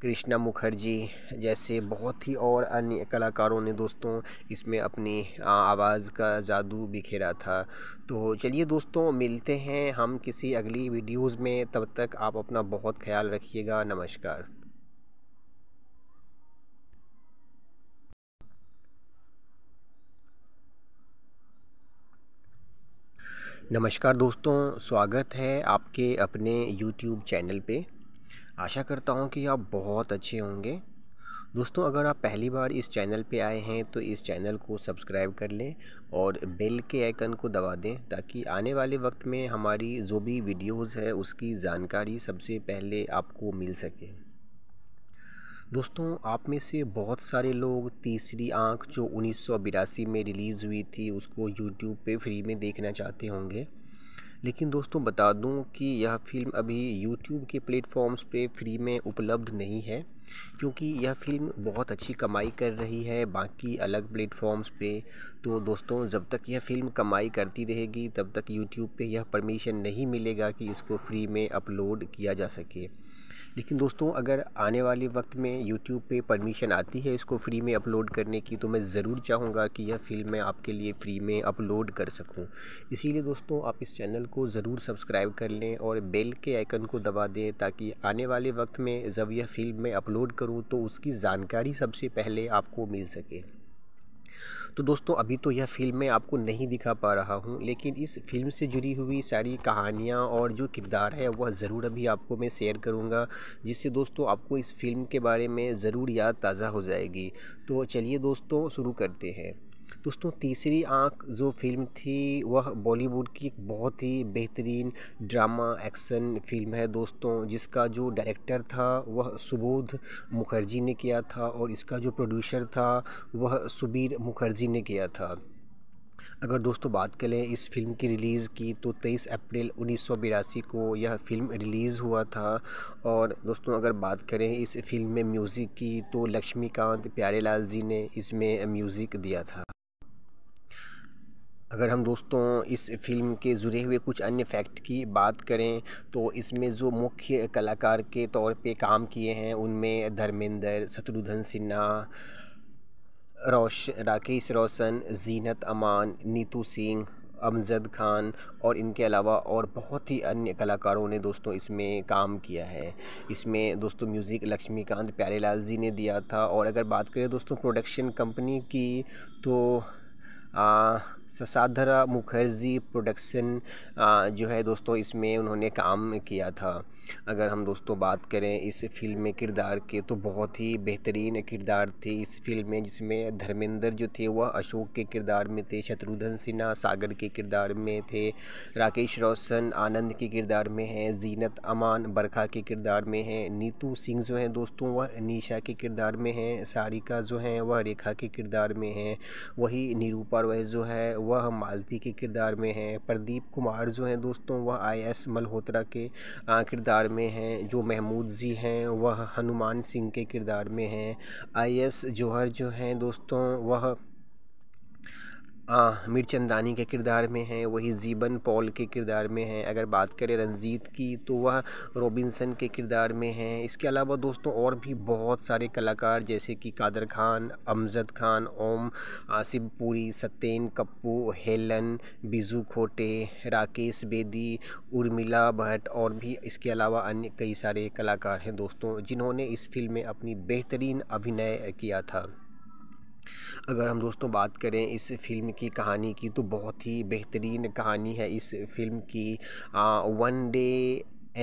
कृष्णा मुखर्जी जैसे बहुत ही और अन्य कलाकारों ने दोस्तों इसमें अपनी आवाज़ का जादू बिखेरा था तो चलिए दोस्तों मिलते हैं हम किसी अगली वीडियोस में तब तक आप अपना बहुत ख्याल रखिएगा नमस्कार नमस्कार दोस्तों स्वागत है आपके अपने YouTube चैनल पे आशा करता हूँ कि आप बहुत अच्छे होंगे दोस्तों अगर आप पहली बार इस चैनल पे आए हैं तो इस चैनल को सब्सक्राइब कर लें और बेल के आइकन को दबा दें ताकि आने वाले वक्त में हमारी जो भी वीडियोस है उसकी जानकारी सबसे पहले आपको मिल सके दोस्तों आप में से बहुत सारे लोग तीसरी आंख जो उन्नीस में रिलीज़ हुई थी उसको यूट्यूब पर फ्री में देखना चाहते होंगे लेकिन दोस्तों बता दूं कि यह फ़िल्म अभी यूट्यूब के प्लेटफॉर्म्स पे फ्री में उपलब्ध नहीं है क्योंकि यह फ़िल्म बहुत अच्छी कमाई कर रही है बाकी अलग प्लेटफॉर्म्स पे तो दोस्तों जब तक यह फ़िल्म कमाई करती रहेगी तब तक यूट्यूब पे यह परमिशन नहीं मिलेगा कि इसको फ्री में अपलोड किया जा सके लेकिन दोस्तों अगर आने वाले वक्त में यूट्यूब पे परमिशन आती है इसको फ्री में अपलोड करने की तो मैं ज़रूर चाहूँगा कि यह फिल्म मैं आपके लिए फ्री में अपलोड कर सकूँ इसीलिए दोस्तों आप इस चैनल को ज़रूर सब्सक्राइब कर लें और बेल के आइकन को दबा दें ताकि आने वाले वक्त में जब यह फिल्म मैं अपलोड करूँ तो उसकी जानकारी सबसे पहले आपको मिल सके तो दोस्तों अभी तो यह फिल्म मैं आपको नहीं दिखा पा रहा हूँ लेकिन इस फिल्म से जुड़ी हुई सारी कहानियाँ और जो किरदार है वह ज़रूर अभी आपको मैं शेयर करूँगा जिससे दोस्तों आपको इस फिल्म के बारे में ज़रूर याद ताज़ा हो जाएगी तो चलिए दोस्तों शुरू करते हैं दोस्तों तीसरी आंख जो फिल्म थी वह बॉलीवुड की एक बहुत ही बेहतरीन ड्रामा एक्शन फिल्म है दोस्तों जिसका जो डायरेक्टर था वह सुबोध मुखर्जी ने किया था और इसका जो प्रोड्यूसर था वह सुबीर मुखर्जी ने किया था अगर दोस्तों बात करें इस फिल्म की रिलीज़ की तो 23 अप्रैल उन्नीस को यह फ़िल्म रिलीज़ हुआ था और दोस्तों अगर बात करें इस फिल्म में म्यूज़िक की तो लक्ष्मीकांत प्यारेलाल जी ने इसमें म्यूज़िक दिया था अगर हम दोस्तों इस फिल्म के जुड़े हुए कुछ अन्य फैक्ट की बात करें तो इसमें जो मुख्य कलाकार के तौर पे काम किए हैं उनमें धर्मेंद्र शत्रुघ्न सिन्हा रोश राकेश रोशन जीनत अमान नीतू सिंह अमजद खान और इनके अलावा और बहुत ही अन्य कलाकारों ने दोस्तों इसमें काम किया है इसमें दोस्तों म्यूज़िक लक्ष्मीकांत प्यारेलाल जी ने दिया था और अगर बात करें दोस्तों प्रोडक्शन कंपनी की तो आ, ससाधरा मुखर्जी प्रोडक्शन जो है दोस्तों इसमें उन्होंने काम किया था अगर हम दोस्तों बात करें इस फिल्म में किरदार के तो बहुत ही बेहतरीन किरदार थे इस फिल्म में जिसमें धर्मेंद्र जो थे वह अशोक के किरदार में थे शत्रुघ्न सिन्हा सागर के किरदार में थे राकेश रोशन आनंद के किरदार में हैं जीनत अमान बरखा के किरदार में हैं नीतू सिंह जो हैं दोस्तों वह निशा के किरदार में हैं सारिका जो हैं वह रेखा के किरदार में हैं वही निरूपा वह जो है वह मालती के किरदार में हैं प्रदीप कुमार जो हैं दोस्तों वह आई एस मल्होत्रा के किरदार में हैं जो महमूद जी हैं वह हनुमान सिंह के किरदार में हैं आई एस जौहर जो हैं दोस्तों वह चंदानी के किरदार में हैं वही ज़ीबन पॉल के किरदार में हैं अगर बात करें रंजीत की तो वह रॉबिन्सन के किरदार में हैं इसके अलावा दोस्तों और भी बहुत सारे कलाकार जैसे कि कादर खान अमजद खान ओम आसिफ पुरी सत्यन कप्पू हेलन बिजू खोटे राकेश बेदी उर्मिला भट्ट और भी इसके अलावा अन्य कई सारे कलाकार हैं दोस्तों जिन्होंने इस फिल्म में अपनी बेहतरीन अभिनय किया था अगर हम दोस्तों बात करें इस फिल्म की कहानी की तो बहुत ही बेहतरीन कहानी है इस फिल्म की uh, one day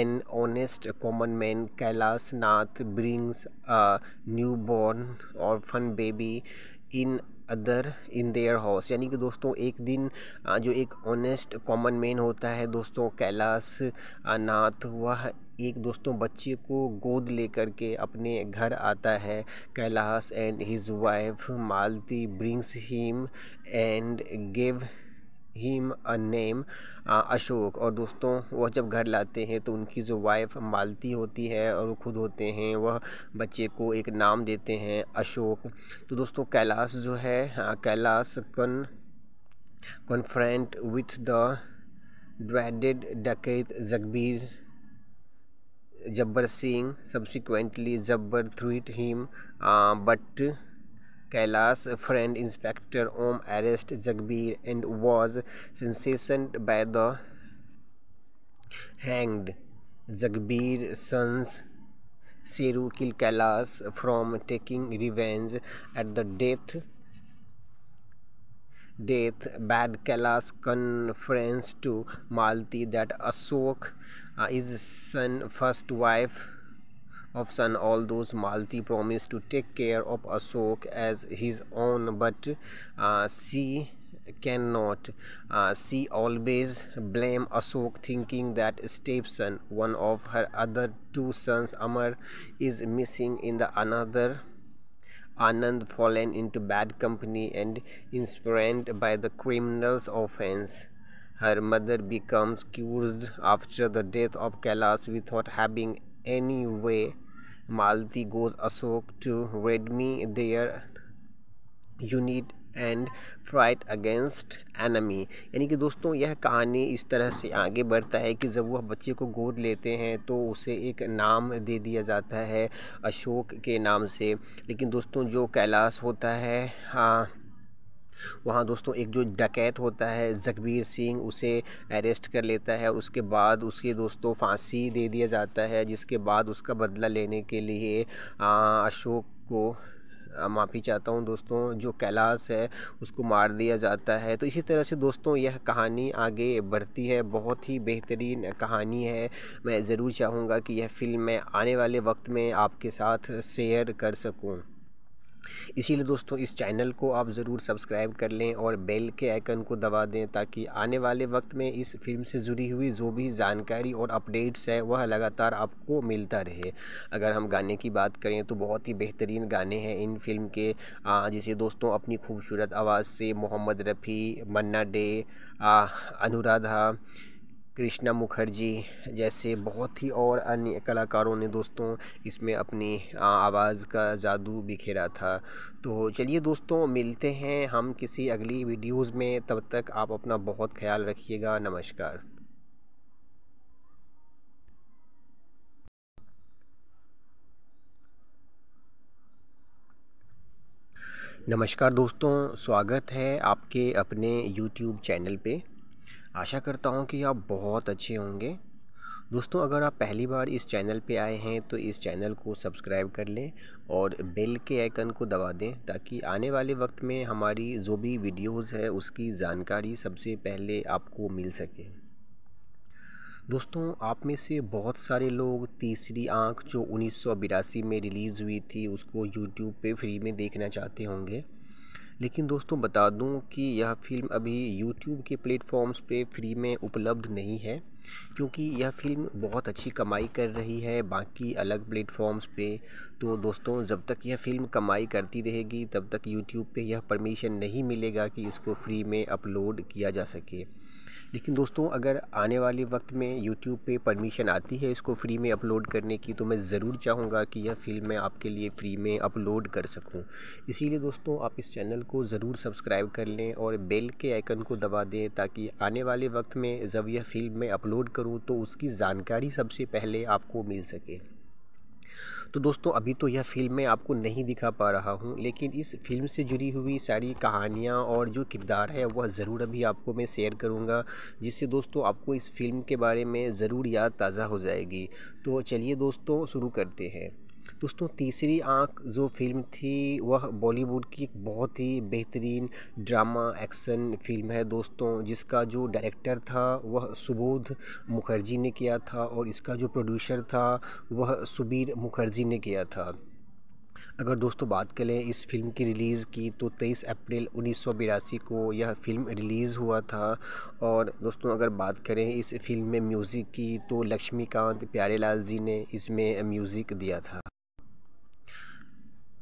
an honest common man Kailash Nath brings new born और fun baby in other in their house यानी कि दोस्तों एक दिन जो एक ऑनेस्ट कॉमन मैन होता है दोस्तों कैलाश नाथ वह एक दोस्तों बच्चे को गोद लेकर के अपने घर आता है Kailash and his wife Malti brings him and give him a name Ashok और दोस्तों वह जब घर लाते हैं तो उनकी जो वाइफ मालती होती है और वो खुद होते हैं वह बच्चे को एक नाम देते हैं अशोक तो दोस्तों कैलाश जो है कैलाश कन कन्फ्रेंट विथ द ड्रेडेड डकैत Jagbir Jabbar Singh. Subsequently, Jabbar threatened him, uh, but Kailas' friend Inspector Om arrested Jagbir and was sentenced by the hanged. Jagbir's sons Seru killed Kailas from taking revenge at the death death bad Kailas conference to Malti that Ashok uh, his son first wife of son all those malti promised to take care of ashok as his own but uh, she cannot uh, she always blame ashok thinking that stepson one of her other two sons amar is missing in the another anand fallen into bad company and inspired by the criminal's offense Her mother becomes cured after the death of Kailas without having any way. Malti goes Ashok to redme their unit and fight against enemy यानी कि दोस्तों यह कहानी इस तरह से आगे बढ़ता है कि जब वह बच्चे को गोद लेते हैं तो उसे एक नाम दे दिया जाता है अशोक के नाम से लेकिन दोस्तों जो कैलाश होता है हाँ वहाँ दोस्तों एक जो डकैत होता है जगबीर सिंह उसे अरेस्ट कर लेता है उसके बाद उसके दोस्तों फांसी दे दिया जाता है जिसके बाद उसका बदला लेने के लिए अशोक को माफ़ी चाहता हूँ दोस्तों जो कैलाश है उसको मार दिया जाता है तो इसी तरह से दोस्तों यह कहानी आगे बढ़ती है बहुत ही बेहतरीन कहानी है मैं ज़रूर चाहूँगा कि यह फ़िल्म मैं आने वाले वक्त में आपके साथ शेयर कर सकूँ इसीलिए दोस्तों इस चैनल को आप ज़रूर सब्सक्राइब कर लें और बेल के आइकन को दबा दें ताकि आने वाले वक्त में इस फिल्म से जुड़ी हुई जो भी जानकारी और अपडेट्स है वह लगातार आपको मिलता रहे अगर हम गाने की बात करें तो बहुत ही बेहतरीन गाने हैं इन फिल्म के जिसे दोस्तों अपनी खूबसूरत आवाज़ से मोहम्मद रफ़ी मन्ना डे अनुराधा कृष्णा मुखर्जी जैसे बहुत ही और अन्य कलाकारों ने दोस्तों इसमें अपनी आवाज़ का जादू बिखेरा था तो चलिए दोस्तों मिलते हैं हम किसी अगली वीडियोस में तब तक आप अपना बहुत ख्याल रखिएगा नमस्कार नमस्कार दोस्तों स्वागत है आपके अपने YouTube चैनल पे आशा करता हूँ कि आप बहुत अच्छे होंगे दोस्तों अगर आप पहली बार इस चैनल पे आए हैं तो इस चैनल को सब्सक्राइब कर लें और बेल के आइकन को दबा दें ताकि आने वाले वक्त में हमारी जो भी वीडियोस है उसकी जानकारी सबसे पहले आपको मिल सके दोस्तों आप में से बहुत सारे लोग तीसरी आंख जो उन्नीस में रिलीज़ हुई थी उसको यूट्यूब पे फ्री में देखना चाहते होंगे लेकिन दोस्तों बता दूं कि यह फ़िल्म अभी यूट्यूब के प्लेटफॉर्म्स पे फ्री में उपलब्ध नहीं है क्योंकि यह फ़िल्म बहुत अच्छी कमाई कर रही है बाकी अलग प्लेटफॉर्म्स पे तो दोस्तों जब तक यह फ़िल्म कमाई करती रहेगी तब तक यूट्यूब पे यह परमिशन नहीं मिलेगा कि इसको फ्री में अपलोड किया जा सके लेकिन दोस्तों अगर आने वाले वक्त में यूट्यूब पे परमिशन आती है इसको फ्री में अपलोड करने की तो मैं ज़रूर चाहूँगा कि यह फिल्म मैं आपके लिए फ्री में अपलोड कर सकूँ इसीलिए दोस्तों आप इस चैनल को ज़रूर सब्सक्राइब कर लें और बेल के आइकन को दबा दें ताकि आने वाले वक्त में जब यह फिल्म मैं अपलोड करूँ तो उसकी जानकारी सबसे पहले आपको मिल सके तो दोस्तों अभी तो यह फिल्म मैं आपको नहीं दिखा पा रहा हूँ लेकिन इस फिल्म से जुड़ी हुई सारी कहानियाँ और जो किरदार है वह ज़रूर अभी आपको मैं शेयर करूँगा जिससे दोस्तों आपको इस फिल्म के बारे में ज़रूर याद ताज़ा हो जाएगी तो चलिए दोस्तों शुरू करते हैं दोस्तों तीसरी आंख जो फिल्म थी वह बॉलीवुड की एक बहुत ही बेहतरीन ड्रामा एक्शन फिल्म है दोस्तों जिसका जो डायरेक्टर था वह सुबोध मुखर्जी ने किया था और इसका जो प्रोड्यूसर था वह सुबीर मुखर्जी ने किया था अगर दोस्तों बात करें इस फिल्म की रिलीज़ की तो 23 अप्रैल उन्नीस को यह फ़िल्म रिलीज़ हुआ था और दोस्तों अगर बात करें इस फिल्म में म्यूज़िक की तो लक्ष्मीकांत प्यारेलाल जी ने इसमें म्यूज़िक दिया था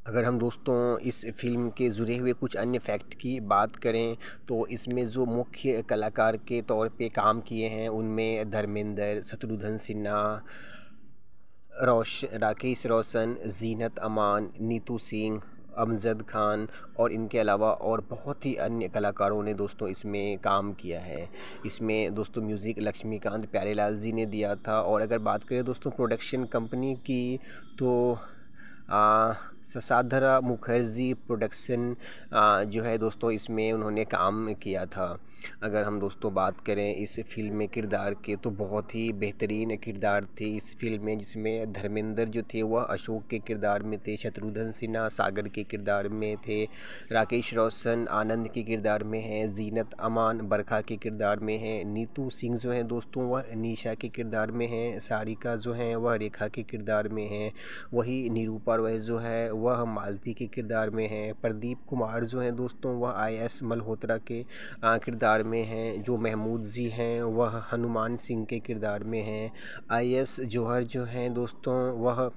अगर हम दोस्तों इस फिल्म के जुड़े हुए कुछ अन्य फैक्ट की बात करें तो इसमें जो मुख्य कलाकार के तौर पे काम किए हैं उनमें धर्मेंद्र शत्रुघ्न सिन्हा रोश राकेश रोशन जीनत अमान नीतू सिंह अमजद खान और इनके अलावा और बहुत ही अन्य कलाकारों ने दोस्तों इसमें काम किया है इसमें दोस्तों म्यूज़िक लक्ष्मीकांत प्यारेलाल जी ने दिया था और अगर बात करें दोस्तों प्रोडक्शन कंपनी की तो आ, ससाधरा मुखर्जी प्रोडक्शन जो है दोस्तों इसमें उन्होंने काम किया था अगर हम दोस्तों बात करें इस फिल्म में किरदार के तो बहुत ही बेहतरीन किरदार थे इस फिल्म में जिसमें धर्मेंद्र जो थे वह अशोक के किरदार में थे शत्रुघ्न सिन्हा सागर के किरदार में थे राकेश रोशन आनंद के किरदार में हैं जीनत अमान बरखा के किरदार में हैं नीतू सिंह जो हैं दोस्तों वह निशा के किरदार में हैं सारिका जो हैं वह रेखा के किरदार में हैं वही निरूपा रॉय जो है वह मालती के किरदार में हैं प्रदीप कुमार जो हैं दोस्तों वह आई एस मल्होत्रा के किरदार किरदार में हैं जो महमूद जी हैं वह हनुमान सिंह के किरदार में हैं आई एस जौहर जो हैं दोस्तों वह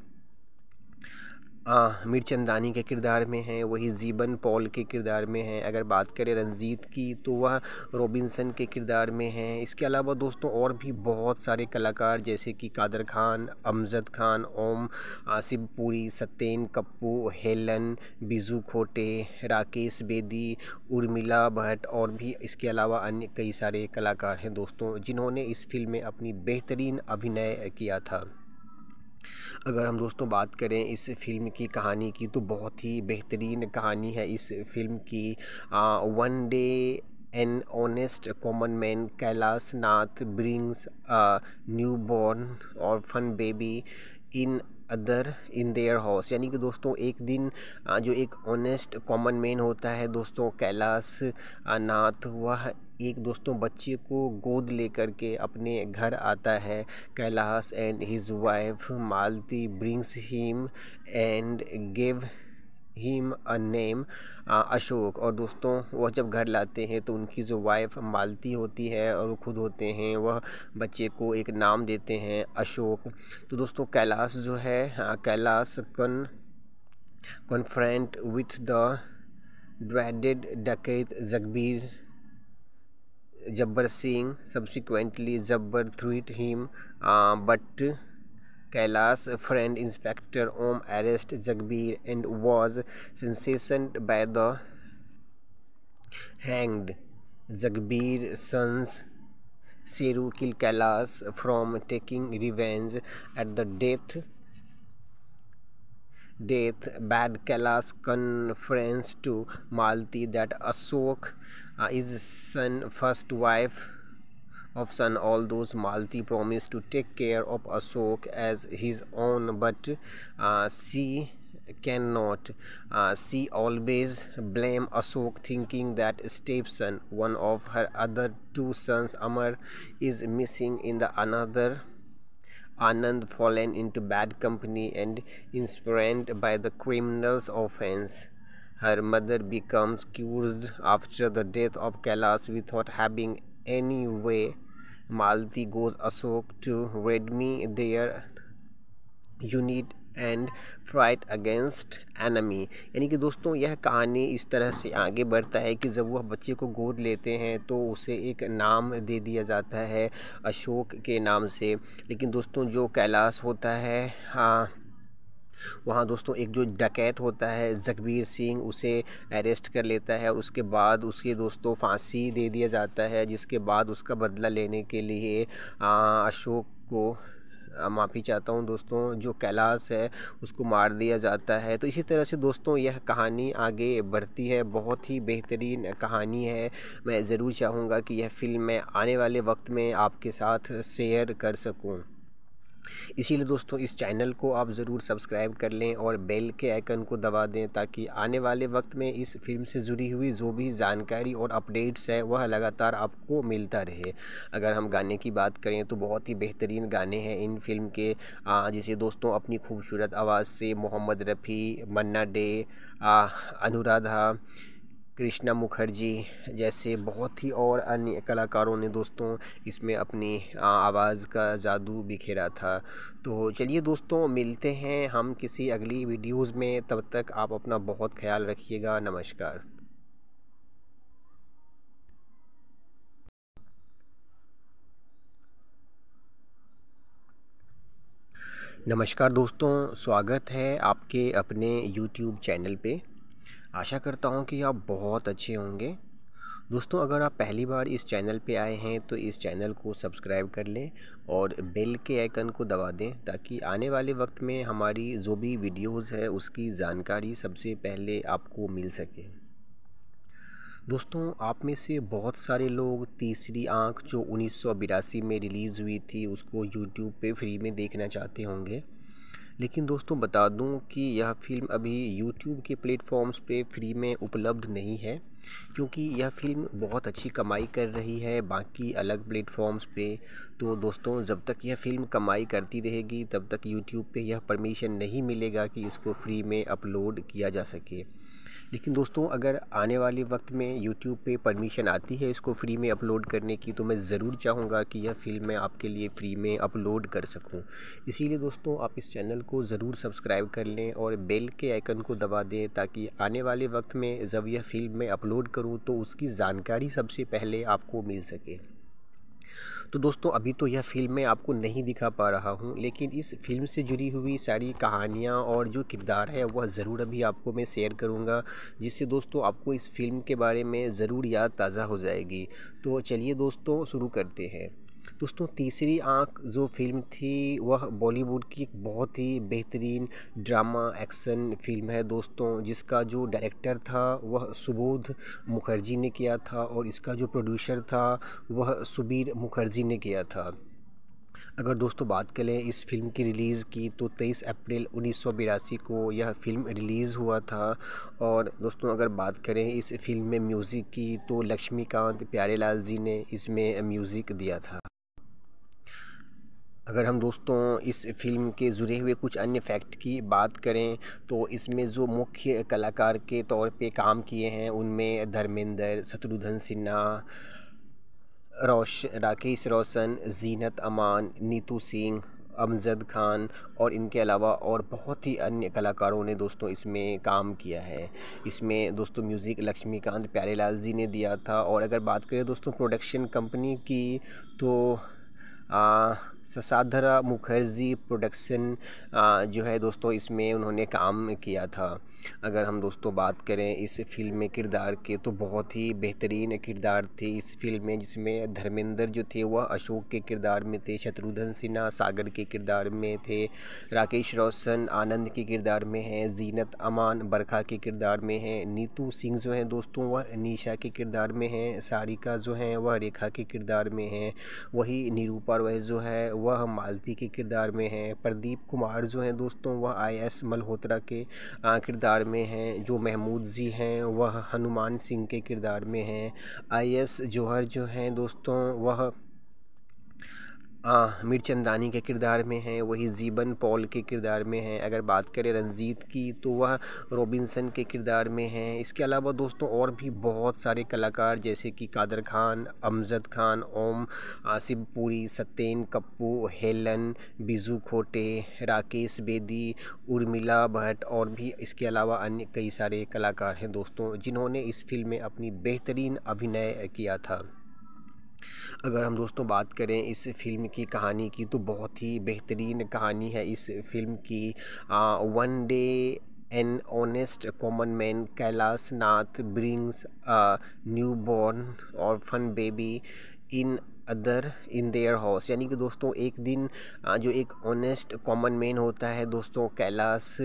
मिर्चंदानी चंदानी के किरदार में हैं वही ज़ीबन पॉल के किरदार में हैं अगर बात करें रंजीत की तो वह रॉबिन्सन के किरदार में हैं इसके अलावा दोस्तों और भी बहुत सारे कलाकार जैसे कि कादर खान अमजद खान ओम आसिफ पुरी सत्यन कप्पू हेलन बिजू खोटे राकेश बेदी उर्मिला भट्ट और भी इसके अलावा अन्य कई सारे कलाकार हैं दोस्तों जिन्होंने इस फिल्म में अपनी बेहतरीन अभिनय किया था अगर हम दोस्तों बात करें इस फिल्म की कहानी की तो बहुत ही बेहतरीन कहानी है इस फिल्म की one day an honest common man Kailash Nath brings new born और fun baby in other in their house यानी कि दोस्तों एक दिन जो एक ऑनेस्ट कॉमन मैन होता है दोस्तों कैलाश नाथ वह एक दोस्तों बच्चे को गोद लेकर के अपने घर आता है Kailash and his wife Malti brings him and give him a name Ashok और दोस्तों वह जब घर लाते हैं तो उनकी जो वाइफ मालती होती है और वो खुद होते हैं वह बच्चे को एक नाम देते हैं अशोक तो दोस्तों कैलाश जो है कैलाश कन कन्फ्रेंट विथ द ड्रेडेड डकैत Jagbir Jabbar Singh subsequently Jabbar threat him but Kailas friend Inspector Om arrested Jagbir and was sentenced by the hanged. Jagbir's sons Seru killed Kailas from taking revenge at the death death bad Kailas conference to Malti that Ashok uh, son first wife of son those Malti promised to take care of Ashok as his own but uh, she cannot uh, she always blame Ashok thinking that stepson one of her other two sons Amar is missing in the another Anand fallen into bad company and inspired by the criminal's offense her mother becomes cursed after the death of Kailas without having any way Malati goes Ashok to redme their unit and fight against enemy यानी कि दोस्तों यह कहानी इस तरह से आगे बढ़ता है कि जब वह बच्चे को गोद लेते हैं तो उसे एक नाम दे दिया जाता है अशोक के नाम से लेकिन दोस्तों जो कैलाश होता है हाँ वहाँ दोस्तों एक जो डकैत होता है जगबीर सिंह उसे अरेस्ट कर लेता है उसके बाद उसके दोस्तों फांसी दे दिया जाता है जिसके बाद उसका बदला लेने के लिए अशोक को माफ़ी चाहता हूँ दोस्तों जो कैलाश है उसको मार दिया जाता है तो इसी तरह से दोस्तों यह कहानी आगे बढ़ती है बहुत ही बेहतरीन कहानी है मैं ज़रूर चाहूँगा कि यह फ़िल्म मैं आने वाले वक्त में आपके साथ शेयर कर सकूँ इसीलिए दोस्तों इस चैनल को आप ज़रूर सब्सक्राइब कर लें और बेल के आइकन को दबा दें ताकि आने वाले वक्त में इस फिल्म से जुड़ी हुई जो भी जानकारी और अपडेट्स है वह लगातार आपको मिलता रहे अगर हम गाने की बात करें तो बहुत ही बेहतरीन गाने हैं इन फिल्म के जिसे दोस्तों अपनी खूबसूरत आवाज़ से मोहम्मद रफ़ी मन्ना डे अनुराधा कृष्णा मुखर्जी जैसे बहुत ही और अन्य कलाकारों ने दोस्तों इसमें अपनी आवाज़ का जादू बिखेरा था तो चलिए दोस्तों मिलते हैं हम किसी अगली वीडियोस में तब तक आप अपना बहुत ख्याल रखिएगा नमस्कार नमस्कार दोस्तों स्वागत है आपके अपने YouTube चैनल पे आशा करता हूँ कि आप बहुत अच्छे होंगे दोस्तों अगर आप पहली बार इस चैनल पे आए हैं तो इस चैनल को सब्सक्राइब कर लें और बेल के आइकन को दबा दें ताकि आने वाले वक्त में हमारी जो भी वीडियोस है उसकी जानकारी सबसे पहले आपको मिल सके दोस्तों आप में से बहुत सारे लोग तीसरी आंख जो उन्नीस में रिलीज़ हुई थी उसको यूट्यूब पे फ्री में देखना चाहते होंगे लेकिन दोस्तों बता दूं कि यह फ़िल्म अभी यूट्यूब के प्लेटफॉर्म्स पे फ्री में उपलब्ध नहीं है क्योंकि यह फ़िल्म बहुत अच्छी कमाई कर रही है बाकी अलग प्लेटफॉर्म्स पे तो दोस्तों जब तक यह फ़िल्म कमाई करती रहेगी तब तक यूट्यूब पे यह परमिशन नहीं मिलेगा कि इसको फ्री में अपलोड किया जा सके लेकिन दोस्तों अगर आने वाले वक्त में यूट्यूब पे परमिशन आती है इसको फ्री में अपलोड करने की तो मैं ज़रूर चाहूँगा कि यह फिल्म मैं आपके लिए फ्री में अपलोड कर सकूँ इसीलिए दोस्तों आप इस चैनल को ज़रूर सब्सक्राइब कर लें और बेल के आइकन को दबा दें ताकि आने वाले वक्त में जब यह फिल्म मैं अपलोड करूँ तो उसकी जानकारी सबसे पहले आपको मिल सके तो दोस्तों अभी तो यह फिल्म मैं आपको नहीं दिखा पा रहा हूँ लेकिन इस फिल्म से जुड़ी हुई सारी कहानियाँ और जो किरदार है वह ज़रूर अभी आपको मैं शेयर करूँगा जिससे दोस्तों आपको इस फिल्म के बारे में ज़रूर याद ताज़ा हो जाएगी तो चलिए दोस्तों शुरू करते हैं दोस्तों तीसरी आंख जो फिल्म थी वह बॉलीवुड की एक बहुत ही बेहतरीन ड्रामा एक्शन फिल्म है दोस्तों जिसका जो डायरेक्टर था वह सुबोध मुखर्जी ने किया था और इसका जो प्रोड्यूसर था वह सुबीर मुखर्जी ने किया था अगर दोस्तों बात करें इस फिल्म की रिलीज़ की तो 23 अप्रैल उन्नीस को यह फ़िल्म रिलीज़ हुआ था और दोस्तों अगर बात करें इस फिल्म में म्यूज़िक की तो लक्ष्मीकांत प्यारेलाल जी ने इसमें म्यूज़िक दिया था अगर हम दोस्तों इस फिल्म के जुड़े हुए कुछ अन्य फैक्ट की बात करें तो इसमें जो मुख्य कलाकार के तौर पे काम किए हैं उनमें धर्मेंद्र शत्रुघ्न सिन्हा रोश राकेश रोशन जीनत अमान नीतू सिंह अमजद खान और इनके अलावा और बहुत ही अन्य कलाकारों ने दोस्तों इसमें काम किया है इसमें दोस्तों म्यूज़िक लक्ष्मीकांत प्यारेलाल जी ने दिया था और अगर बात करें दोस्तों प्रोडक्शन कंपनी की तो आ, ससाधरा मुखर्जी प्रोडक्शन जो है दोस्तों इसमें उन्होंने काम किया था अगर हम दोस्तों बात करें इस फिल्म में किरदार के तो बहुत ही बेहतरीन किरदार थे इस फिल्म में जिसमें धर्मेंद्र जो थे वह अशोक के किरदार में थे शत्रुघ्न सिन्हा सागर के किरदार में थे राकेश रोशन आनंद के किरदार में हैं जीनत अमान बरखा के किरदार में हैं नीतू सिंह जो हैं दोस्तों वह निशा के किरदार में हैं सारिका जो हैं वह रेखा के किरदार में हैं वही निरूपा वह जो है वह मालती के किरदार में हैं प्रदीप कुमार जो हैं दोस्तों वह आई एस मल्होत्रा के किरदार में हैं जो महमूद जी हैं वह हनुमान सिंह के किरदार में हैं आई एस जौहर जो हैं दोस्तों वह मीर चंदानी के किरदार में हैं वही जीबन पॉल के किरदार में हैं अगर बात करें रंजीत की तो वह रॉबिन्सन के किरदार में हैं इसके अलावा दोस्तों और भी बहुत सारे कलाकार जैसे कि कादर खान अमजद खान ओम आसिफ पुरी सत्यन कप्पू हेलन बिजू खोटे राकेश बेदी उर्मिला भट्ट और भी इसके अलावा अन्य कई सारे कलाकार हैं दोस्तों जिन्होंने इस फिल्म में अपनी बेहतरीन अभिनय किया था अगर हम दोस्तों बात करें इस फ़िल्म की कहानी की तो बहुत ही बेहतरीन कहानी है इस फिल्म की one day an honest common man Kailash Nath brings new born और fun baby in other in their house यानी कि दोस्तों एक दिन जो एक ऑनेस्ट कॉमन मैन होता है दोस्तों कैलाश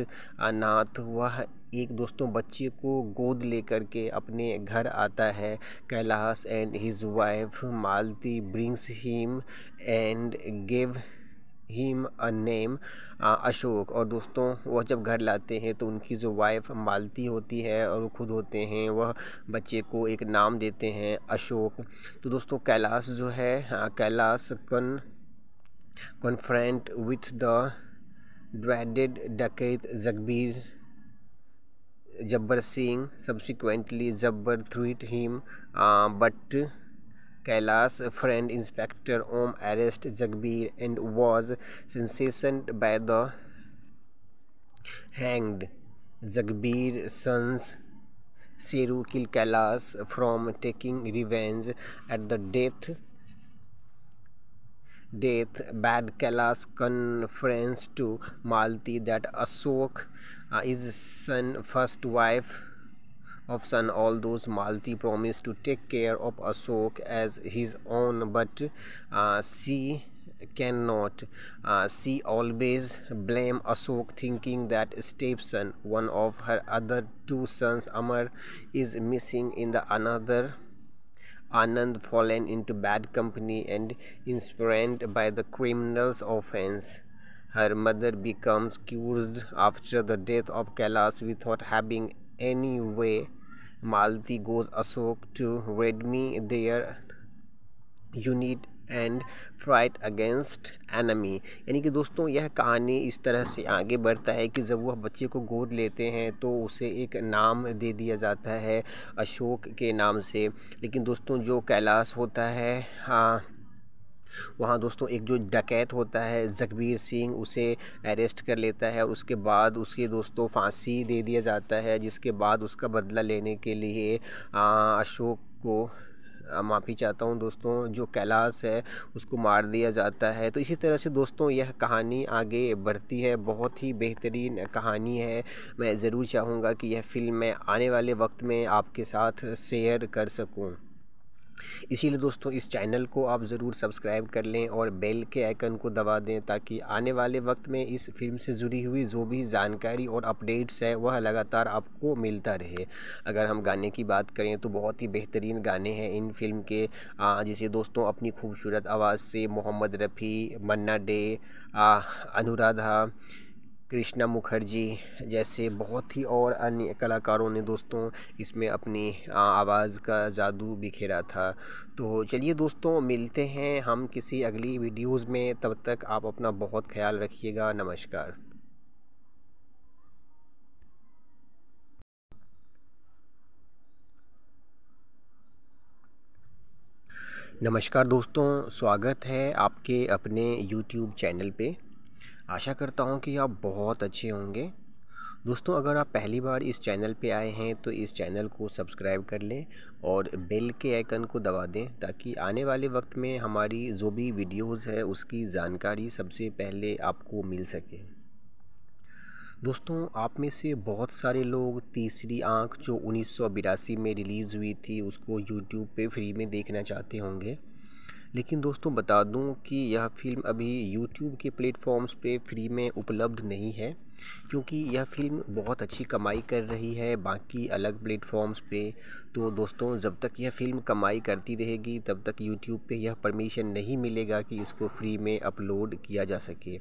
नाथ वह एक दोस्तों बच्चे को गोद लेकर के अपने घर आता है Kailash and his wife Malti brings him and give him a name Ashok और दोस्तों वह जब घर लाते हैं तो उनकी जो वाइफ मालती होती है और वो खुद होते हैं वह बच्चे को एक नाम देते हैं अशोक तो दोस्तों कैलाश जो है कैलाश कन कन्फ्रेंट विथ द ड्रेडेड डकैत Jagbir Jabbar Singh subsequently Jabbar threatened him uh, but Kailas' friend Inspector Om arrested Jagbir and was sentenced by the hanged Jagbir's sons Seru kill Kailas from taking revenge at the death death bad Kailash conference to Malti that Ashok uh, is son first wife of son all those Malti promise to take care of Ashok as his own but uh, she cannot uh, she always blame Ashok thinking that stepson one of her other two sons Amar is missing in the another Anand fallen into bad company and inspired by the criminal's offense. Her mother becomes cursed after the death of Kailas without having any way. Malati goes Ashok to read me their unit and fight against enemy यानी कि दोस्तों यह कहानी इस तरह से आगे बढ़ता है कि जब वह बच्चे को गोद लेते हैं तो उसे एक नाम दे दिया जाता है अशोक के नाम से लेकिन दोस्तों जो कैलाश होता है हाँ वहाँ दोस्तों एक जो डकैत होता है जगबीर सिंह उसे अरेस्ट कर लेता है और उसके बाद उसके दोस्तों फांसी दे दिया जाता है जिसके बाद उसका बदला लेने के लिए आ, हाँ, अशोक को माफ़ी चाहता हूँ दोस्तों जो कैलाश है उसको मार दिया जाता है तो इसी तरह से दोस्तों यह कहानी आगे बढ़ती है बहुत ही बेहतरीन कहानी है मैं ज़रूर चाहूँगा कि यह फ़िल्म मैं आने वाले वक्त में आपके साथ शेयर कर सकूँ इसीलिए दोस्तों इस चैनल को आप ज़रूर सब्सक्राइब कर लें और बेल के आइकन को दबा दें ताकि आने वाले वक्त में इस फिल्म से जुड़ी हुई जो भी जानकारी और अपडेट्स है वह लगातार आपको मिलता रहे अगर हम गाने की बात करें तो बहुत ही बेहतरीन गाने हैं इन फिल्म के जिसे दोस्तों अपनी खूबसूरत आवाज़ से मोहम्मद रफ़ी मन्ना डे अनुराधा कृष्णा मुखर्जी जैसे बहुत ही और अन्य कलाकारों ने दोस्तों इसमें अपनी आवाज़ का जादू बिखेरा था तो चलिए दोस्तों मिलते हैं हम किसी अगली वीडियोस में तब तक आप अपना बहुत ख्याल रखिएगा नमस्कार नमस्कार दोस्तों स्वागत है आपके अपने YouTube चैनल पे आशा करता हूँ कि आप बहुत अच्छे होंगे दोस्तों अगर आप पहली बार इस चैनल पे आए हैं तो इस चैनल को सब्सक्राइब कर लें और बेल के आइकन को दबा दें ताकि आने वाले वक्त में हमारी जो भी वीडियोस है उसकी जानकारी सबसे पहले आपको मिल सके दोस्तों आप में से बहुत सारे लोग तीसरी आंख जो उन्नीस में रिलीज़ हुई थी उसको यूट्यूब पे फ्री में देखना चाहते होंगे लेकिन दोस्तों बता दूं कि यह फ़िल्म अभी यूट्यूब के प्लेटफॉर्म्स पे फ्री में उपलब्ध नहीं है क्योंकि यह फ़िल्म बहुत अच्छी कमाई कर रही है बाकी अलग प्लेटफॉर्म्स पे तो दोस्तों जब तक यह फ़िल्म कमाई करती रहेगी तब तक यूट्यूब पे यह परमिशन नहीं मिलेगा कि इसको फ्री में अपलोड किया जा सके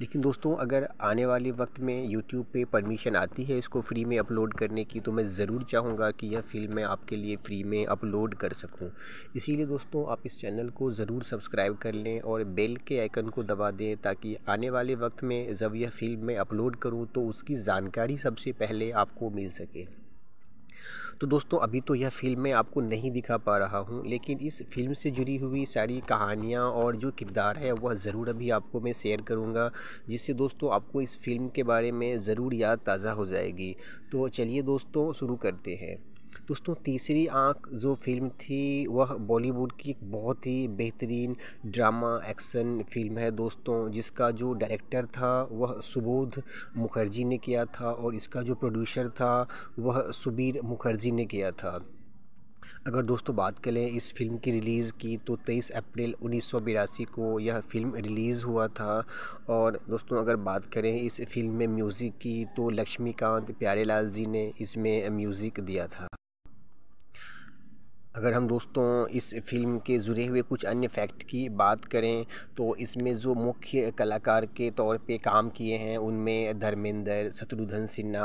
लेकिन दोस्तों अगर आने वाले वक्त में यूट्यूब पे परमिशन आती है इसको फ्री में अपलोड करने की तो मैं ज़रूर चाहूँगा कि यह फिल्म मैं आपके लिए फ्री में अपलोड कर सकूँ इसीलिए दोस्तों आप इस चैनल को ज़रूर सब्सक्राइब कर लें और बेल के आइकन को दबा दें ताकि आने वाले वक्त में जब यह फिल्म मैं अपलोड करूँ तो उसकी जानकारी सबसे पहले आपको मिल सके तो दोस्तों अभी तो यह फिल्म मैं आपको नहीं दिखा पा रहा हूँ लेकिन इस फिल्म से जुड़ी हुई सारी कहानियाँ और जो किरदार है वह ज़रूर अभी आपको मैं शेयर करूँगा जिससे दोस्तों आपको इस फिल्म के बारे में ज़रूर याद ताज़ा हो जाएगी तो चलिए दोस्तों शुरू करते हैं दोस्तों तीसरी आंख जो फिल्म थी वह बॉलीवुड की एक बहुत ही बेहतरीन ड्रामा एक्शन फिल्म है दोस्तों जिसका जो डायरेक्टर था वह सुबोध मुखर्जी ने किया था और इसका जो प्रोड्यूसर था वह सुबीर मुखर्जी ने किया था अगर दोस्तों बात करें इस फिल्म की रिलीज़ की तो 23 अप्रैल उन्नीस को यह फ़िल्म रिलीज़ हुआ था और दोस्तों अगर बात करें इस फिल्म में म्यूज़िक की तो लक्ष्मीकांत प्यारेलाल जी ने इसमें म्यूज़िक दिया था अगर हम दोस्तों इस फिल्म के जुड़े हुए कुछ अन्य फैक्ट की बात करें तो इसमें जो मुख्य कलाकार के तौर पे काम किए हैं उनमें धर्मेंद्र शत्रुघ्न सिन्हा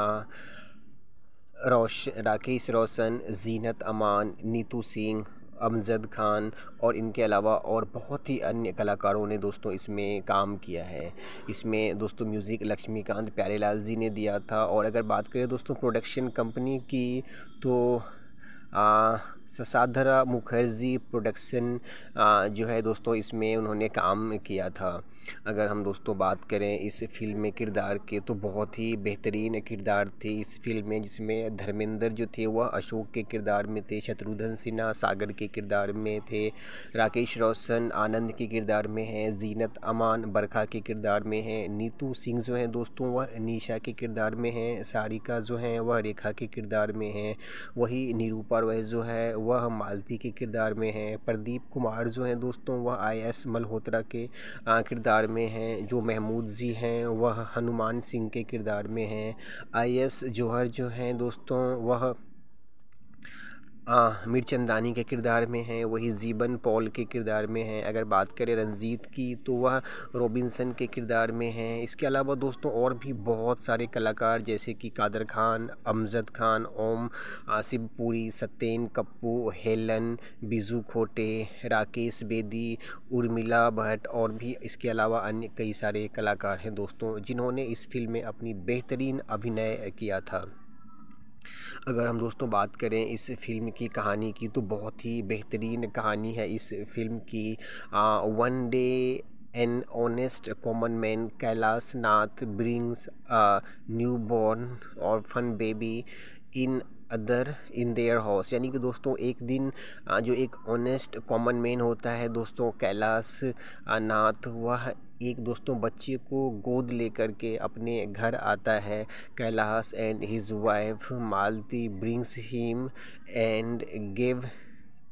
रोश राकेश रोशन जीनत अमान नीतू सिंह अमजद खान और इनके अलावा और बहुत ही अन्य कलाकारों ने दोस्तों इसमें काम किया है इसमें दोस्तों म्यूज़िक लक्ष्मीकांत प्यारेलाल जी ने दिया था और अगर बात करें दोस्तों प्रोडक्शन कंपनी की तो आ, ससाधरा मुखर्जी प्रोडक्शन जो है दोस्तों इसमें उन्होंने काम किया था अगर हम दोस्तों बात करें इस फिल्म में किरदार के तो बहुत ही बेहतरीन किरदार थे इस फिल्म में जिसमें धर्मेंद्र जो थे वह अशोक के किरदार में थे शत्रुघ्न सिन्हा सागर के किरदार में थे राकेश रोशन आनंद के किरदार में हैं जीनत अमान बरखा के किरदार में हैं नीतू सिंह जो हैं दोस्तों वह निशा के किरदार में हैं सारिका जो हैं वह रेखा के किरदार में हैं वही निरूपा वह जो है वह मालती के किरदार में हैं प्रदीप कुमार जो हैं दोस्तों वह आई एस मल्होत्रा के किरदार में हैं जो महमूद जी हैं वह हनुमान सिंह के किरदार में हैं आई एस जौहर जो हैं दोस्तों वह मीरचंदानी के किरदार में हैं वही जीबन पॉल के किरदार में हैं अगर बात करें रंजीत की तो वह रॉबिन्सन के किरदार में हैं इसके अलावा दोस्तों और भी बहुत सारे कलाकार जैसे कि कादर खान अमजद खान ओम आसिफ पुरी सत्यन कप्पू हेलन बिजू खोटे राकेश बेदी उर्मिला भट्ट और भी इसके अलावा अन्य कई सारे कलाकार हैं दोस्तों जिन्होंने इस फिल्म में अपनी बेहतरीन अभिनय किया था अगर हम दोस्तों बात करें इस फिल्म की कहानी की तो बहुत ही बेहतरीन कहानी है इस फिल्म की one day an honest common man Kailash Nath brings new born और fun baby in other in their house यानी कि दोस्तों एक दिन जो एक ऑनेस्ट कॉमन मैन होता है दोस्तों कैलाश नाथ वह एक दोस्तों बच्चे को गोद लेकर के अपने घर आता है Kailash and his wife Malti brings him and give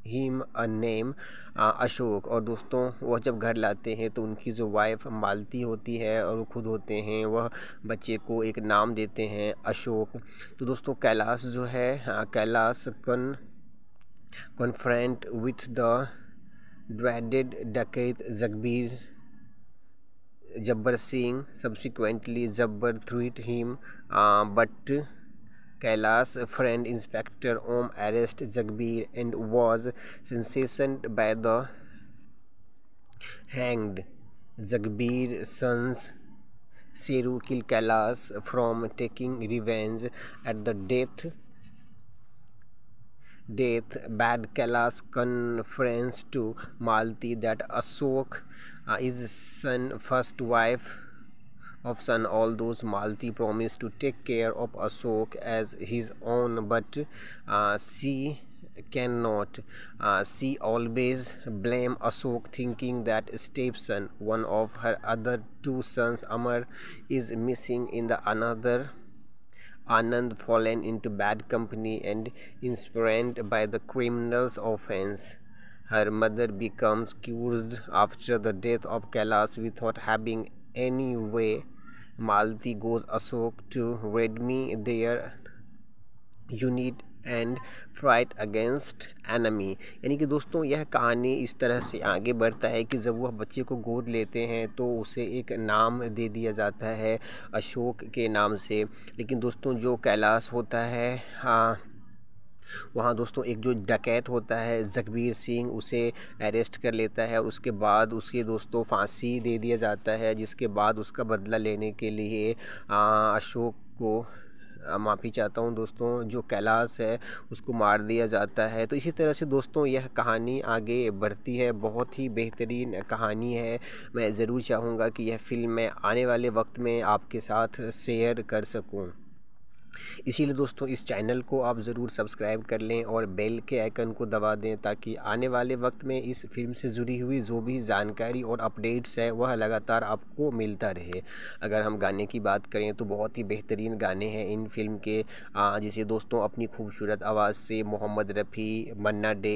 him a name Ashok और दोस्तों वह जब घर लाते हैं तो उनकी जो वाइफ मालती होती है और वो खुद होते हैं वह बच्चे को एक नाम देते हैं अशोक तो दोस्तों कैलाश जो है कैलाश कन कन्फ्रेंट विथ द ड्रेडेड डकैत Jagbir Jabbar Singh subsequently Jabbar threatened him uh, but Kailas' friend Inspector Om arrested Jagbir and was sentenced by the hanged Jagbir's sons Seru kill Kailas from taking revenge at the death death bad Kailas conference to Malti that Ashok uh, his son first wife of son those Malti promised to take care of Ashok as his own but uh, she cannot uh, she always blame Ashok thinking that stepson one of her other two sons Amar is missing in the another Anand fallen into bad company and inspired by the criminal's offense Her mother becomes cured after the death of Kailas without having any way. Malti goes Ashok to me their unit and fight against enemy यानी कि दोस्तों यह कहानी इस तरह से आगे बढ़ता है कि जब वह बच्चे को गोद लेते हैं तो उसे एक नाम दे दिया जाता है अशोक के नाम से लेकिन दोस्तों जो कैलाश होता है हाँ वहाँ दोस्तों एक जो डकैत होता है जगबीर सिंह उसे अरेस्ट कर लेता है और उसके बाद उसके दोस्तों फांसी दे दिया जाता है जिसके बाद उसका बदला लेने के लिए अशोक को माफ़ी चाहता हूँ दोस्तों जो कैलाश है उसको मार दिया जाता है तो इसी तरह से दोस्तों यह कहानी आगे बढ़ती है बहुत ही बेहतरीन कहानी है मैं ज़रूर चाहूँगा कि यह फ़िल्म मैं आने वाले वक्त में आपके साथ शेयर कर सकूँ इसीलिए दोस्तों इस चैनल को आप ज़रूर सब्सक्राइब कर लें और बेल के आइकन को दबा दें ताकि आने वाले वक्त में इस फिल्म से जुड़ी हुई जो भी जानकारी और अपडेट्स है वह लगातार आपको मिलता रहे अगर हम गाने की बात करें तो बहुत ही बेहतरीन गाने हैं इन फिल्म के जिसे दोस्तों अपनी खूबसूरत आवाज़ से मोहम्मद रफ़ी मन्ना डे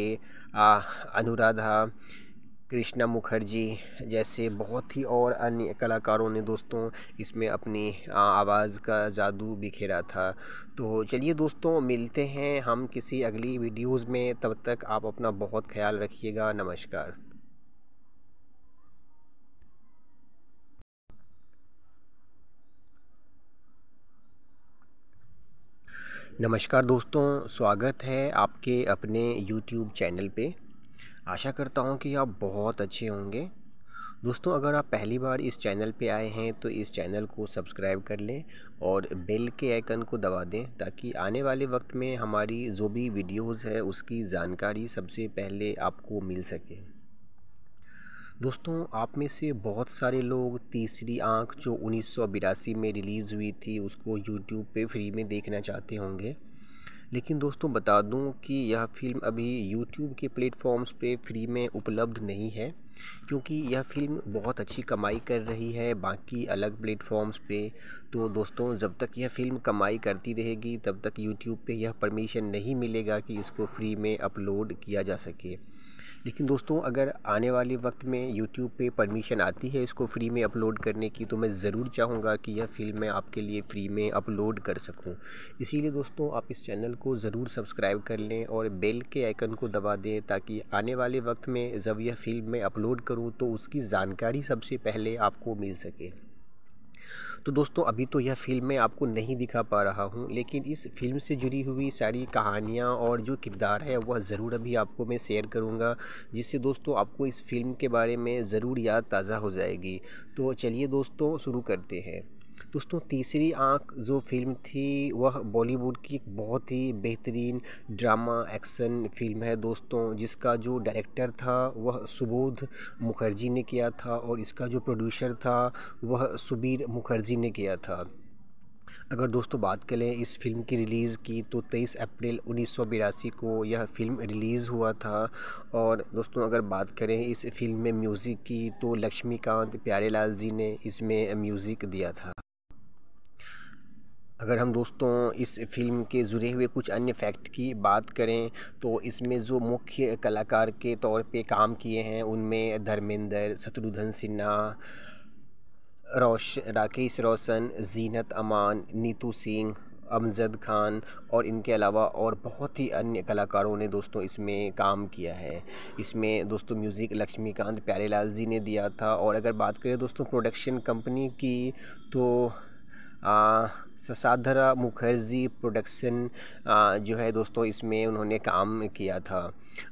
अनुराधा कृष्णा मुखर्जी जैसे बहुत ही और अन्य कलाकारों ने दोस्तों इसमें अपनी आवाज़ का जादू बिखेरा था तो चलिए दोस्तों मिलते हैं हम किसी अगली वीडियोस में तब तक आप अपना बहुत ख्याल रखिएगा नमस्कार नमस्कार दोस्तों स्वागत है आपके अपने YouTube चैनल पे आशा करता हूँ कि आप बहुत अच्छे होंगे दोस्तों अगर आप पहली बार इस चैनल पे आए हैं तो इस चैनल को सब्सक्राइब कर लें और बेल के आइकन को दबा दें ताकि आने वाले वक्त में हमारी जो भी वीडियोस है उसकी जानकारी सबसे पहले आपको मिल सके दोस्तों आप में से बहुत सारे लोग तीसरी आंख जो उन्नीस में रिलीज़ हुई थी उसको यूट्यूब पर फ्री में देखना चाहते होंगे लेकिन दोस्तों बता दूं कि यह फ़िल्म अभी यूट्यूब के प्लेटफॉर्म्स पे फ्री में उपलब्ध नहीं है क्योंकि यह फ़िल्म बहुत अच्छी कमाई कर रही है बाकी अलग प्लेटफॉर्म्स पे तो दोस्तों जब तक यह फ़िल्म कमाई करती रहेगी तब तक यूट्यूब पे यह परमिशन नहीं मिलेगा कि इसको फ्री में अपलोड किया जा सके लेकिन दोस्तों अगर आने वाले वक्त में यूट्यूब पे परमिशन आती है इसको फ्री में अपलोड करने की तो मैं ज़रूर चाहूँगा कि यह फिल्म मैं आपके लिए फ्री में अपलोड कर सकूँ इसीलिए दोस्तों आप इस चैनल को ज़रूर सब्सक्राइब कर लें और बेल के आइकन को दबा दें ताकि आने वाले वक्त में जब यह फिल्म मैं अपलोड करूँ तो उसकी जानकारी सबसे पहले आपको मिल सके तो दोस्तों अभी तो यह फिल्म मैं आपको नहीं दिखा पा रहा हूँ लेकिन इस फिल्म से जुड़ी हुई सारी कहानियाँ और जो किरदार है वह ज़रूर अभी आपको मैं शेयर करूँगा जिससे दोस्तों आपको इस फिल्म के बारे में ज़रूर याद ताज़ा हो जाएगी तो चलिए दोस्तों शुरू करते हैं दोस्तों तीसरी आंख जो फिल्म थी वह बॉलीवुड की एक बहुत ही बेहतरीन ड्रामा एक्शन फिल्म है दोस्तों जिसका जो डायरेक्टर था वह सुबोध मुखर्जी ने किया था और इसका जो प्रोड्यूसर था वह सुबीर मुखर्जी ने किया था अगर दोस्तों बात करें इस फिल्म की रिलीज़ की तो 23 अप्रैल उन्नीस को यह फ़िल्म रिलीज़ हुआ था और दोस्तों अगर बात करें इस फिल्म में म्यूज़िक की तो लक्ष्मीकांत प्यारेलाल जी ने इसमें म्यूज़िक दिया था अगर हम दोस्तों इस फिल्म के जुड़े हुए कुछ अन्य फैक्ट की बात करें तो इसमें जो मुख्य कलाकार के तौर पे काम किए हैं उनमें धर्मेंद्र शत्रुघ्न सिन्हा रोश राकेश रोशन जीनत अमान नीतू सिंह अमजद खान और इनके अलावा और बहुत ही अन्य कलाकारों ने दोस्तों इसमें काम किया है इसमें दोस्तों म्यूज़िक लक्ष्मीकांत प्यारेलाल जी ने दिया था और अगर बात करें दोस्तों प्रोडक्शन कंपनी की तो आ, ससाधरा मुखर्जी प्रोडक्शन जो है दोस्तों इसमें उन्होंने काम किया था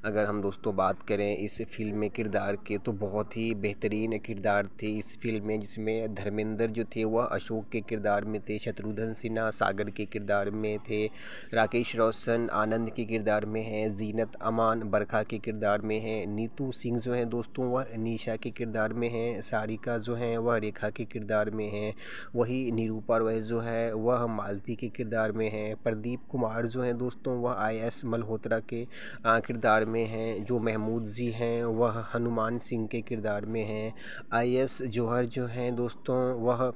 अगर हम दोस्तों बात करें इस फिल्म में किरदार के तो बहुत ही बेहतरीन किरदार थे इस फिल्म में जिसमें धर्मेंद्र जो थे वह अशोक के किरदार में थे शत्रुघ्न सिन्हा सागर के किरदार में थे राकेश रोशन आनंद के किरदार में हैं जीनत अमान बरखा के किरदार में हैं नीतू सिंह जो हैं दोस्तों वह निशा के किरदार में हैं सारिका जो हैं वह रेखा के किरदार में हैं वही निरूपा वह जो है वह मालती के किरदार में हैं प्रदीप कुमार जो हैं दोस्तों वह आई एस मल्होत्रा के किरदार में हैं जो महमूद जी हैं वह हनुमान सिंह के किरदार में हैं आई एस जौहर जो हैं दोस्तों वह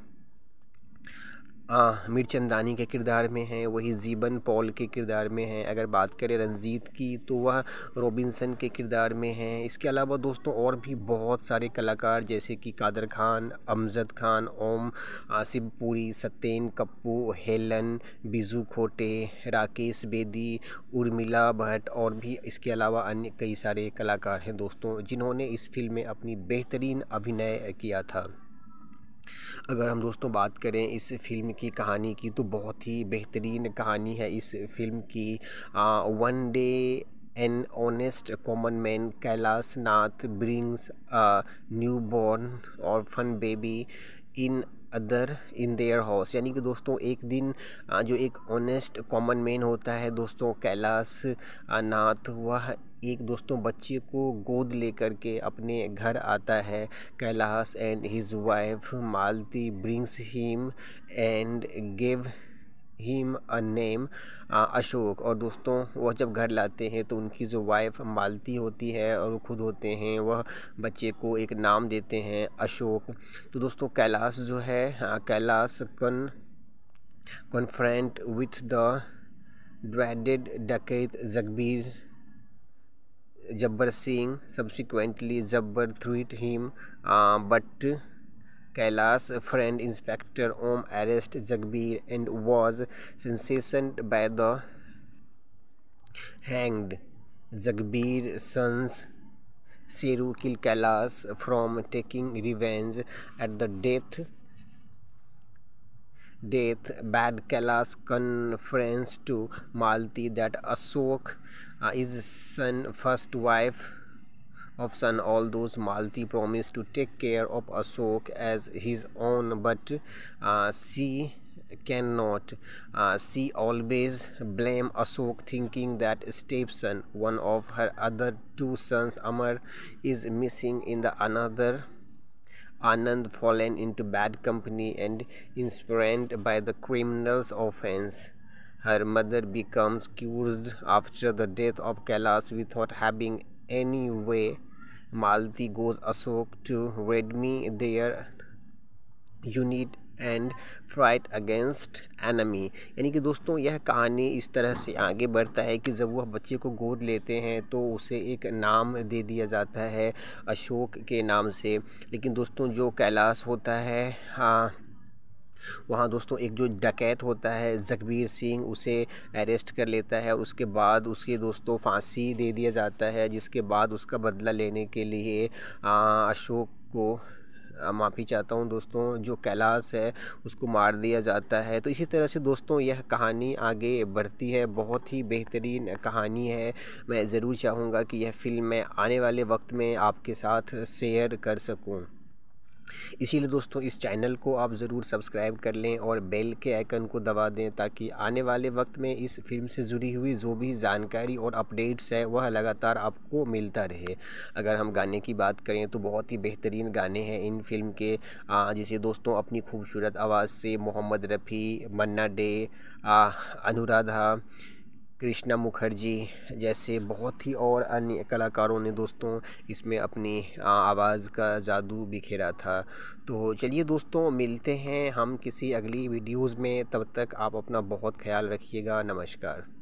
मीर चंदानी के किरदार में हैं वही जीबन पॉल के किरदार में हैं अगर बात करें रंजीत की तो वह रॉबिन्सन के किरदार में हैं इसके अलावा दोस्तों और भी बहुत सारे कलाकार जैसे कि कादर खान अमजद खान ओम आसिफ पुरी सत्यन कप्पू हेलन बिजू खोटे राकेश बेदी उर्मिला भट्ट और भी इसके अलावा अन्य कई सारे कलाकार हैं दोस्तों जिन्होंने इस फिल्म में अपनी बेहतरीन अभिनय किया था अगर हम दोस्तों बात करें इस फ़िल्म की कहानी की तो बहुत ही बेहतरीन कहानी है इस फिल्म की one day an honest common man Kailash Nath brings new born और fun baby in other in their house यानी कि दोस्तों एक दिन जो एक ऑनेस्ट कॉमन मैन होता है दोस्तों कैलाश नाथ वह एक दोस्तों बच्चे को गोद लेकर के अपने घर आता है Kailash and his wife Malti brings him and give him a name Ashok और दोस्तों वह जब घर लाते हैं तो उनकी जो वाइफ मालती होती है और वो खुद होते हैं वह बच्चे को एक नाम देते हैं अशोक तो दोस्तों कैलाश जो है कैलाश कन कन्फ्रेंट विथ द ड्रेडेड डकैत Jagbir Jabbar Singh subsequently Jabbar threatened him uh, but Kailas' friend Inspector Om arrested Jagbir and was sentenced by the hanged Jagbir's sons Seru killed Kailas from taking revenge at the death death bad Kailas conference to Malti that Ashok uh, his son first wife of son all those Malti promised to take care of Ashok as his own but uh, she cannot uh, she always blame Ashok thinking that stepson one of her other two sons Amar is missing in the another Anand fallen into bad company and inspired by the criminal's offense Her mother becomes cured after the death of Kailas without having any way. Malati goes Ashok to redeem their unit and fight against enemy यानी कि दोस्तों यह कहानी इस तरह से आगे बढ़ता है कि जब वह बच्चे को गोद लेते हैं तो उसे एक नाम दे दिया जाता है अशोक के नाम से लेकिन दोस्तों जो कैलाश होता है हाँ वहाँ दोस्तों एक जो डकैत होता है जगबीर सिंह उसे अरेस्ट कर लेता है और उसके बाद उसके दोस्तों फांसी दे दिया जाता है जिसके बाद उसका बदला लेने के लिए अशोक को माफ़ी चाहता हूँ दोस्तों जो कैलाश है उसको मार दिया जाता है तो इसी तरह से दोस्तों यह कहानी आगे बढ़ती है बहुत ही बेहतरीन कहानी है मैं ज़रूर चाहूँगा कि यह फ़िल्म मैं आने वाले वक्त में आपके साथ शेयर कर सकूँ इसीलिए दोस्तों इस चैनल को आप ज़रूर सब्सक्राइब कर लें और बेल के आइकन को दबा दें ताकि आने वाले वक्त में इस फिल्म से जुड़ी हुई जो भी जानकारी और अपडेट्स है वह लगातार आपको मिलता रहे अगर हम गाने की बात करें तो बहुत ही बेहतरीन गाने हैं इन फिल्म के जिसे दोस्तों अपनी खूबसूरत आवाज़ से मोहम्मद रफ़ी मन्ना डे अनुराधा कृष्णा मुखर्जी जैसे बहुत ही और अन्य कलाकारों ने दोस्तों इसमें अपनी आवाज़ का जादू बिखेरा था तो चलिए दोस्तों मिलते हैं हम किसी अगली वीडियोज़ में तब तक आप अपना बहुत ख्याल रखिएगा नमस्कार